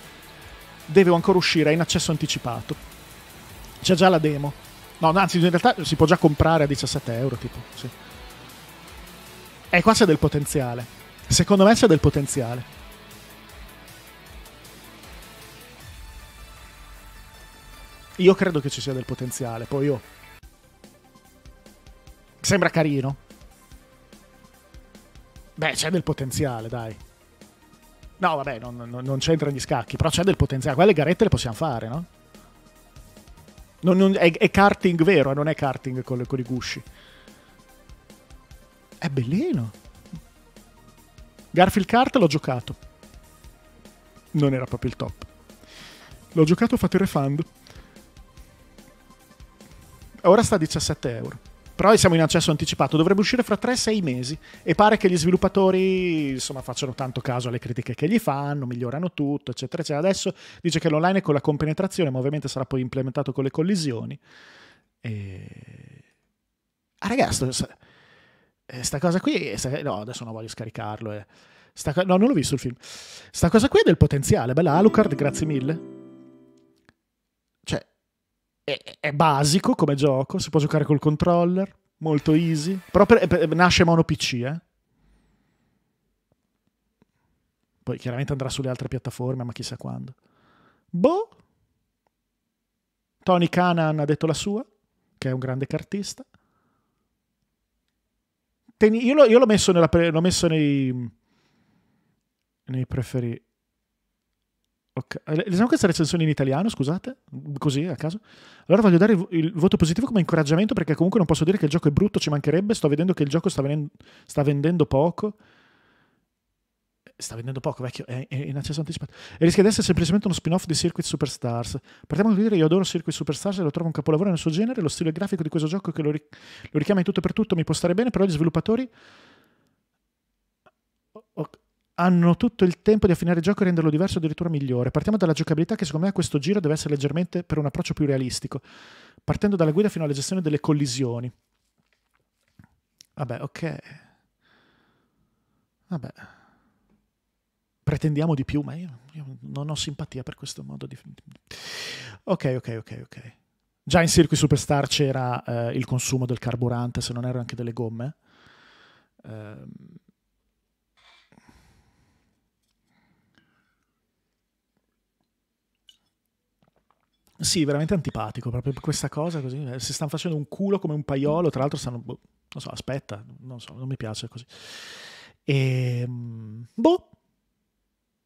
Deve ancora uscire, è in accesso anticipato c'è già la demo. No, anzi, in realtà si può già comprare a 17 euro. Tipo, sì. E qua c'è del potenziale. Secondo me c'è del potenziale. Io credo che ci sia del potenziale. Poi io. Sembra carino. Beh, c'è del potenziale, dai. No, vabbè, non, non, non c'entrano gli scacchi, però c'è del potenziale. Quelle garette le possiamo fare, no? Non, non, è, è, karting vero, eh, non è karting con, con i gusci. È bellino. Garfield Kart l'ho giocato. Non era proprio il top. L'ho giocato, ho fatto il refund. Ora sta a 17 euro. Però siamo in accesso anticipato, dovrebbe uscire fra 3-6 mesi e pare che gli sviluppatori insomma, facciano tanto caso alle critiche che gli fanno, migliorano tutto, eccetera, eccetera. Adesso dice che l'online è con la compenetrazione, ma ovviamente sarà poi implementato con le collisioni. E... Ah ragazzi, eh, sta, cosa qui... Eh, sta, no, adesso non voglio scaricarlo. Eh. Sta, no, non l'ho visto il film. Sta cosa qui è del potenziale, bella Alucard, grazie mille è, è, basico come gioco, si può giocare col controller, molto easy, però per, per, nasce mono PC, eh. Poi chiaramente andrà sulle altre piattaforme, ma chissà quando. Boh. Tony Canan ha detto la sua, che è un grande cartista. Teni, io, l'ho, io l'ho, messo, nella, l'ho messo nei, nei preferiti. Ok, leggiamo questa recensione in italiano, scusate, così a caso. Allora voglio dare il voto positivo come incoraggiamento perché comunque non posso dire che il gioco è brutto, ci mancherebbe, sto vedendo che il gioco sta, venendo, sta vendendo poco. Sta vendendo poco, vecchio, è, è in accesso anticipato. E rischia di essere semplicemente uno spin-off di Circuit Superstars. Partiamo da dire, io adoro Circuit Superstars e lo trovo un capolavoro nel suo genere, lo stile grafico di questo gioco che lo, ric- lo richiama in tutto e per tutto mi può stare bene, però gli sviluppatori hanno tutto il tempo di affinare il gioco e renderlo diverso addirittura migliore. Partiamo dalla giocabilità che secondo me a questo giro deve essere leggermente per un approccio più realistico, partendo dalla guida fino alla gestione delle collisioni. Vabbè, ok. Vabbè. Pretendiamo di più, ma io, io non ho simpatia per questo modo di... Ok, ok, ok, ok. Già in Circuit Superstar c'era eh, il consumo del carburante, se non erano anche delle gomme. Ehm Sì, veramente antipatico, proprio questa cosa così. Eh, si stanno facendo un culo come un paiolo, tra l'altro stanno... Boh, non so, aspetta, non so, non mi piace così. E... Ehm, boh,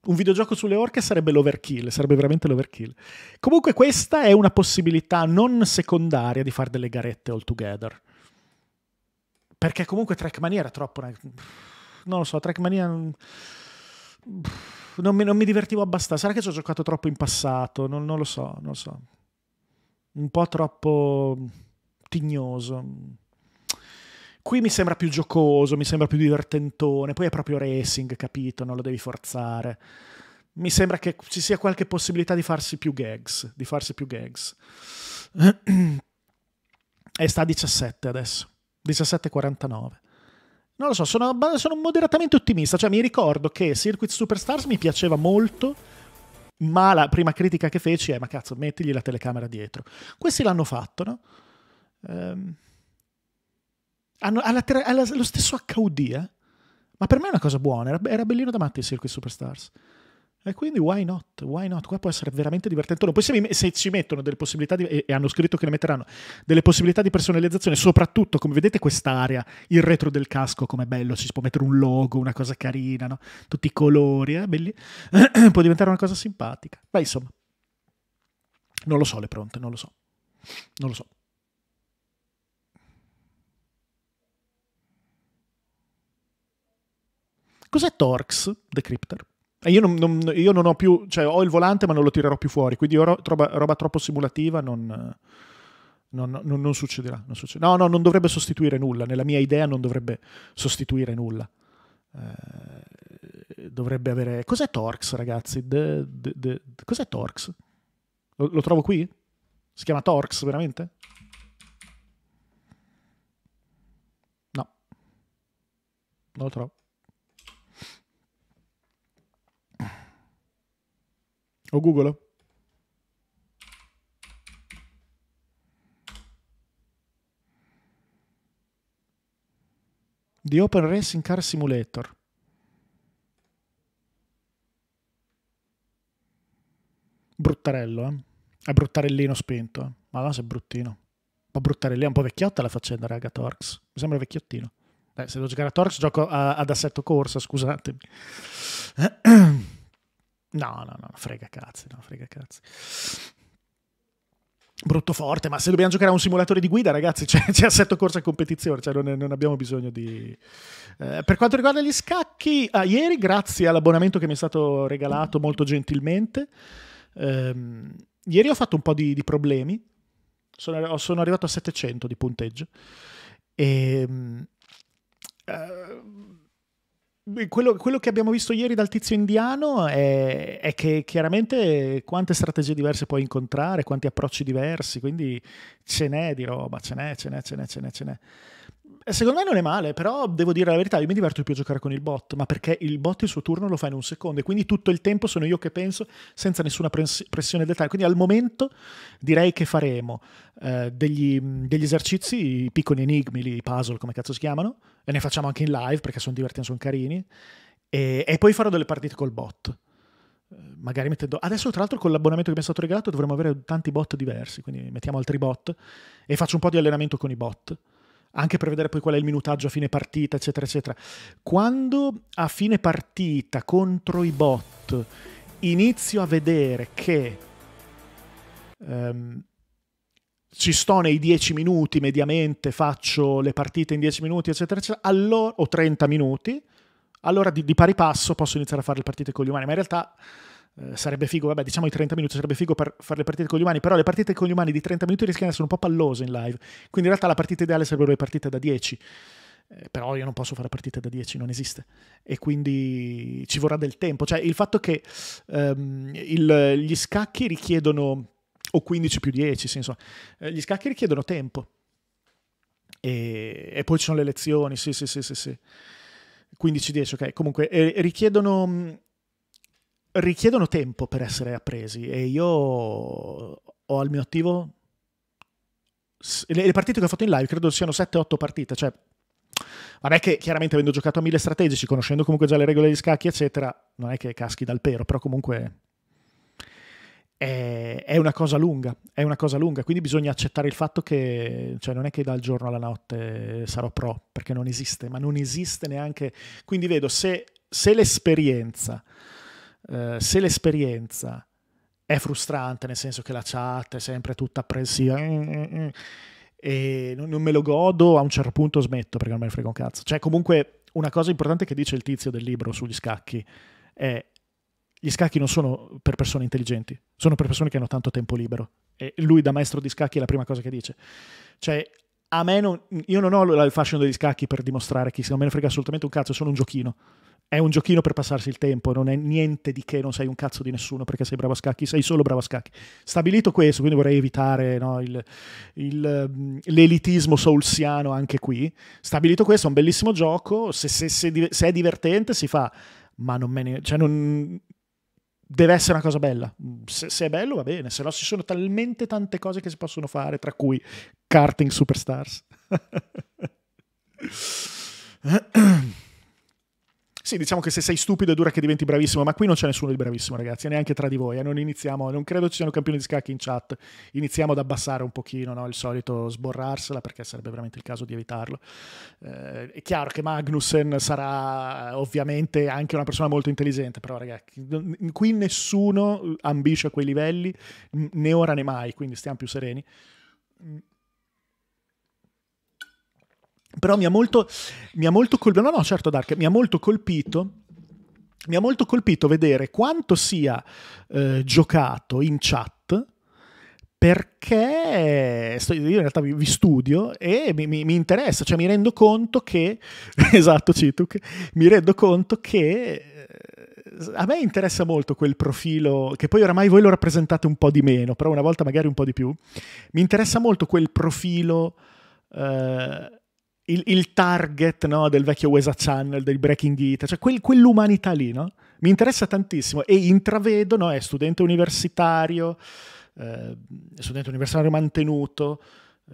un videogioco sulle orche sarebbe l'overkill, sarebbe veramente l'overkill. Comunque questa è una possibilità non secondaria di fare delle garette all together. Perché comunque Trackmania era troppo... Una... Non lo so, Trackmania... Mm, non mi, non mi, divertivo abbastanza. Sarà che ci ho giocato troppo in passato, non, non, lo so, non lo so. Un po' troppo tignoso. Qui mi sembra più giocoso, mi sembra più divertentone, poi è proprio racing, capito? Non lo devi forzare. Mi sembra che ci sia qualche possibilità di farsi più gags, di farsi più gags. E sta a 17 adesso, 17,49. Non lo so, sono, sono moderatamente ottimista. Cioè, mi ricordo che Circuit Superstars mi piaceva molto, ma la prima critica che feci è: ma cazzo, mettigli la telecamera dietro. Questi l'hanno fatto, no? Ehm, hanno, alla, alla, lo stesso HUD, eh? Ma per me è una cosa buona. Era, era bellino da matti Circuit Superstars. E quindi why not? Why not? Qua può essere veramente divertente. Poi se, mi, se ci mettono delle possibilità di, e, hanno scritto che ne metteranno delle possibilità di personalizzazione, soprattutto come vedete quest'area, il retro del casco com'è bello, ci si può mettere un logo, una cosa carina, no? Tutti i colori, eh? Belli. può diventare una cosa simpatica. Ma insomma, non lo so le pronte, non lo so. Non lo so. Cos'è Torx, The Decryptor? Io non, non, io non, ho più, cioè ho il volante ma non lo tirerò più fuori, quindi ro- roba, roba, troppo simulativa non, non succederà, succederà. No, no, non dovrebbe sostituire nulla, nella mia idea non dovrebbe sostituire nulla. Eh, dovrebbe avere... Cos'è Torx ragazzi? De, de, de, cos'è Torx? Lo, lo trovo qui? Si chiama Torx veramente? No. Non lo trovo. O Google? The Open Racing Car Simulator. Bruttarello, eh? È bruttarellino spento, eh? Madonna, se è bruttino. Un po' bruttarellino, un po' vecchiotta la faccenda, raga, Torx. Mi sembra vecchiottino. Beh, se devo giocare a Torx, gioco a, ad assetto corsa, scusatemi. No, no, no, frega cazzo, no, frega cazzo. Brutto forte, ma se dobbiamo giocare a un simulatore di guida, ragazzi, c'è, c'è assetto corsa e competizione, cioè non, non abbiamo bisogno di... Eh, per quanto riguarda gli scacchi, ah, ieri, grazie all'abbonamento che mi è stato regalato molto gentilmente, ehm, ieri ho fatto un po' di, di problemi, sono, sono, arrivato a 700 di punteggio, e... Ehm, eh, quello, quello, che abbiamo visto ieri dal tizio indiano è, è, che chiaramente quante strategie diverse puoi incontrare, quanti approcci diversi, quindi ce n'è di roba, ce n'è, ce n'è, ce n'è, ce n'è, ce n'è. Eh, secondo me non è male, però devo dire la verità, io mi diverto di più a giocare con il bot, ma perché il bot il suo turno lo fa in un secondo e quindi tutto il tempo sono io che penso senza nessuna pressione del time. Quindi al momento direi che faremo eh, degli, degli esercizi, i piccoli enigmi, i puzzle come cazzo si chiamano, e ne facciamo anche in live perché sono divertenti, sono carini. E, e poi farò delle partite col bot. Eh, magari mettendo. Adesso, tra l'altro, con l'abbonamento che mi è stato regalato, dovremmo avere tanti bot diversi. Quindi mettiamo altri bot e faccio un po' di allenamento con i bot anche per vedere poi qual è il minutaggio a fine partita, eccetera, eccetera. Quando a fine partita contro i bot inizio a vedere che um, ci sto nei 10 minuti mediamente, faccio le partite in 10 minuti, eccetera, eccetera, allora, o 30 minuti, allora di, di, pari passo posso iniziare a fare le partite con gli umani, ma in realtà eh, sarebbe figo, vabbè diciamo i 30 minuti sarebbe figo per fare le partite con gli umani, però le partite con gli umani di 30 minuti rischiano di essere un po' pallose in live, quindi in realtà la partita ideale sarebbero le partite da 10, eh, però io non posso fare partite da 10, non esiste, e quindi ci vorrà del tempo, cioè il fatto che ehm, il, gli scacchi richiedono o 15 più 10, sì, insomma. Eh, gli scacchi richiedono tempo. E, e, poi ci sono le lezioni, sì, sì, sì, sì, sì. 15-10, ok. Comunque, eh, richiedono, richiedono tempo per essere appresi e io ho al mio attivo... Le partite che ho fatto in live credo siano 7-8 partite, cioè è che chiaramente avendo giocato a mille strategici, conoscendo comunque già le regole di scacchi, eccetera, non è che caschi dal pero, però comunque è, è, una cosa lunga, è una cosa lunga, quindi bisogna accettare il fatto che cioè, non è che dal giorno alla notte sarò pro, perché non esiste, ma non esiste neanche... Quindi vedo se, se l'esperienza, eh, se l'esperienza è frustrante, nel senso che la chat è sempre tutta apprensiva... Eh, eh, eh, e non me lo godo, a un certo punto smetto perché non me ne frega un cazzo. Cioè, comunque, una cosa importante che dice il tizio del libro sugli scacchi è gli scacchi non sono per persone intelligenti, sono per persone che hanno tanto tempo libero. E lui da maestro di scacchi è la prima cosa che dice. Cioè, a me non, io non ho il fascino degli scacchi per dimostrare che se non me ne frega assolutamente un cazzo, è solo un giochino. È un giochino per passarsi il tempo, non è niente di che, non sei un cazzo di nessuno perché sei bravo a scacchi, sei solo bravo a scacchi. Stabilito questo, quindi vorrei evitare no, il, il, ehm, l'elitismo soulsiano anche qui. Stabilito questo, è un bellissimo gioco, se, se, se, se è divertente si fa ma non me ne... Cioè non, deve essere una cosa bella. Mm, se, se, è bello va bene, se no ci sono talmente tante cose che si possono fare, tra cui karting superstars. Sì, diciamo che se sei stupido è dura che diventi bravissimo, ma qui non c'è nessuno di bravissimo, ragazzi, neanche tra di voi. Eh. Non iniziamo, non credo ci siano campioni di scacchi in chat. Iniziamo ad abbassare un pochino no? il solito sborrarsela, perché sarebbe veramente il caso di evitarlo. Eh, è chiaro che Magnussen sarà ovviamente anche una persona molto intelligente, però, ragazzi, qui nessuno ambisce a quei livelli, né ora né mai, quindi stiamo più sereni però mi ha molto, mi ha molto colpito, no no certo Dark, mi ha molto colpito mi ha molto colpito vedere quanto sia eh, giocato in chat perché sto, io in realtà vi, vi studio e mi, mi, mi, interessa, cioè mi rendo conto che, esatto Cituk, mi rendo conto che eh, a me interessa molto quel profilo, che poi oramai voi lo rappresentate un po' di meno, però una volta magari un po' di più, mi interessa molto quel profilo... Eh, il, il target no, del vecchio Wesa Channel, del Breaking It, cioè quel, quell'umanità lì, no? Mi interessa tantissimo e intravedo, no, è studente universitario, eh, studente universitario mantenuto,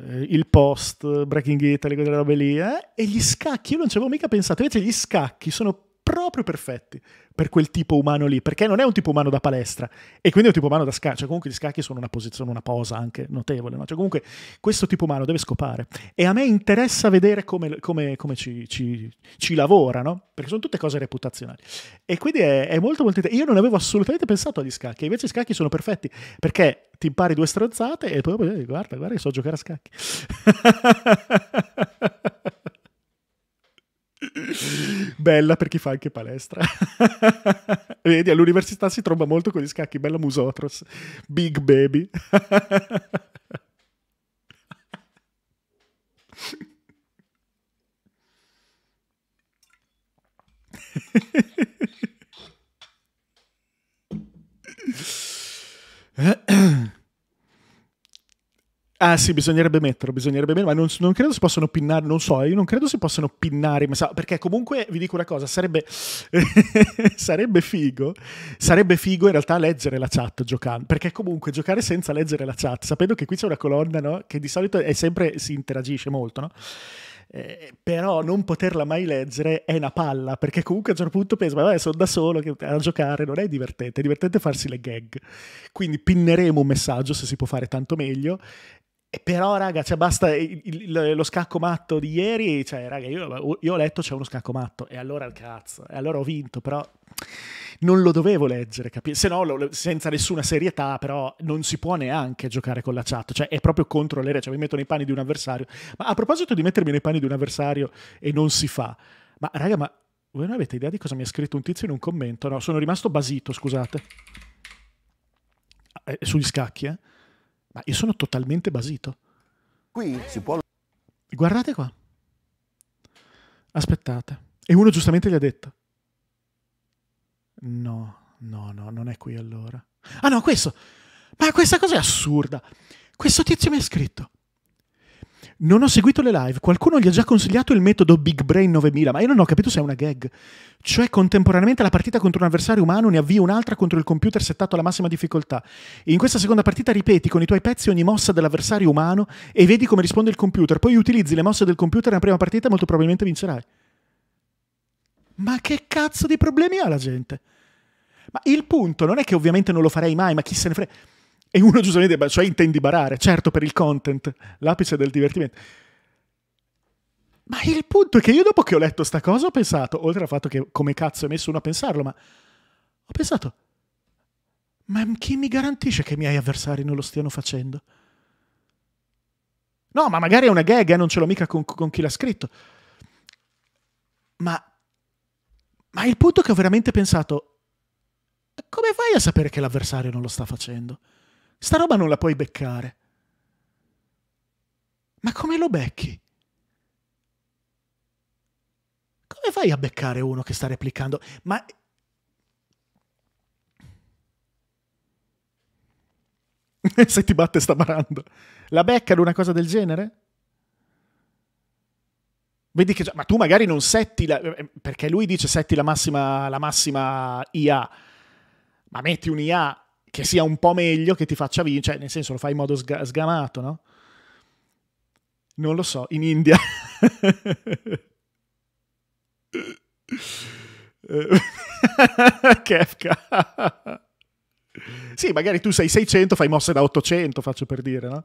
eh, il post, Breaking It, le robe lì, eh? e gli scacchi, io non ci avevo mica pensato, invece gli scacchi sono proprio perfetti per quel tipo umano lì, perché non è un tipo umano da palestra e quindi è un tipo umano da scacchi, cioè comunque gli scacchi sono una posizione, una posa anche notevole, no? cioè comunque questo tipo umano deve scopare e a me interessa vedere come, come, come ci, ci, ci lavora, no? perché sono tutte cose reputazionali e quindi è, è molto molto interessante, io non avevo assolutamente pensato agli scacchi, invece gli scacchi sono perfetti perché ti impari due stronzate e poi guarda, guarda che so giocare a scacchi. Bella per chi fa anche palestra. Vedi, all'università si tromba molto con gli scacchi. Bella Musotros. Big baby. Ah sì, bisognerebbe metterlo, bisognerebbe metterlo, ma non, non, credo si possano pinnare, non so, io non credo si possano pinnare, perché comunque vi dico una cosa, sarebbe, sarebbe figo, sarebbe figo in realtà leggere la chat giocando, perché comunque giocare senza leggere la chat, sapendo che qui c'è una colonna, no? che di solito è sempre, si interagisce molto, no? Eh, però non poterla mai leggere è una palla, perché comunque a un certo punto penso, ma vabbè, sono da solo a giocare, non è divertente, è divertente farsi le gag. Quindi pinneremo un messaggio, se si può fare tanto meglio, e però, raga, cioè basta il, il, lo scacco matto di ieri. Cioè, raga, io, io ho letto c'è uno scacco matto. E allora il cazzo. E allora ho vinto, però non lo dovevo leggere, capito? Se no, lo, senza nessuna serietà, però non si può neanche giocare con la chat. Cioè, è proprio contro le regole. Cioè, mi metto nei panni di un avversario. Ma a proposito di mettermi nei panni di un avversario e non si fa. Ma, raga, ma voi non avete idea di cosa mi ha scritto un tizio in un commento? No, sono rimasto basito, scusate. Eh, sugli scacchi, eh. Ma io sono totalmente basito. Qui si può... Guardate qua. Aspettate. E uno giustamente gli ha detto. No, no, no, non è qui allora. Ah no, questo. Ma questa cosa è assurda. Questo tizio mi ha scritto. Non ho seguito le live, qualcuno gli ha già consigliato il metodo Big Brain 9000, ma io non ho capito se è una gag. Cioè contemporaneamente alla partita contro un avversario umano ne avvia un'altra contro il computer settato alla massima difficoltà. In questa seconda partita ripeti con i tuoi pezzi ogni mossa dell'avversario umano e vedi come risponde il computer, poi utilizzi le mosse del computer nella prima partita e molto probabilmente vincerai. Ma che cazzo di problemi ha la gente? Ma il punto non è che ovviamente non lo farei mai, ma chi se ne frega e uno giustamente, cioè intendi barare, certo per il content, l'apice del divertimento. Ma il punto è che io dopo che ho letto sta cosa ho pensato, oltre al fatto che come cazzo è messo uno a pensarlo, ma ho pensato, ma chi mi garantisce che i miei avversari non lo stiano facendo? No, ma magari è una gag, eh, non ce l'ho mica con, con chi l'ha scritto. Ma, ma il punto è che ho veramente pensato, come fai a sapere che l'avversario non lo sta facendo? Sta roba non la puoi beccare. Ma come lo becchi? Come fai a beccare uno che sta replicando? Ma... Se ti batte sta barando. La becca ad una cosa del genere? Vedi che... già, Ma tu magari non setti la... Eh, perché lui dice setti la massima, la massima IA. Ma metti un'IA che sia un po' meglio, che ti faccia vincere, cioè, nel senso lo fai in modo sga- sgamato, no? Non lo so, in India. Kefka. sì, magari tu sei 600, fai mosse da 800, faccio per dire, no?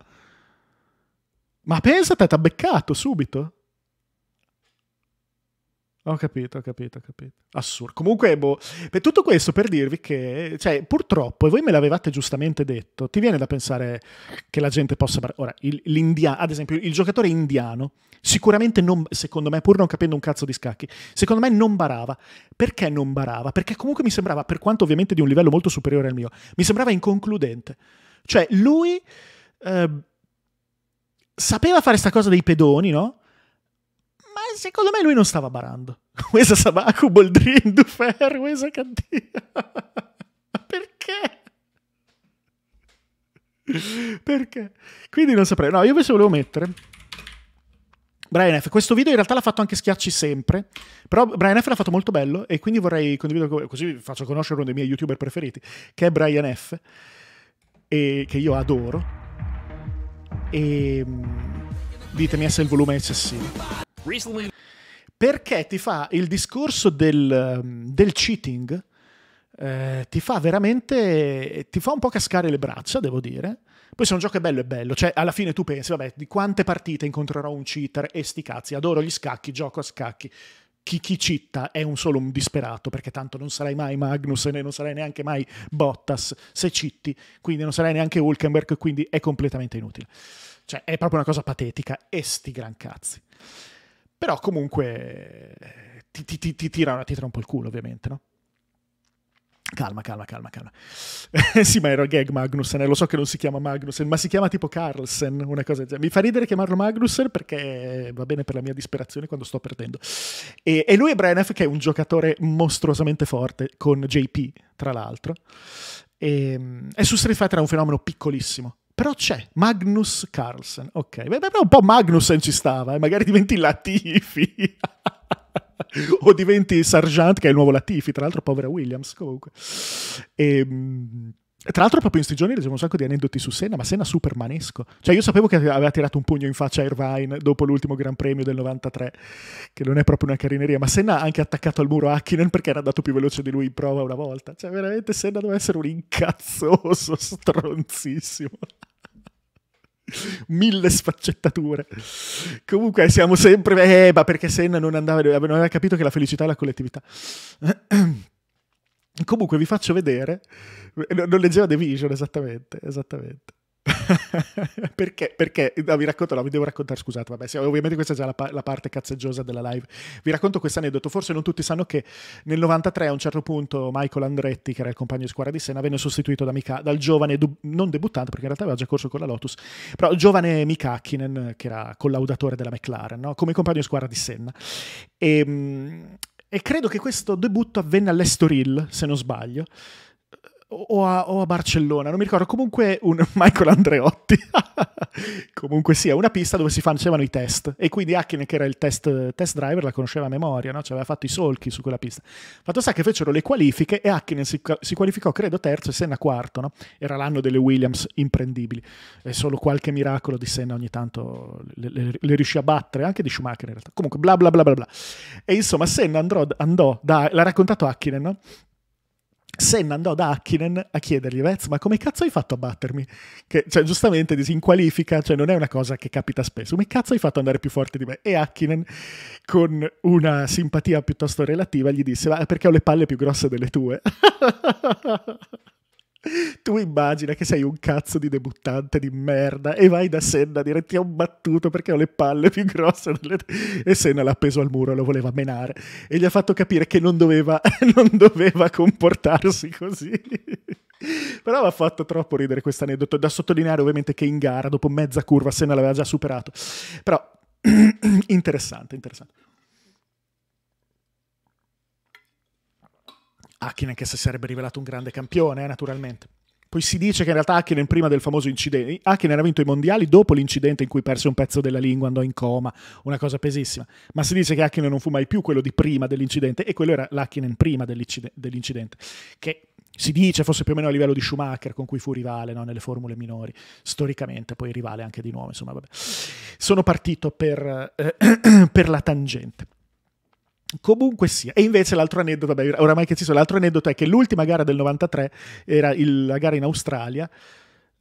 Ma pensa, te t'ha beccato subito. Ho capito, ho capito, ho capito. Assurdo. Comunque, boh, per tutto questo, per dirvi che, cioè, purtroppo, e voi me l'avevate giustamente detto, ti viene da pensare che la gente possa... Ora, il, ad esempio, il giocatore indiano, sicuramente non, secondo me, pur non capendo un cazzo di scacchi, secondo me non barava. Perché non barava? Perché comunque mi sembrava, per quanto ovviamente di un livello molto superiore al mio, mi sembrava inconcludente. Cioè, lui... Eh, sapeva fare sta cosa dei pedoni, no? Eh, secondo me lui non stava barando. Questa Sabaku, Boldrin, Dufer, questa cantina. Perché? Perché? Quindi non saprei. No, io invece volevo mettere. Brian F. Questo video in realtà l'ha fatto anche Schiacci sempre, però Brian F. l'ha fatto molto bello e quindi vorrei condividere, con voi, così vi faccio conoscere uno dei miei youtuber preferiti, che è Brian F. E, che io adoro. E ehm, ditemi se il volume è eccessivo. Recently... Perché ti fa il discorso del, ehm, del cheating, eh, ti fa veramente, ti fa un po' cascare le braccia, devo dire. Poi se un gioco è bello è bello, cioè alla fine tu pensi, vabbè, di quante partite incontrerò un cheater e sti cazzi, adoro gli scacchi, gioco a scacchi. Chi, chi citta è un solo un disperato, perché tanto non sarai mai Magnus e non sarai neanche mai Bottas se citti, quindi non sarai neanche Hulkenberg, quindi è completamente inutile. Cioè è proprio una cosa patetica e sti gran cazzi. Però comunque ti, ti, ti, ti, tira, ti tira un po' il culo, ovviamente, no? Calma, calma, calma, calma. sì, ma ero gag Magnussen, eh, lo so che non si chiama Magnussen, ma si chiama tipo Carlsen, una cosa del genere. Mi fa ridere chiamarlo Magnussen perché va bene per la mia disperazione quando sto perdendo. E, e lui è Brian che è un giocatore mostruosamente forte, con JP, tra l'altro. E, e su Street Fighter è un fenomeno piccolissimo. Però c'è Magnus Carlsen, ok. Beh, però un po' Magnussen ci stava, eh? magari diventi Latifi. o diventi Sargent, che è il nuovo Latifi, tra l'altro povera Williams comunque. E, ehm, tra l'altro proprio in questi leggiamo un sacco di aneddoti su Senna, ma Senna super manesco. Cioè io sapevo che aveva tirato un pugno in faccia a Irvine dopo l'ultimo Gran Premio del 93, che non è proprio una carineria, ma Senna ha anche attaccato al muro Hakkinen perché era andato più veloce di lui in prova una volta. Cioè veramente Senna doveva essere un incazzoso, stronzissimo. mille sfaccettature. Comunque siamo sempre... Eh, ma perché Senna non, andava, non aveva capito che la felicità è la collettività. Comunque vi faccio vedere... Non leggeva The Vision, esattamente, esattamente. perché? Perché no, vi racconto, no, vi devo raccontare, scusate, vabbè, sì, ovviamente questa è già la, la, parte cazzeggiosa della live. Vi racconto questo aneddoto, forse non tutti sanno che nel 93 a un certo punto Michael Andretti, che era il compagno di squadra di Senna, venne sostituito da Mika, dal giovane, non debuttante perché in realtà aveva già corso con la Lotus, però il giovane Mikakkinen, che era collaudatore della McLaren, no? come compagno di squadra di Senna. E, ehm, e credo che questo debutto avvenne all'Estoril, se non sbaglio o a, o a, Barcellona, non mi ricordo, comunque un Michael Andreotti. comunque sia, una pista dove si facevano i test e quindi Hakkinen che era il test, test driver la conosceva a memoria, no? Ci aveva fatto i solchi su quella pista. Fatto sta che fecero le qualifiche e Hakkinen si, si, qualificò credo terzo e Senna quarto, no? Era l'anno delle Williams imprendibili è solo qualche miracolo di Senna ogni tanto le, le, le riuscì a battere, anche di Schumacher in realtà. Comunque bla bla bla bla bla. E insomma Senna andrò, andò da, l'ha raccontato Hakkinen, no? Senna andò da Hakkinen a chiedergli, Vez, ma come cazzo hai fatto a battermi? Che, cioè, giustamente disinqualifica, cioè, non è una cosa che capita spesso. Come cazzo hai fatto andare più forte di me? E Hakkinen, con una simpatia piuttosto relativa, gli disse, ma perché ho le palle più grosse delle tue? Tu immagina che sei un cazzo di debuttante di merda e vai da Senna a dire ti ho battuto perché ho le palle più grosse delle... e Senna l'ha appeso al muro e lo voleva menare e gli ha fatto capire che non doveva, non doveva comportarsi così. Però mi ha fatto troppo ridere questo aneddoto, da sottolineare ovviamente che in gara dopo mezza curva Senna l'aveva già superato. Però interessante, interessante. Hakkinen che si sarebbe rivelato un grande campione, eh, naturalmente. Poi si dice che in realtà Hakkinen prima del famoso incidente, Hakkinen ha vinto i mondiali dopo l'incidente in cui perse un pezzo della lingua, andò in coma, una cosa pesissima, ma si dice che Hakkinen non fu mai più quello di prima dell'incidente e quello era l'Hakkinen prima dell'incidente, che si dice fosse più o meno a livello di Schumacher con cui fu rivale no? nelle formule minori, storicamente, poi rivale anche di nuovo, insomma vabbè. Sono partito per, eh, per la tangente. Comunque sia, e invece l'altro aneddoto, vabbè, oramai che ci sono, l'altro aneddoto è che l'ultima gara del 93 era il, la gara in Australia,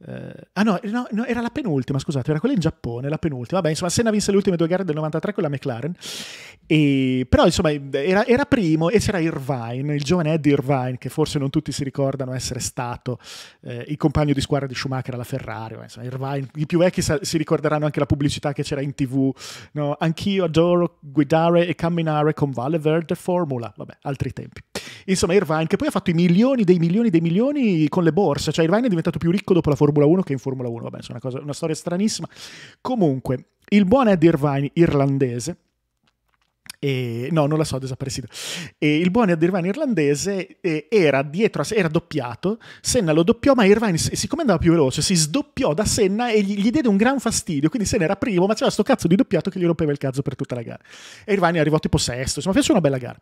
eh, ah no, eh, no, no, era la penultima, scusate, era quella in Giappone, la penultima. Vabbè, insomma, Senna vinse le ultime due gare del 93 con la McLaren. E, però, insomma, era, era, primo e c'era Irvine, il giovane Eddie Irvine, che forse non tutti si ricordano essere stato eh, il compagno di squadra di Schumacher alla Ferrari. insomma, Irvine, i più vecchi sa- si ricorderanno anche la pubblicità che c'era in tv. No? Anch'io adoro guidare e camminare con Valle Verde Formula. Vabbè, altri tempi. Insomma, Irvine, che poi ha fatto i milioni dei milioni dei milioni con le borse. Cioè, Irvine è diventato più ricco dopo la Formula Formula 1 che in Formula 1. Vabbè, è una, una storia stranissima. Comunque, il buon Eddie Irvine, irlandese, e, no, non la so, è desaparecido. E il buon Irvine irlandese eh, era dietro, a, era doppiato, Senna lo doppiò, ma Irvine, siccome andava più veloce, si sdoppiò da Senna e gli, gli diede un gran fastidio, quindi Senna era primo, ma c'era sto cazzo di doppiato che gli rompeva il cazzo per tutta la gara. E Irvine arrivò tipo sesto, insomma, fece una bella gara.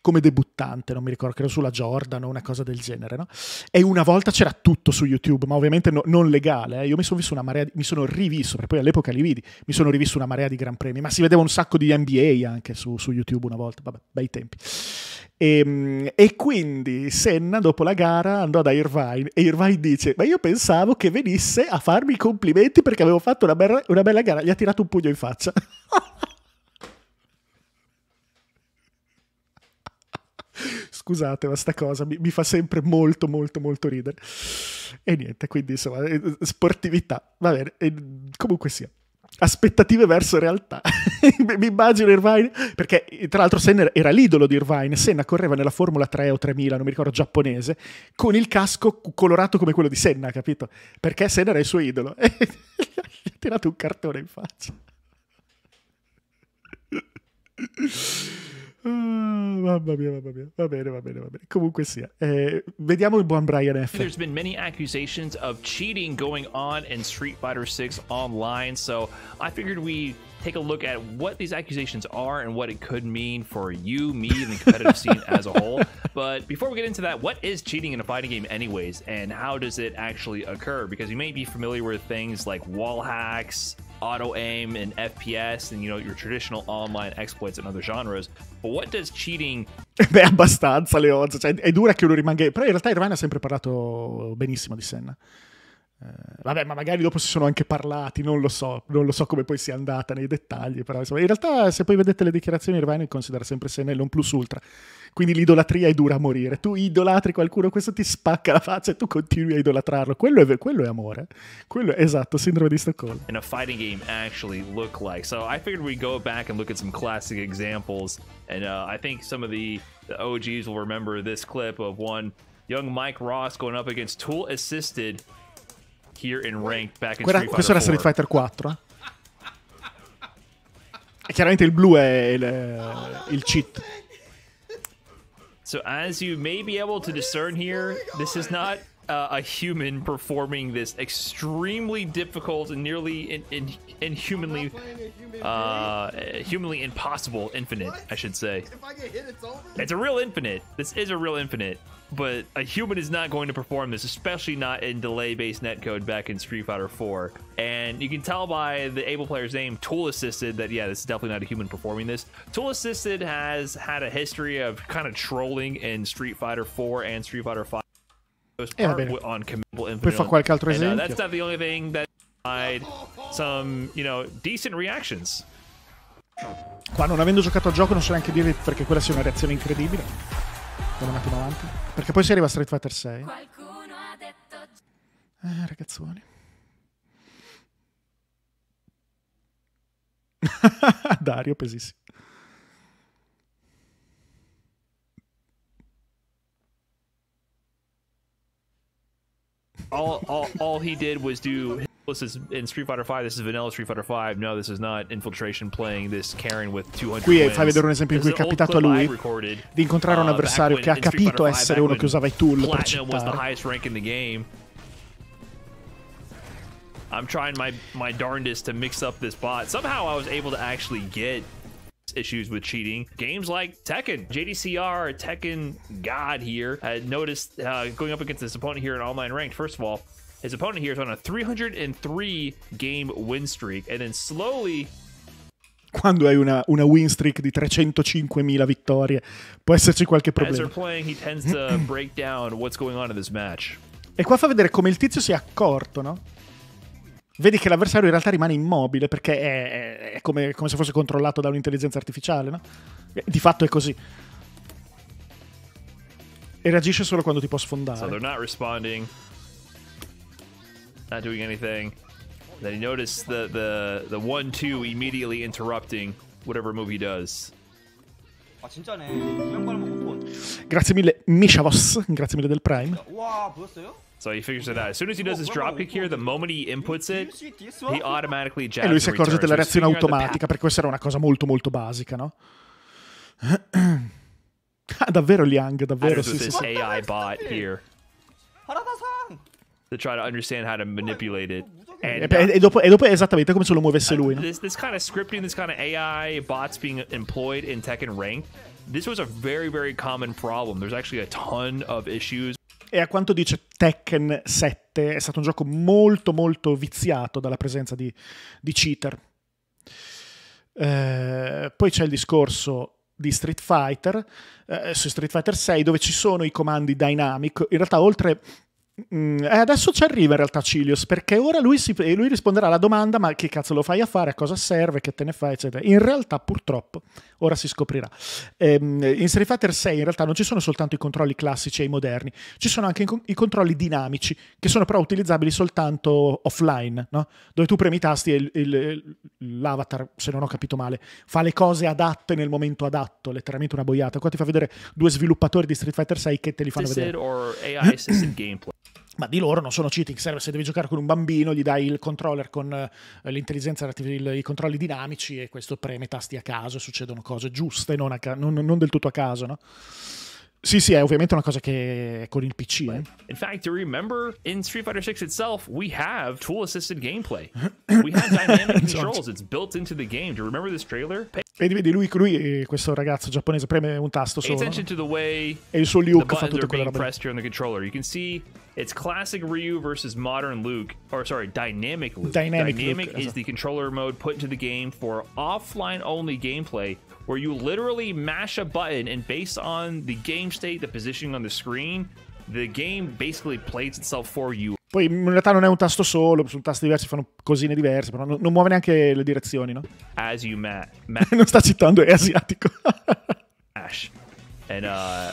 Come debuttante, non mi ricordo, credo sulla Jordan o una cosa del genere, no? E una volta c'era tutto su YouTube, ma ovviamente no, non legale, eh. io mi sono visto una marea, di, mi sono rivisto, perché poi all'epoca li vidi, mi sono rivisto una marea di gran premi, ma si vedeva un sacco di NBA anche su su, su YouTube una volta, vabbè, bei tempi. E, ehm, e, quindi Senna dopo la gara andò da Irvine e Irvine dice ma io pensavo che venisse a farmi i complimenti perché avevo fatto una bella, una bella gara gli ha tirato un pugno in faccia scusate ma sta cosa mi, mi, fa sempre molto molto molto ridere e niente quindi insomma eh, sportività va bene e, comunque sia aspettative verso realtà. Mi immagino Irvine, perché tra l'altro Senna era l'idolo di Irvine, Senna correva nella Formula 3 o 3000, non mi ricordo, giapponese, con il casco colorato come quello di Senna, capito? Perché Senna era il suo idolo. E gli ha tirato un cartone in faccia. Ah, mamma mia, mamma mia. Va bene, va bene, va bene. Comunque sia. Eh, vediamo il buon Brian F. There's been many accusations of cheating going on in Street Fighter 6 online, so I figured we take a look at what these accusations are and what it could mean for you, me, and the competitive scene as a whole. But before we get into that, what is cheating in a fighting game, anyways, and how does it actually occur? Because you may be familiar with things like wall hacks, auto aim and FPS and you know your traditional online exploits and other genres. But what does cheating Beh, abbastanza Leonzo, cioè, è dura che lo rimanga, però in realtà Irvine ha sempre parlato benissimo di Senna. Eh, vabbè, ma magari dopo si sono anche parlati, non lo so, non lo so come poi sia andata nei dettagli, però insomma, in realtà se poi vedete le dichiarazioni Irvine considera sempre sé un plus ultra, quindi l'idolatria è dura a morire, tu idolatri qualcuno, questo ti spacca la faccia e tu continui a idolatrarlo, quello è, quello è amore, quello è esatto, sindrome di Stoccolma. In a fighting game actually look like, so I figured we'd go back and look at some classic examples and uh, I think some of the, the OGs will remember this clip of one young Mike Ross going up against tool assisted here in rank back in Street Questo era Street Fighter 4. Eh? E chiaramente il blu è il, eh, il cheat. So as you may be able to discern here, this is not uh, a human performing this extremely difficult and nearly in, in, inhumanly, uh, humanly impossible infinite, I should say. It's a real infinite. This is a real infinite but a human is not going to perform this, especially not in delay-based netcode back in Street Fighter 4. And you can tell by the able player's name, Tool Assisted, that yeah, this is definitely not a human performing this. Tool Assisted has had a history of kind of trolling in Street Fighter 4 and Street Fighter 5. on Commitable Infinite. Poi fa qualche And, uh, that's not the only thing that some, you know, decent reactions. Qua non avendo giocato al gioco non so neanche dire perché quella sia una reazione incredibile. Andiamo un attimo avanti. Perché poi si arriva a Street Fighter 6. Qualcuno ha detto... Eh, ragazzuoli. Dario, pesissimo. All, all, all he did was do this is in Street Fighter Five. This is vanilla Street Fighter Five. No, this is not infiltration playing this Karen with 200. Qui è, fai vedere un esempio in cui è capitato a lui recorded, di incontrare un uh, avversario uh, che ha capito essere uno che usava i tool Platinum per cheatare. was the highest rank in the game. I'm trying my my darndest to mix up this bot. Somehow I was able to actually get issues with cheating. Games like Tekken, JDCR, Tekken God here. I noticed uh, going up against this opponent here in online ranked. First of all, His opponent here is on a 303 game win streak and then slowly quando hai una, una, win streak di 305.000 vittorie può esserci qualche problema. Playing, e qua fa vedere come il tizio si è accorto, no? Vedi che l'avversario in realtà rimane immobile perché è, è come, come, se fosse controllato da un'intelligenza artificiale, no? Di fatto è così. E reagisce solo quando ti può sfondare. So not doing anything. Then he noticed the the the one two immediately interrupting whatever movie does. Grazie mille Mishavos, grazie mille del Prime. 와, So he figures it out. As soon as he does his dropkick here, the moment he inputs it, he automatically jabs E lui si accorge della reazione automatica, perché questa era una cosa molto molto basica, no? Ah, davvero Liang, davvero sì, sì. AI bot here to try to understand how to manipulate it. And, uh, e, dopo, e, dopo, è esattamente come se lo muovesse uh, lui. No? This, this kind of scripting, this kind of AI bots being employed in Tekken Rank, this was a very, very common problem. There's actually a ton of issues. E a quanto dice Tekken 7, è stato un gioco molto, molto viziato dalla presenza di, di cheater. Eh, poi c'è il discorso di Street Fighter, eh, su Street Fighter 6, dove ci sono i comandi dynamic. In realtà, oltre Mm, eh, adesso ci arriva in realtà Cilius, perché ora lui, si, lui risponderà alla domanda: ma che cazzo lo fai a fare? A cosa serve? Che te ne fai? Eccetera. In realtà, purtroppo, ora si scoprirà. Ehm, in Street Fighter 6 in realtà non ci sono soltanto i controlli classici e i moderni, ci sono anche i controlli dinamici, che sono però utilizzabili soltanto offline, no? dove tu premi i tasti e l'avatar, se non ho capito male, fa le cose adatte nel momento adatto, letteralmente una boiata. Qua ti fa vedere due sviluppatori di Street Fighter 6 che te li fanno vedere ma di loro non sono cheating, serve se devi giocare con un bambino, gli dai il controller con eh, l'intelligenza, i controlli dinamici e questo preme tasti a caso e succedono cose giuste, non, ca- non, non del tutto a caso, no? Sì, sì, è ovviamente una cosa che è con il PC. Eh. In fact, remember in Street Fighter 6 itself, we have tool assisted gameplay. We have dynamic esatto. controls, it's built into the game. Do you remember this trailer? Vedi, vedi, lui, lui, questo ragazzo giapponese preme un tasto solo. E il suo Liu fa tutto quello. che can It's classic Ryu versus modern Luke, or sorry, dynamic Luke. Dynamic, dynamic Luke, is the controller mode put into the game for offline only gameplay, where you literally mash a button and based on the game state, the positioning on the screen, the game basically plays itself for you. Poi in realtà non è un tasto solo, su tasti diversi fanno cosine diverse, però non, non muove neanche le direzioni, no? As you ma- ma- Non sta citando, è asiatico. Ash. And uh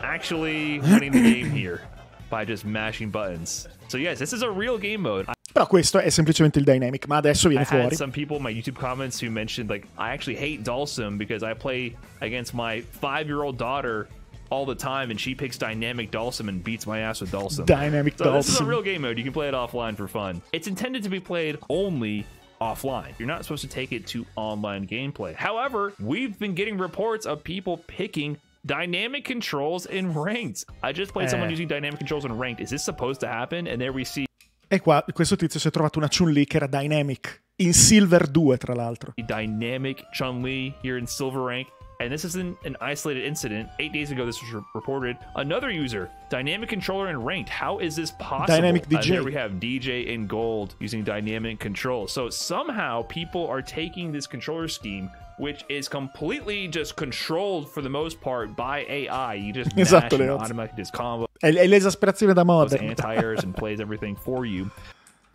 actually winning the game here. by just mashing buttons. So yes, this is a real game mode. Però questo è semplicemente il dynamic, ma adesso viene I fuori. some people in my YouTube comments who mentioned like I actually hate Dalsim because I play against my 5-year-old daughter all the time, and she picks Dynamic Dalsum and beats my ass with Dalsum. Dynamic so This is a real game mode. You can play it offline for fun. It's intended to be played only offline. You're not supposed to take it to online gameplay. However, we've been getting reports of people picking Dynamic controls in ranked. I just played eh. someone using dynamic controls in ranked. Is this supposed to happen? And there we see. E qua questo tizio si è trovato una Chun-Li che era dynamic. In Silver 2, tra l'altro. Dynamic Chun-Li here in Silver rank. And this isn't an isolated incident. Eight days ago, this was reported. Another user, dynamic controller in ranked. How is this possible? Dynamic DJ. there we have DJ in gold using dynamic control. So somehow people are taking this controller scheme which is completely just controlled for the most part by AI. You just esatto, mash automatically does combo. È, è l'esasperazione da modern. anti-airs and plays everything for you.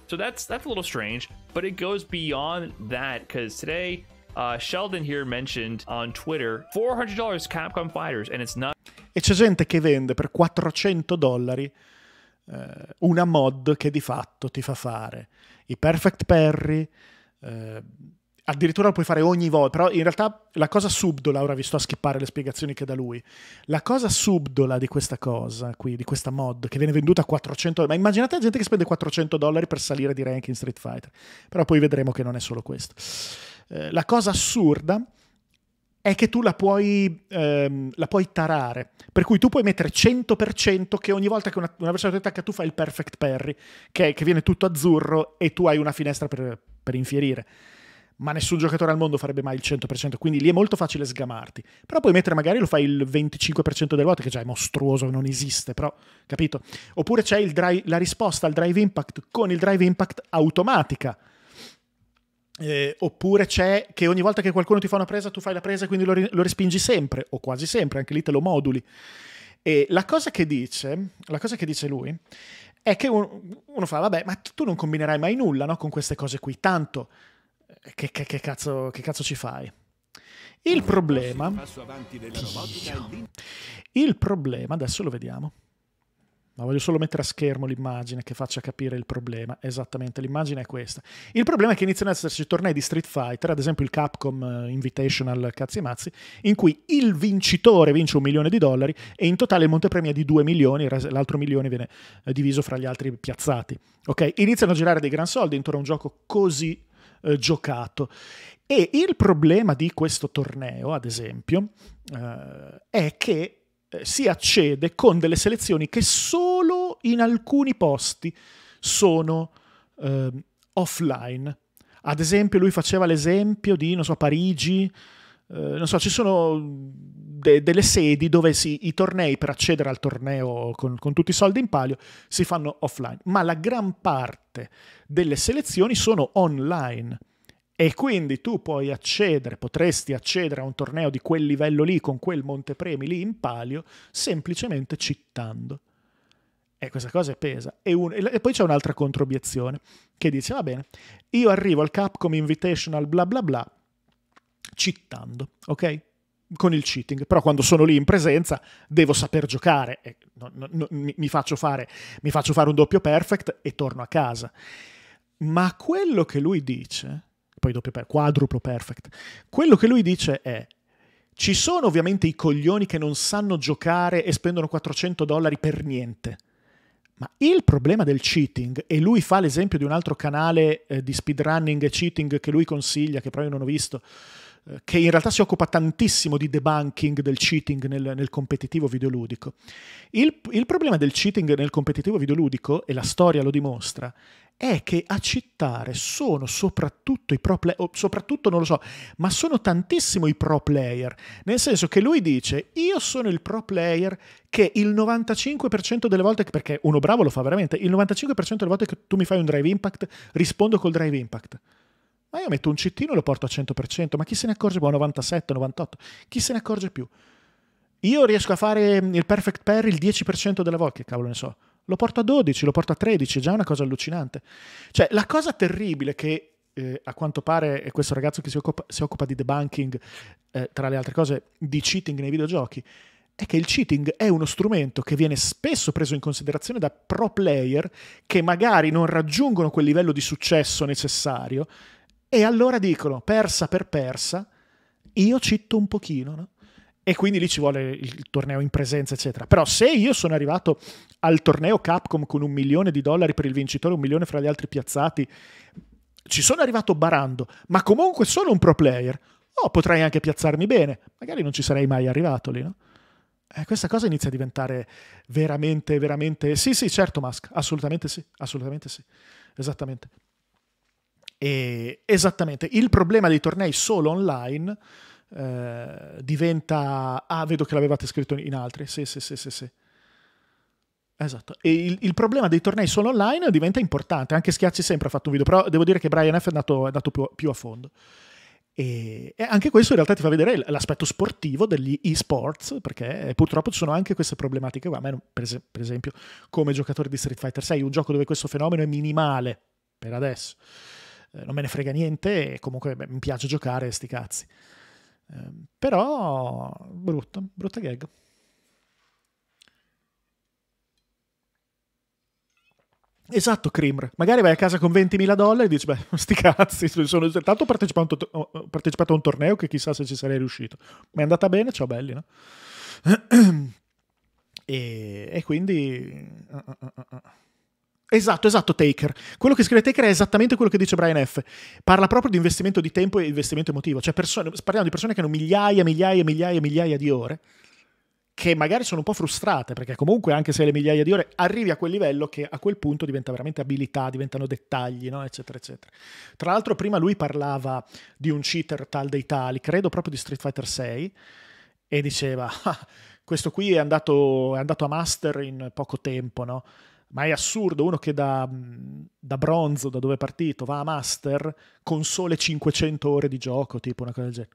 So that's that's a little strange, but it goes beyond that because today uh, Sheldon here mentioned on Twitter $400 Capcom fighters, and it's not. E c'è gente che vende per 400 dollari eh, una mod che di fatto ti fa fare i Perfect Perry. Eh, addirittura lo puoi fare ogni volta, però in realtà la cosa subdola, ora vi sto a skippare le spiegazioni che da lui, la cosa subdola di questa cosa qui, di questa mod, che viene venduta a 400 dollari, ma immaginate la gente che spende 400 dollari per salire di rank in Street Fighter, però poi vedremo che non è solo questo. Eh, la cosa assurda è che tu la puoi, ehm, la puoi, tarare. Per cui tu puoi mettere 100% che ogni volta che una, una versione ti attacca tu fai il perfect parry, che, che, viene tutto azzurro e tu hai una finestra per, per infierire ma nessun giocatore al mondo farebbe mai il 100%, quindi lì è molto facile sgamarti. Però puoi mettere magari lo fai il 25% delle volte, che già è mostruoso, non esiste, però, capito? Oppure c'è drive, la risposta al drive impact con il drive impact automatica. Eh, oppure c'è che ogni volta che qualcuno ti fa una presa, tu fai la presa e quindi lo, lo respingi sempre, o quasi sempre, anche lì te lo moduli. E la cosa che dice, cosa che dice lui è che uno, uno fa, vabbè, ma tu non combinerai mai nulla no, con queste cose qui, tanto che, che, che, cazzo, che cazzo ci fai? Il problema. il problema, adesso lo vediamo. Ma voglio solo mettere a schermo l'immagine che faccia capire il problema. Esattamente, l'immagine è questa. Il problema è che iniziano ad esserci tornei di Street Fighter, ad esempio il Capcom eh, Invitational Cazzi Mazzi, in cui il vincitore vince un milione di dollari e in totale il montepremi è di 2 milioni, l'altro milione viene eh, diviso fra gli altri piazzati. Ok? Iniziano a girare dei gran soldi intorno a un gioco così eh, giocato. E il problema di questo torneo, ad esempio, eh, è che eh, si accede con delle selezioni che solo in alcuni posti sono eh, offline. Ad esempio, lui faceva l'esempio di, non so, Parigi, eh, non so, ci sono de- delle sedi dove si, i tornei per accedere al torneo con, con tutti i soldi in palio si fanno offline, ma la gran parte delle selezioni sono online e quindi tu puoi accedere, potresti accedere a un torneo di quel livello lì, con quel montepremi lì in palio, semplicemente cittando. E questa cosa pesa. E, un, e poi c'è un'altra controobiezione che dice, va bene, io arrivo al Capcom Invitational bla bla bla, cittando, ok? con il cheating, però quando sono lì in presenza devo saper giocare, no, no, no, mi, mi, faccio fare, mi faccio fare un doppio perfect e torno a casa. Ma quello che lui dice, poi doppio per, quadruplo perfect, quello che lui dice è ci sono ovviamente i coglioni che non sanno giocare e spendono 400 dollari per niente. Ma il problema del cheating, e lui fa l'esempio di un altro canale eh, di speedrunning e cheating che lui consiglia, che io non ho visto, eh, che in realtà si occupa tantissimo di debunking del cheating nel, nel competitivo videoludico. Il, il, problema del cheating nel competitivo videoludico, e la storia lo dimostra, è che a cittare sono soprattutto i pro player, soprattutto non lo so, ma sono tantissimo i pro player, nel senso che lui dice io sono il pro player che il 95% delle volte, perché uno bravo lo fa veramente, il 95% delle volte che tu mi fai un drive impact rispondo col drive impact. Ma io metto un cittino e lo porto a 100%, ma chi se ne accorge poi a 97, 98? Chi se ne accorge più? Io riesco a fare il perfect pair il 10% delle volte, che cavolo ne so. Lo porto a 12, lo porto a 13, è già una cosa allucinante. Cioè, la cosa terribile che eh, a quanto pare è questo ragazzo che si occupa, si occupa di debunking, eh, tra le altre cose, di cheating nei videogiochi, è che il cheating è uno strumento che viene spesso preso in considerazione da pro player che magari non raggiungono quel livello di successo necessario e allora dicono, persa per persa, io citto un pochino, no? E quindi lì ci vuole il torneo in presenza, eccetera. Però se io sono arrivato al torneo Capcom con un milione di dollari per il vincitore, un milione fra gli altri piazzati, ci sono arrivato barando, ma comunque sono un pro player, oh, potrei anche piazzarmi bene, magari non ci sarei mai arrivato lì, no? Eh, questa cosa inizia a diventare veramente, veramente... Sì, sì, certo, Musk, assolutamente sì, assolutamente sì, esattamente. E esattamente, il problema dei tornei solo online eh, diventa... Ah, vedo che l'avevate scritto in altri. Sì, sì, sì, sì, sì. Esatto, e il, il, problema dei tornei solo online diventa importante, anche Schiazzi sempre ha fatto un video, però devo dire che Brian F è andato, è andato più, più, a fondo. E, e, anche questo in realtà ti fa vedere l'aspetto sportivo degli e-sports, perché eh, purtroppo ci sono anche queste problematiche qua. A me, per, es- per esempio, come giocatore di Street Fighter 6, un gioco dove questo fenomeno è minimale per adesso. Eh, non me ne frega niente e comunque beh, mi piace giocare, sti cazzi. Eh, però, brutto, brutta gag. Esatto, Krimr. Magari vai a casa con 20.000 dollari e dici, beh, sti cazzi, sono tanto partecipato, ho partecipato a un torneo che chissà se ci sarei riuscito. Mi è andata bene, ciao belli, no? E, e quindi... Uh, uh, uh, uh, uh. Esatto, esatto, Taker. Quello che scrive Taker è esattamente quello che dice Brian F. Parla proprio di investimento di tempo e investimento emotivo. Cioè, persone, parliamo di persone che hanno migliaia, migliaia, migliaia, migliaia di ore, che magari sono un po' frustrate, perché comunque anche se hai le migliaia di ore arrivi a quel livello che a quel punto diventa veramente abilità, diventano dettagli, no? eccetera, eccetera. Tra l'altro prima lui parlava di un cheater tal dei tali, credo proprio di Street Fighter 6, e diceva, ah, questo qui è andato, è andato a master in poco tempo, no? ma è assurdo uno che da, mm, da, bronzo, da dove è partito, va a master con sole 500 ore di gioco, tipo una cosa del genere.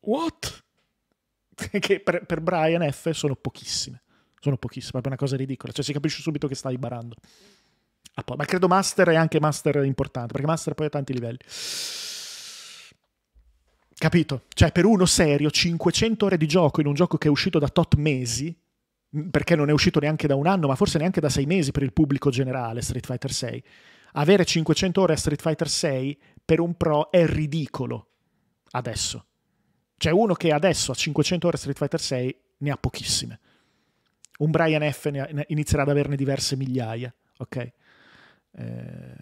What? che per, per Brian F sono pochissime, sono pochissime, è una cosa ridicola, cioè si capisce subito che stai barando. ma credo master è anche master importante, perché master poi ha tanti livelli. Capito? Cioè per uno serio 500 ore di gioco in un gioco che è uscito da tot mesi perché non è uscito neanche da un anno, ma forse neanche da sei mesi per il pubblico generale Street Fighter 6. Avere 500 ore a Street Fighter 6 per un pro è ridicolo adesso. C'è cioè, uno che adesso a 500 ore a Street Fighter 6 ne ha pochissime. Un Brian F. inizierà ad averne diverse migliaia, ok? Eh,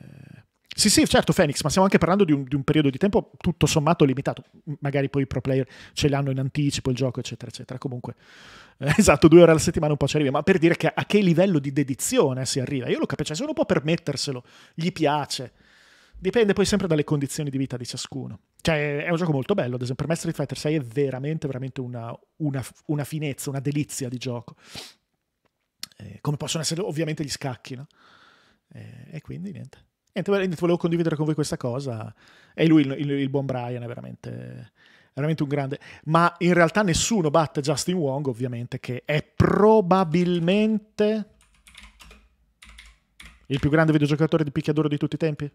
sì, sì, certo, Phoenix, ma stiamo anche parlando di un, di un, periodo di tempo tutto sommato limitato. Magari poi i pro player ce l'hanno in anticipo il gioco, eccetera, eccetera. Comunque, eh, esatto, due ore alla settimana un po' ci arriva, ma per dire che a che livello di dedizione si arriva, io lo capisco, cioè, se uno può permetterselo, gli piace. Dipende poi sempre dalle condizioni di vita di ciascuno. Cioè, è un gioco molto bello, ad esempio, per me Street Fighter 6 è veramente, veramente una, una, una finezza, una delizia di gioco. Eh, come possono essere ovviamente gli scacchi, no? Eh, e quindi niente. Niente, volevo condividere con voi questa cosa. E lui, il, il, il buon Brian, è veramente è veramente un grande. Ma in realtà nessuno batte Justin Wong, ovviamente, che è probabilmente il più grande videogiocatore di picchiaduro di tutti i tempi.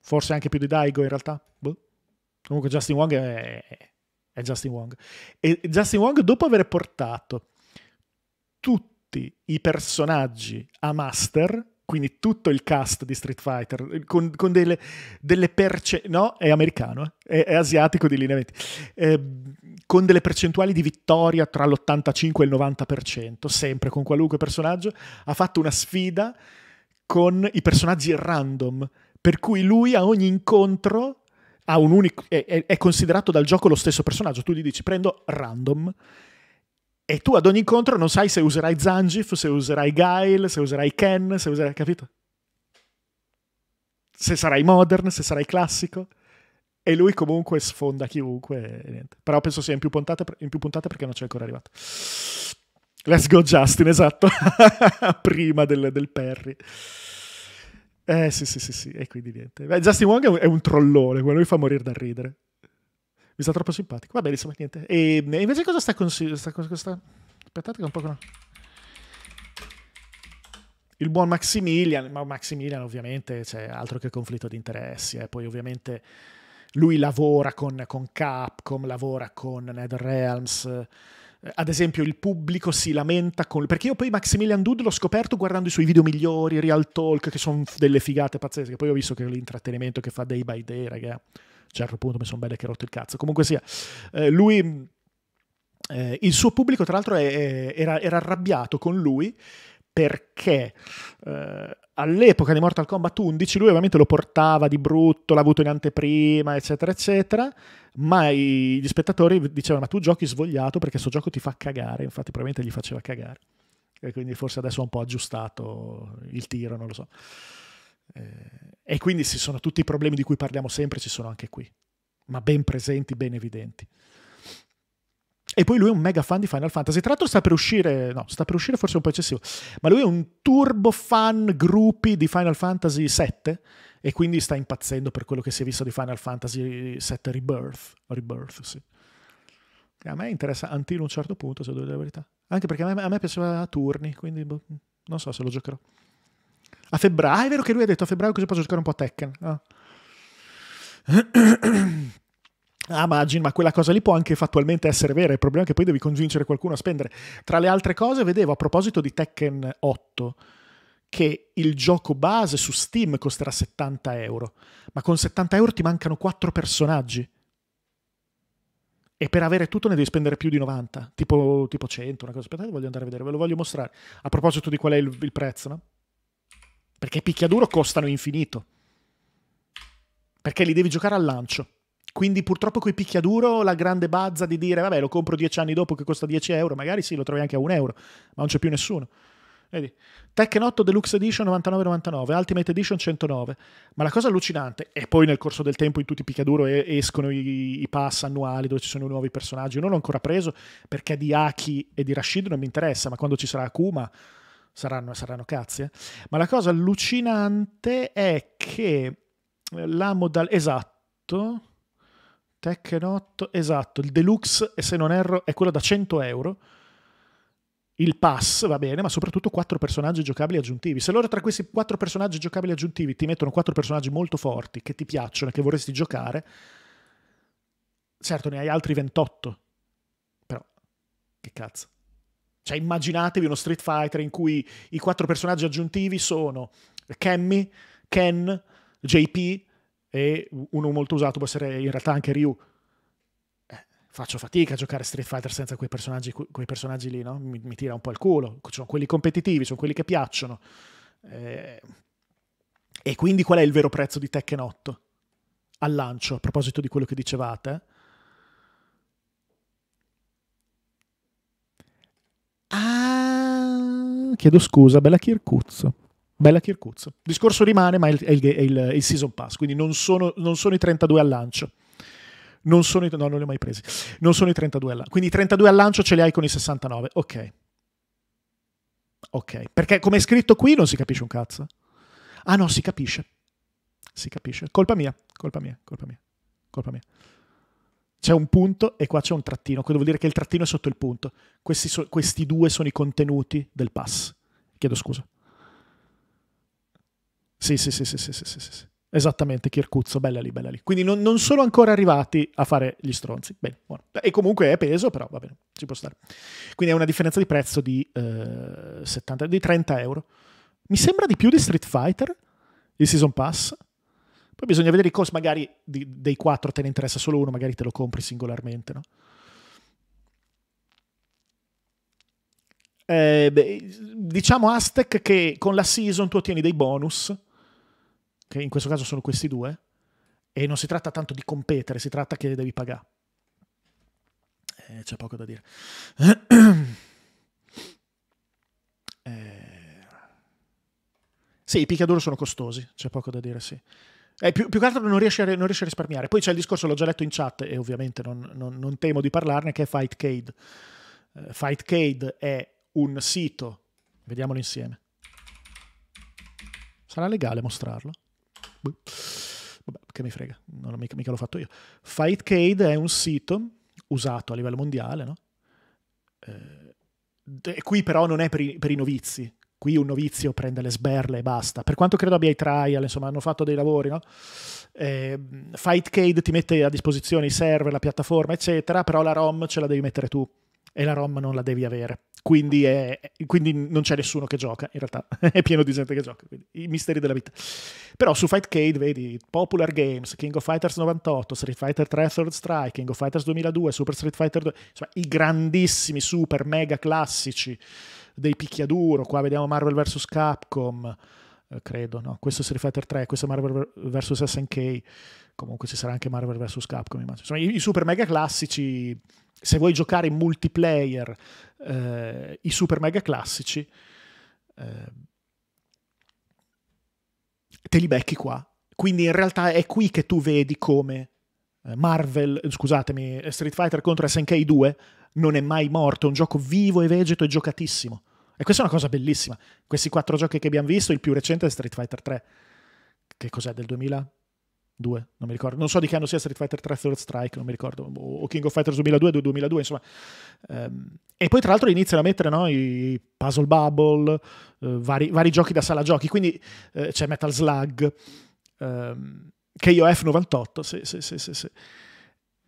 Forse anche più di Daigo, in realtà. Boh. Comunque Justin Wong è, è Justin Wong. E Justin Wong, dopo aver portato tutti i personaggi a Master, quindi tutto il cast di Street Fighter, con, con delle, delle percentuali, no, è americano, eh? è, è, asiatico di lineamenti, eh, con delle percentuali di vittoria tra l'85 e il 90%, sempre con qualunque personaggio, ha fatto una sfida con i personaggi random, per cui lui a ogni incontro ha un unico, è, è, è considerato dal gioco lo stesso personaggio, tu gli dici prendo random e tu ad ogni incontro non sai se userai Zangif, se userai Guile, se userai Ken, se userai... capito? Se sarai modern, se sarai classico. E lui comunque sfonda chiunque. Niente. Però penso sia in più, puntate, in più puntate perché non c'è ancora arrivato. Let's go Justin, esatto. Prima del, del Perry. Eh sì sì sì sì, e quindi niente. Beh, Justin Wong è un, è un trollone, quello lui fa morire da ridere. Mi sta troppo simpatico. Va bene, insomma, niente. E, invece cosa sta consigliando? Sta... Aspettate che un po' con... Il buon Maximilian, ma Maximilian ovviamente c'è cioè, altro che conflitto di interessi, eh. poi ovviamente lui lavora con, con Capcom, lavora con NetherRealms, ad esempio il pubblico si lamenta con... perché io poi Maximilian Dude l'ho scoperto guardando i suoi video migliori, Real Talk, che sono delle figate pazzesche, poi ho visto che l'intrattenimento che fa day by day, raga, a un certo punto mi sono belle che rotto il cazzo. Comunque sia, eh, lui... Eh, il suo pubblico, tra l'altro, è, era, era, arrabbiato con lui perché eh, all'epoca di Mortal Kombat 11 lui ovviamente lo portava di brutto, l'ha avuto in anteprima, eccetera, eccetera, ma i, gli spettatori dicevano ma tu giochi svogliato perché questo gioco ti fa cagare, infatti probabilmente gli faceva cagare. E quindi forse adesso ha un po' aggiustato il tiro, non lo so. Eh, e quindi se sono tutti i problemi di cui parliamo sempre, ci sono anche qui, ma ben presenti, ben evidenti. E poi lui è un mega fan di Final Fantasy. Tra l'altro sta per uscire, no, sta per uscire forse un po' eccessivo, ma lui è un turbo fan gruppi di Final Fantasy VII e quindi sta impazzendo per quello che si è visto di Final Fantasy VII Rebirth. Rebirth, sì. A me interessa Antino a un certo punto, se devo dire la verità. Anche perché a me, a me piaceva a turni, quindi boh, non so se lo giocherò. A febbraio, ah, è vero che lui ha detto a febbraio così posso giocare un po' a Tekken. Ah. Ah, ma, ma quella cosa lì può anche fattualmente essere vera. Il problema è che poi devi convincere qualcuno a spendere. Tra le altre cose, vedevo a proposito di Tekken 8 che il gioco base su Steam costerà 70 euro, ma con 70 euro ti mancano 4 personaggi. E per avere tutto ne devi spendere più di 90, tipo, tipo 100, una cosa. Aspettate, voglio andare a vedere, ve lo voglio mostrare. A proposito di qual è il, il prezzo, no? Perché i picchiaduro costano infinito. Perché li devi giocare al lancio. Quindi purtroppo con i picchiaduro la grande bazza di dire vabbè lo compro dieci anni dopo che costa 10 euro, magari sì lo trovi anche a un euro, ma non c'è più nessuno. Vedi? Tekken 8 Deluxe Edition 99,99, Ultimate Edition 109. Ma la cosa allucinante, e poi nel corso del tempo in tutti i picchiaduro escono i, i, pass annuali dove ci sono nuovi personaggi. Io non l'ho ancora preso perché di Aki e di Rashid non mi interessa, ma quando ci sarà Akuma saranno, saranno cazzie. Eh. Ma la cosa allucinante è che eh, la modalità... Esatto. Tekken 8, esatto, il deluxe, e se non erro, è quello da 100 euro. Il pass va bene, ma soprattutto quattro personaggi giocabili aggiuntivi. Se loro tra questi quattro personaggi giocabili aggiuntivi ti mettono quattro personaggi molto forti che ti piacciono e che vorresti giocare, certo ne hai altri 28. Però, che cazzo. Cioè immaginatevi uno Street Fighter in cui i quattro personaggi aggiuntivi sono Cammy, Ken, JP e uno molto usato può essere in realtà anche Ryu. Eh, faccio fatica a giocare Street Fighter senza quei personaggi, quei personaggi lì, no? Mi, mi, tira un po' il culo. Ci sono quelli competitivi, sono quelli che piacciono. Eh, e quindi qual è il vero prezzo di Tekken 8? Al lancio, a proposito di quello che dicevate. Eh? Ah, chiedo scusa, bella Kirkuzzo. Bella Kirkuzzo. Il discorso rimane, ma è il, è, il, è, il, è il, season pass, quindi non sono, non sono i 32 al lancio. Non sono i, no, non li ho mai presi. Non sono i 32 al lancio. Quindi i 32 al lancio ce li hai con i 69. Ok. Ok. Perché come è scritto qui non si capisce un cazzo. Ah no, si capisce. Si capisce. Colpa mia, colpa mia, colpa mia, colpa mia c'è un punto e qua c'è un trattino, quello vuol dire che il trattino è sotto il punto. Questi, so, questi due sono i contenuti del pass. Chiedo scusa. Sì, sì, sì, sì, sì, sì, sì, sì. Esattamente, Chircuzzo, bella lì, bella lì. Quindi non, non, sono ancora arrivati a fare gli stronzi. Bene, buono. E comunque è peso, però va bene, ci può stare. Quindi è una differenza di prezzo di, eh, 70, di 30 euro. Mi sembra di più di Street Fighter, il Season Pass. Poi bisogna vedere i costi, magari di, dei quattro te ne interessa solo uno, magari te lo compri singolarmente, no? Eh, beh, diciamo Aztec che con la season tu ottieni dei bonus, che in questo caso sono questi due, e non si tratta tanto di competere, si tratta che devi pagare. Eh, c'è poco da dire. eh, sì, i picchiaduro sono costosi, c'è poco da dire, sì. Eh, più, più, che altro non riesce, non riesce, a risparmiare. Poi c'è il discorso, l'ho già letto in chat e ovviamente non, non, non temo di parlarne, che è Fightcade. Uh, Fightcade è un sito, vediamolo insieme. Sarà legale mostrarlo? Boh. Vabbè, che mi frega, non mica, mica l'ho fatto io. Fightcade è un sito usato a livello mondiale, no? Eh, qui però non è per i, per i novizi, qui un novizio prende le sberle e basta. Per quanto credo abbia i trial, insomma, hanno fatto dei lavori, no? Eh, Fightcade ti mette a disposizione i server, la piattaforma, eccetera, però la ROM ce la devi mettere tu e la ROM non la devi avere. Quindi, è, quindi non c'è nessuno che gioca, in realtà è pieno di gente che gioca, quindi, i misteri della vita. Però su Fightcade vedi Popular Games, King of Fighters 98, Street Fighter 3 Third Strike, King of Fighters 2002, Super Street Fighter 2, insomma i grandissimi super mega classici dei picchiaduro, qua vediamo Marvel vs. Capcom, eh, credo, no? Questo è Street Fighter 3, questo è Marvel vs. SNK, comunque ci sarà anche Marvel vs. Capcom, Insomma, i, i super mega classici, se vuoi giocare in multiplayer, eh, i super mega classici, eh, te li becchi qua. Quindi in realtà è qui che tu vedi come eh, Marvel, scusatemi, Street Fighter contro SNK 2 non è mai morto, è un gioco vivo e vegeto e giocatissimo. E questa è una cosa bellissima. Questi quattro giochi che abbiamo visto, il più recente è Street Fighter 3. Che cos'è, del 2002? non mi ricordo, non so di che anno sia Street Fighter 3 Third Strike, non mi ricordo, o King of Fighters 2002, 2002, insomma. Ehm, e poi tra l'altro iniziano a mettere no, i Puzzle Bubble, eh, vari, vari, giochi da sala giochi, quindi eh, c'è Metal Slug, ehm, KOF 98, sì, sì. sì.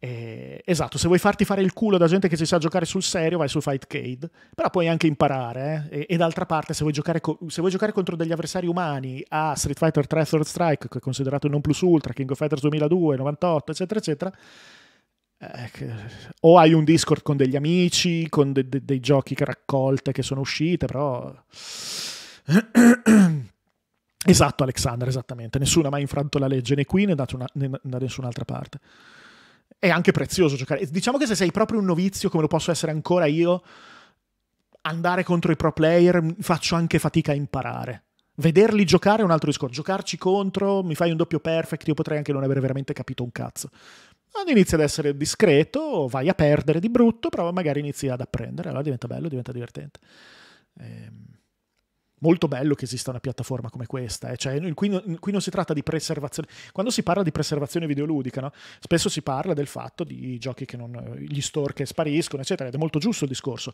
Eh, esatto, se vuoi farti fare il culo da gente che si sa giocare sul serio, vai su Fightcade, però puoi anche imparare. Eh? E, e, d'altra parte, se vuoi, co- se vuoi, giocare contro degli avversari umani a Street Fighter 3 Third Strike, che è considerato non plus ultra, King of Fighters 2002, 98, eccetera, eccetera. Eh, o hai un Discord con degli amici, con de- de- dei giochi raccolte che sono uscite, però. esatto, Alexander, esattamente. Nessuno ha mai infranto la legge, né qui né da, una, né da nessun'altra parte è anche prezioso giocare. Diciamo che se sei proprio un novizio, come lo posso essere ancora io, andare contro i pro player faccio anche fatica a imparare. Vederli giocare è un altro discorso. Giocarci contro, mi fai un doppio perfect, io potrei anche non aver veramente capito un cazzo. Quando inizi ad essere discreto, vai a perdere di brutto, però magari inizi ad apprendere, allora diventa bello, diventa divertente. Ehm molto bello che esista una piattaforma come questa. Eh? Cioè, qui, qui, non si tratta di preservazione. Quando si parla di preservazione videoludica, no? spesso si parla del fatto di giochi che non. Eh, gli store che spariscono, eccetera. Ed è molto giusto il discorso.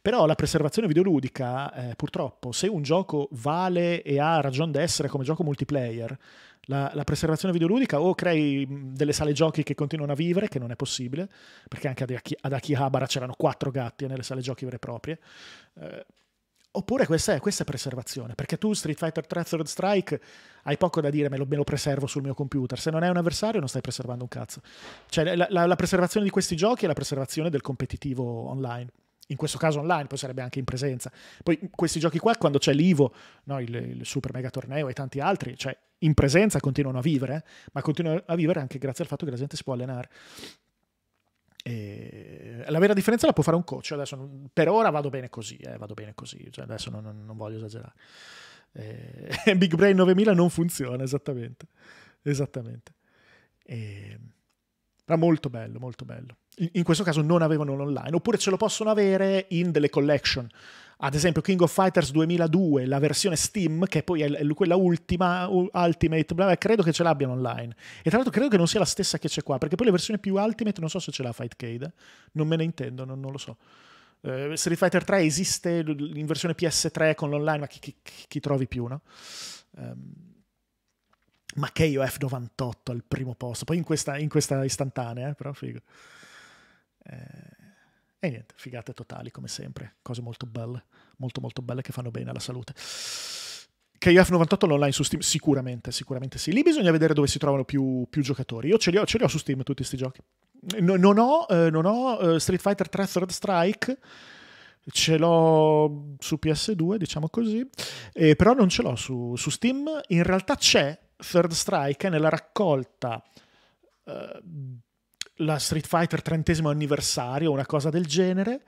Però la preservazione videoludica, eh, purtroppo, se un gioco vale e ha ragione d'essere come gioco multiplayer. La, la, preservazione videoludica o crei delle sale giochi che continuano a vivere, che non è possibile, perché anche ad, Akihabara c'erano quattro gatti nelle sale giochi vere e proprie, eh, Oppure questa è, questa è, preservazione, perché tu Street Fighter 3 Third Strike hai poco da dire, me lo, me lo, preservo sul mio computer, se non è un avversario non stai preservando un cazzo. Cioè la, la, la, preservazione di questi giochi è la preservazione del competitivo online, in questo caso online, poi sarebbe anche in presenza. Poi questi giochi qua quando c'è l'Ivo, no, il, il, Super Mega Torneo e tanti altri, cioè in presenza continuano a vivere, eh, ma continuano a vivere anche grazie al fatto che la gente si può allenare. Eh, la vera differenza la può fare un coach. Adesso per ora vado bene così, eh, vado bene così. Cioè adesso non, non, voglio esagerare. Eh, Big Brain 9000 non funziona esattamente. Esattamente. E, ehm, era molto bello, molto bello in questo caso non avevano l'online, oppure ce lo possono avere in delle collection. Ad esempio King of Fighters 2002, la versione Steam, che poi è quella ultima, Ultimate, bla credo che ce l'abbiano online. E tra l'altro credo che non sia la stessa che c'è qua, perché poi la versione più Ultimate non so se ce l'ha Fightcade, non me ne intendo, non, non lo so. Uh, Street Fighter 3 esiste in versione PS3 con l'online, ma chi, chi, chi trovi più, no? Um, ma KOF 98 al primo posto, poi in questa, in questa istantanea, eh, però figo. Eh, e niente, figate totali come sempre, cose molto belle, molto molto belle che fanno bene alla salute. KF 98 l'online su Steam? Sicuramente, sicuramente sì. Lì bisogna vedere dove si trovano più, più giocatori. Io ce li, ho, ce li ho su Steam tutti questi giochi. No, non ho, eh, non ho uh, Street Fighter 3 Third Strike, ce l'ho su PS2, diciamo così, eh, però non ce l'ho su, su, Steam. In realtà c'è Third Strike nella raccolta uh, la Street Fighter trentesimo anniversario, una cosa del genere,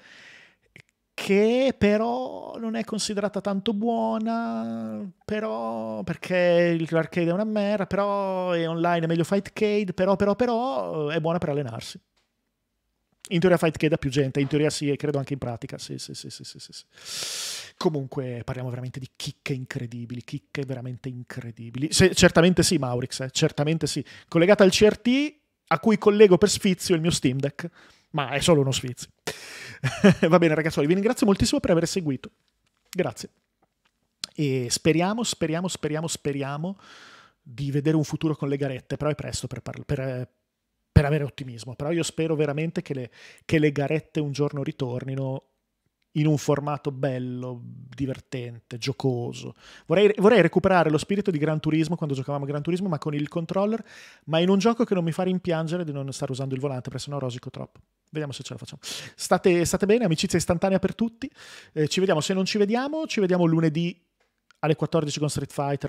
che però non è considerata tanto buona, però perché l'arcade è una merda, però è online, è meglio Fightcade, però però però è buona per allenarsi. In teoria Fightcade ha più gente, in teoria sì, e credo anche in pratica, sì, sì, sì, sì, sì, sì. Comunque parliamo veramente di chicche incredibili, chicche veramente incredibili. Se, certamente sì, Maurix, eh, certamente sì. Collegata al CRT, a cui collego per sfizio il mio Steam Deck, ma è solo uno sfizio. Va bene ragazzuoli, vi ringrazio moltissimo per aver seguito. Grazie. E speriamo, speriamo, speriamo, speriamo di vedere un futuro con le garette, però è presto per, par- per, per avere ottimismo. Però io spero veramente che le, che le garette un giorno ritornino in un formato bello, divertente, giocoso. Vorrei, vorrei, recuperare lo spirito di Gran Turismo quando giocavamo a Gran Turismo, ma con il controller, ma in un gioco che non mi fa rimpiangere di non stare usando il volante, perché sennò rosico troppo. Vediamo se ce la facciamo. State, state bene, amicizia istantanea per tutti. Eh, ci vediamo, se non ci vediamo, ci vediamo lunedì alle 14 con Street Fighter.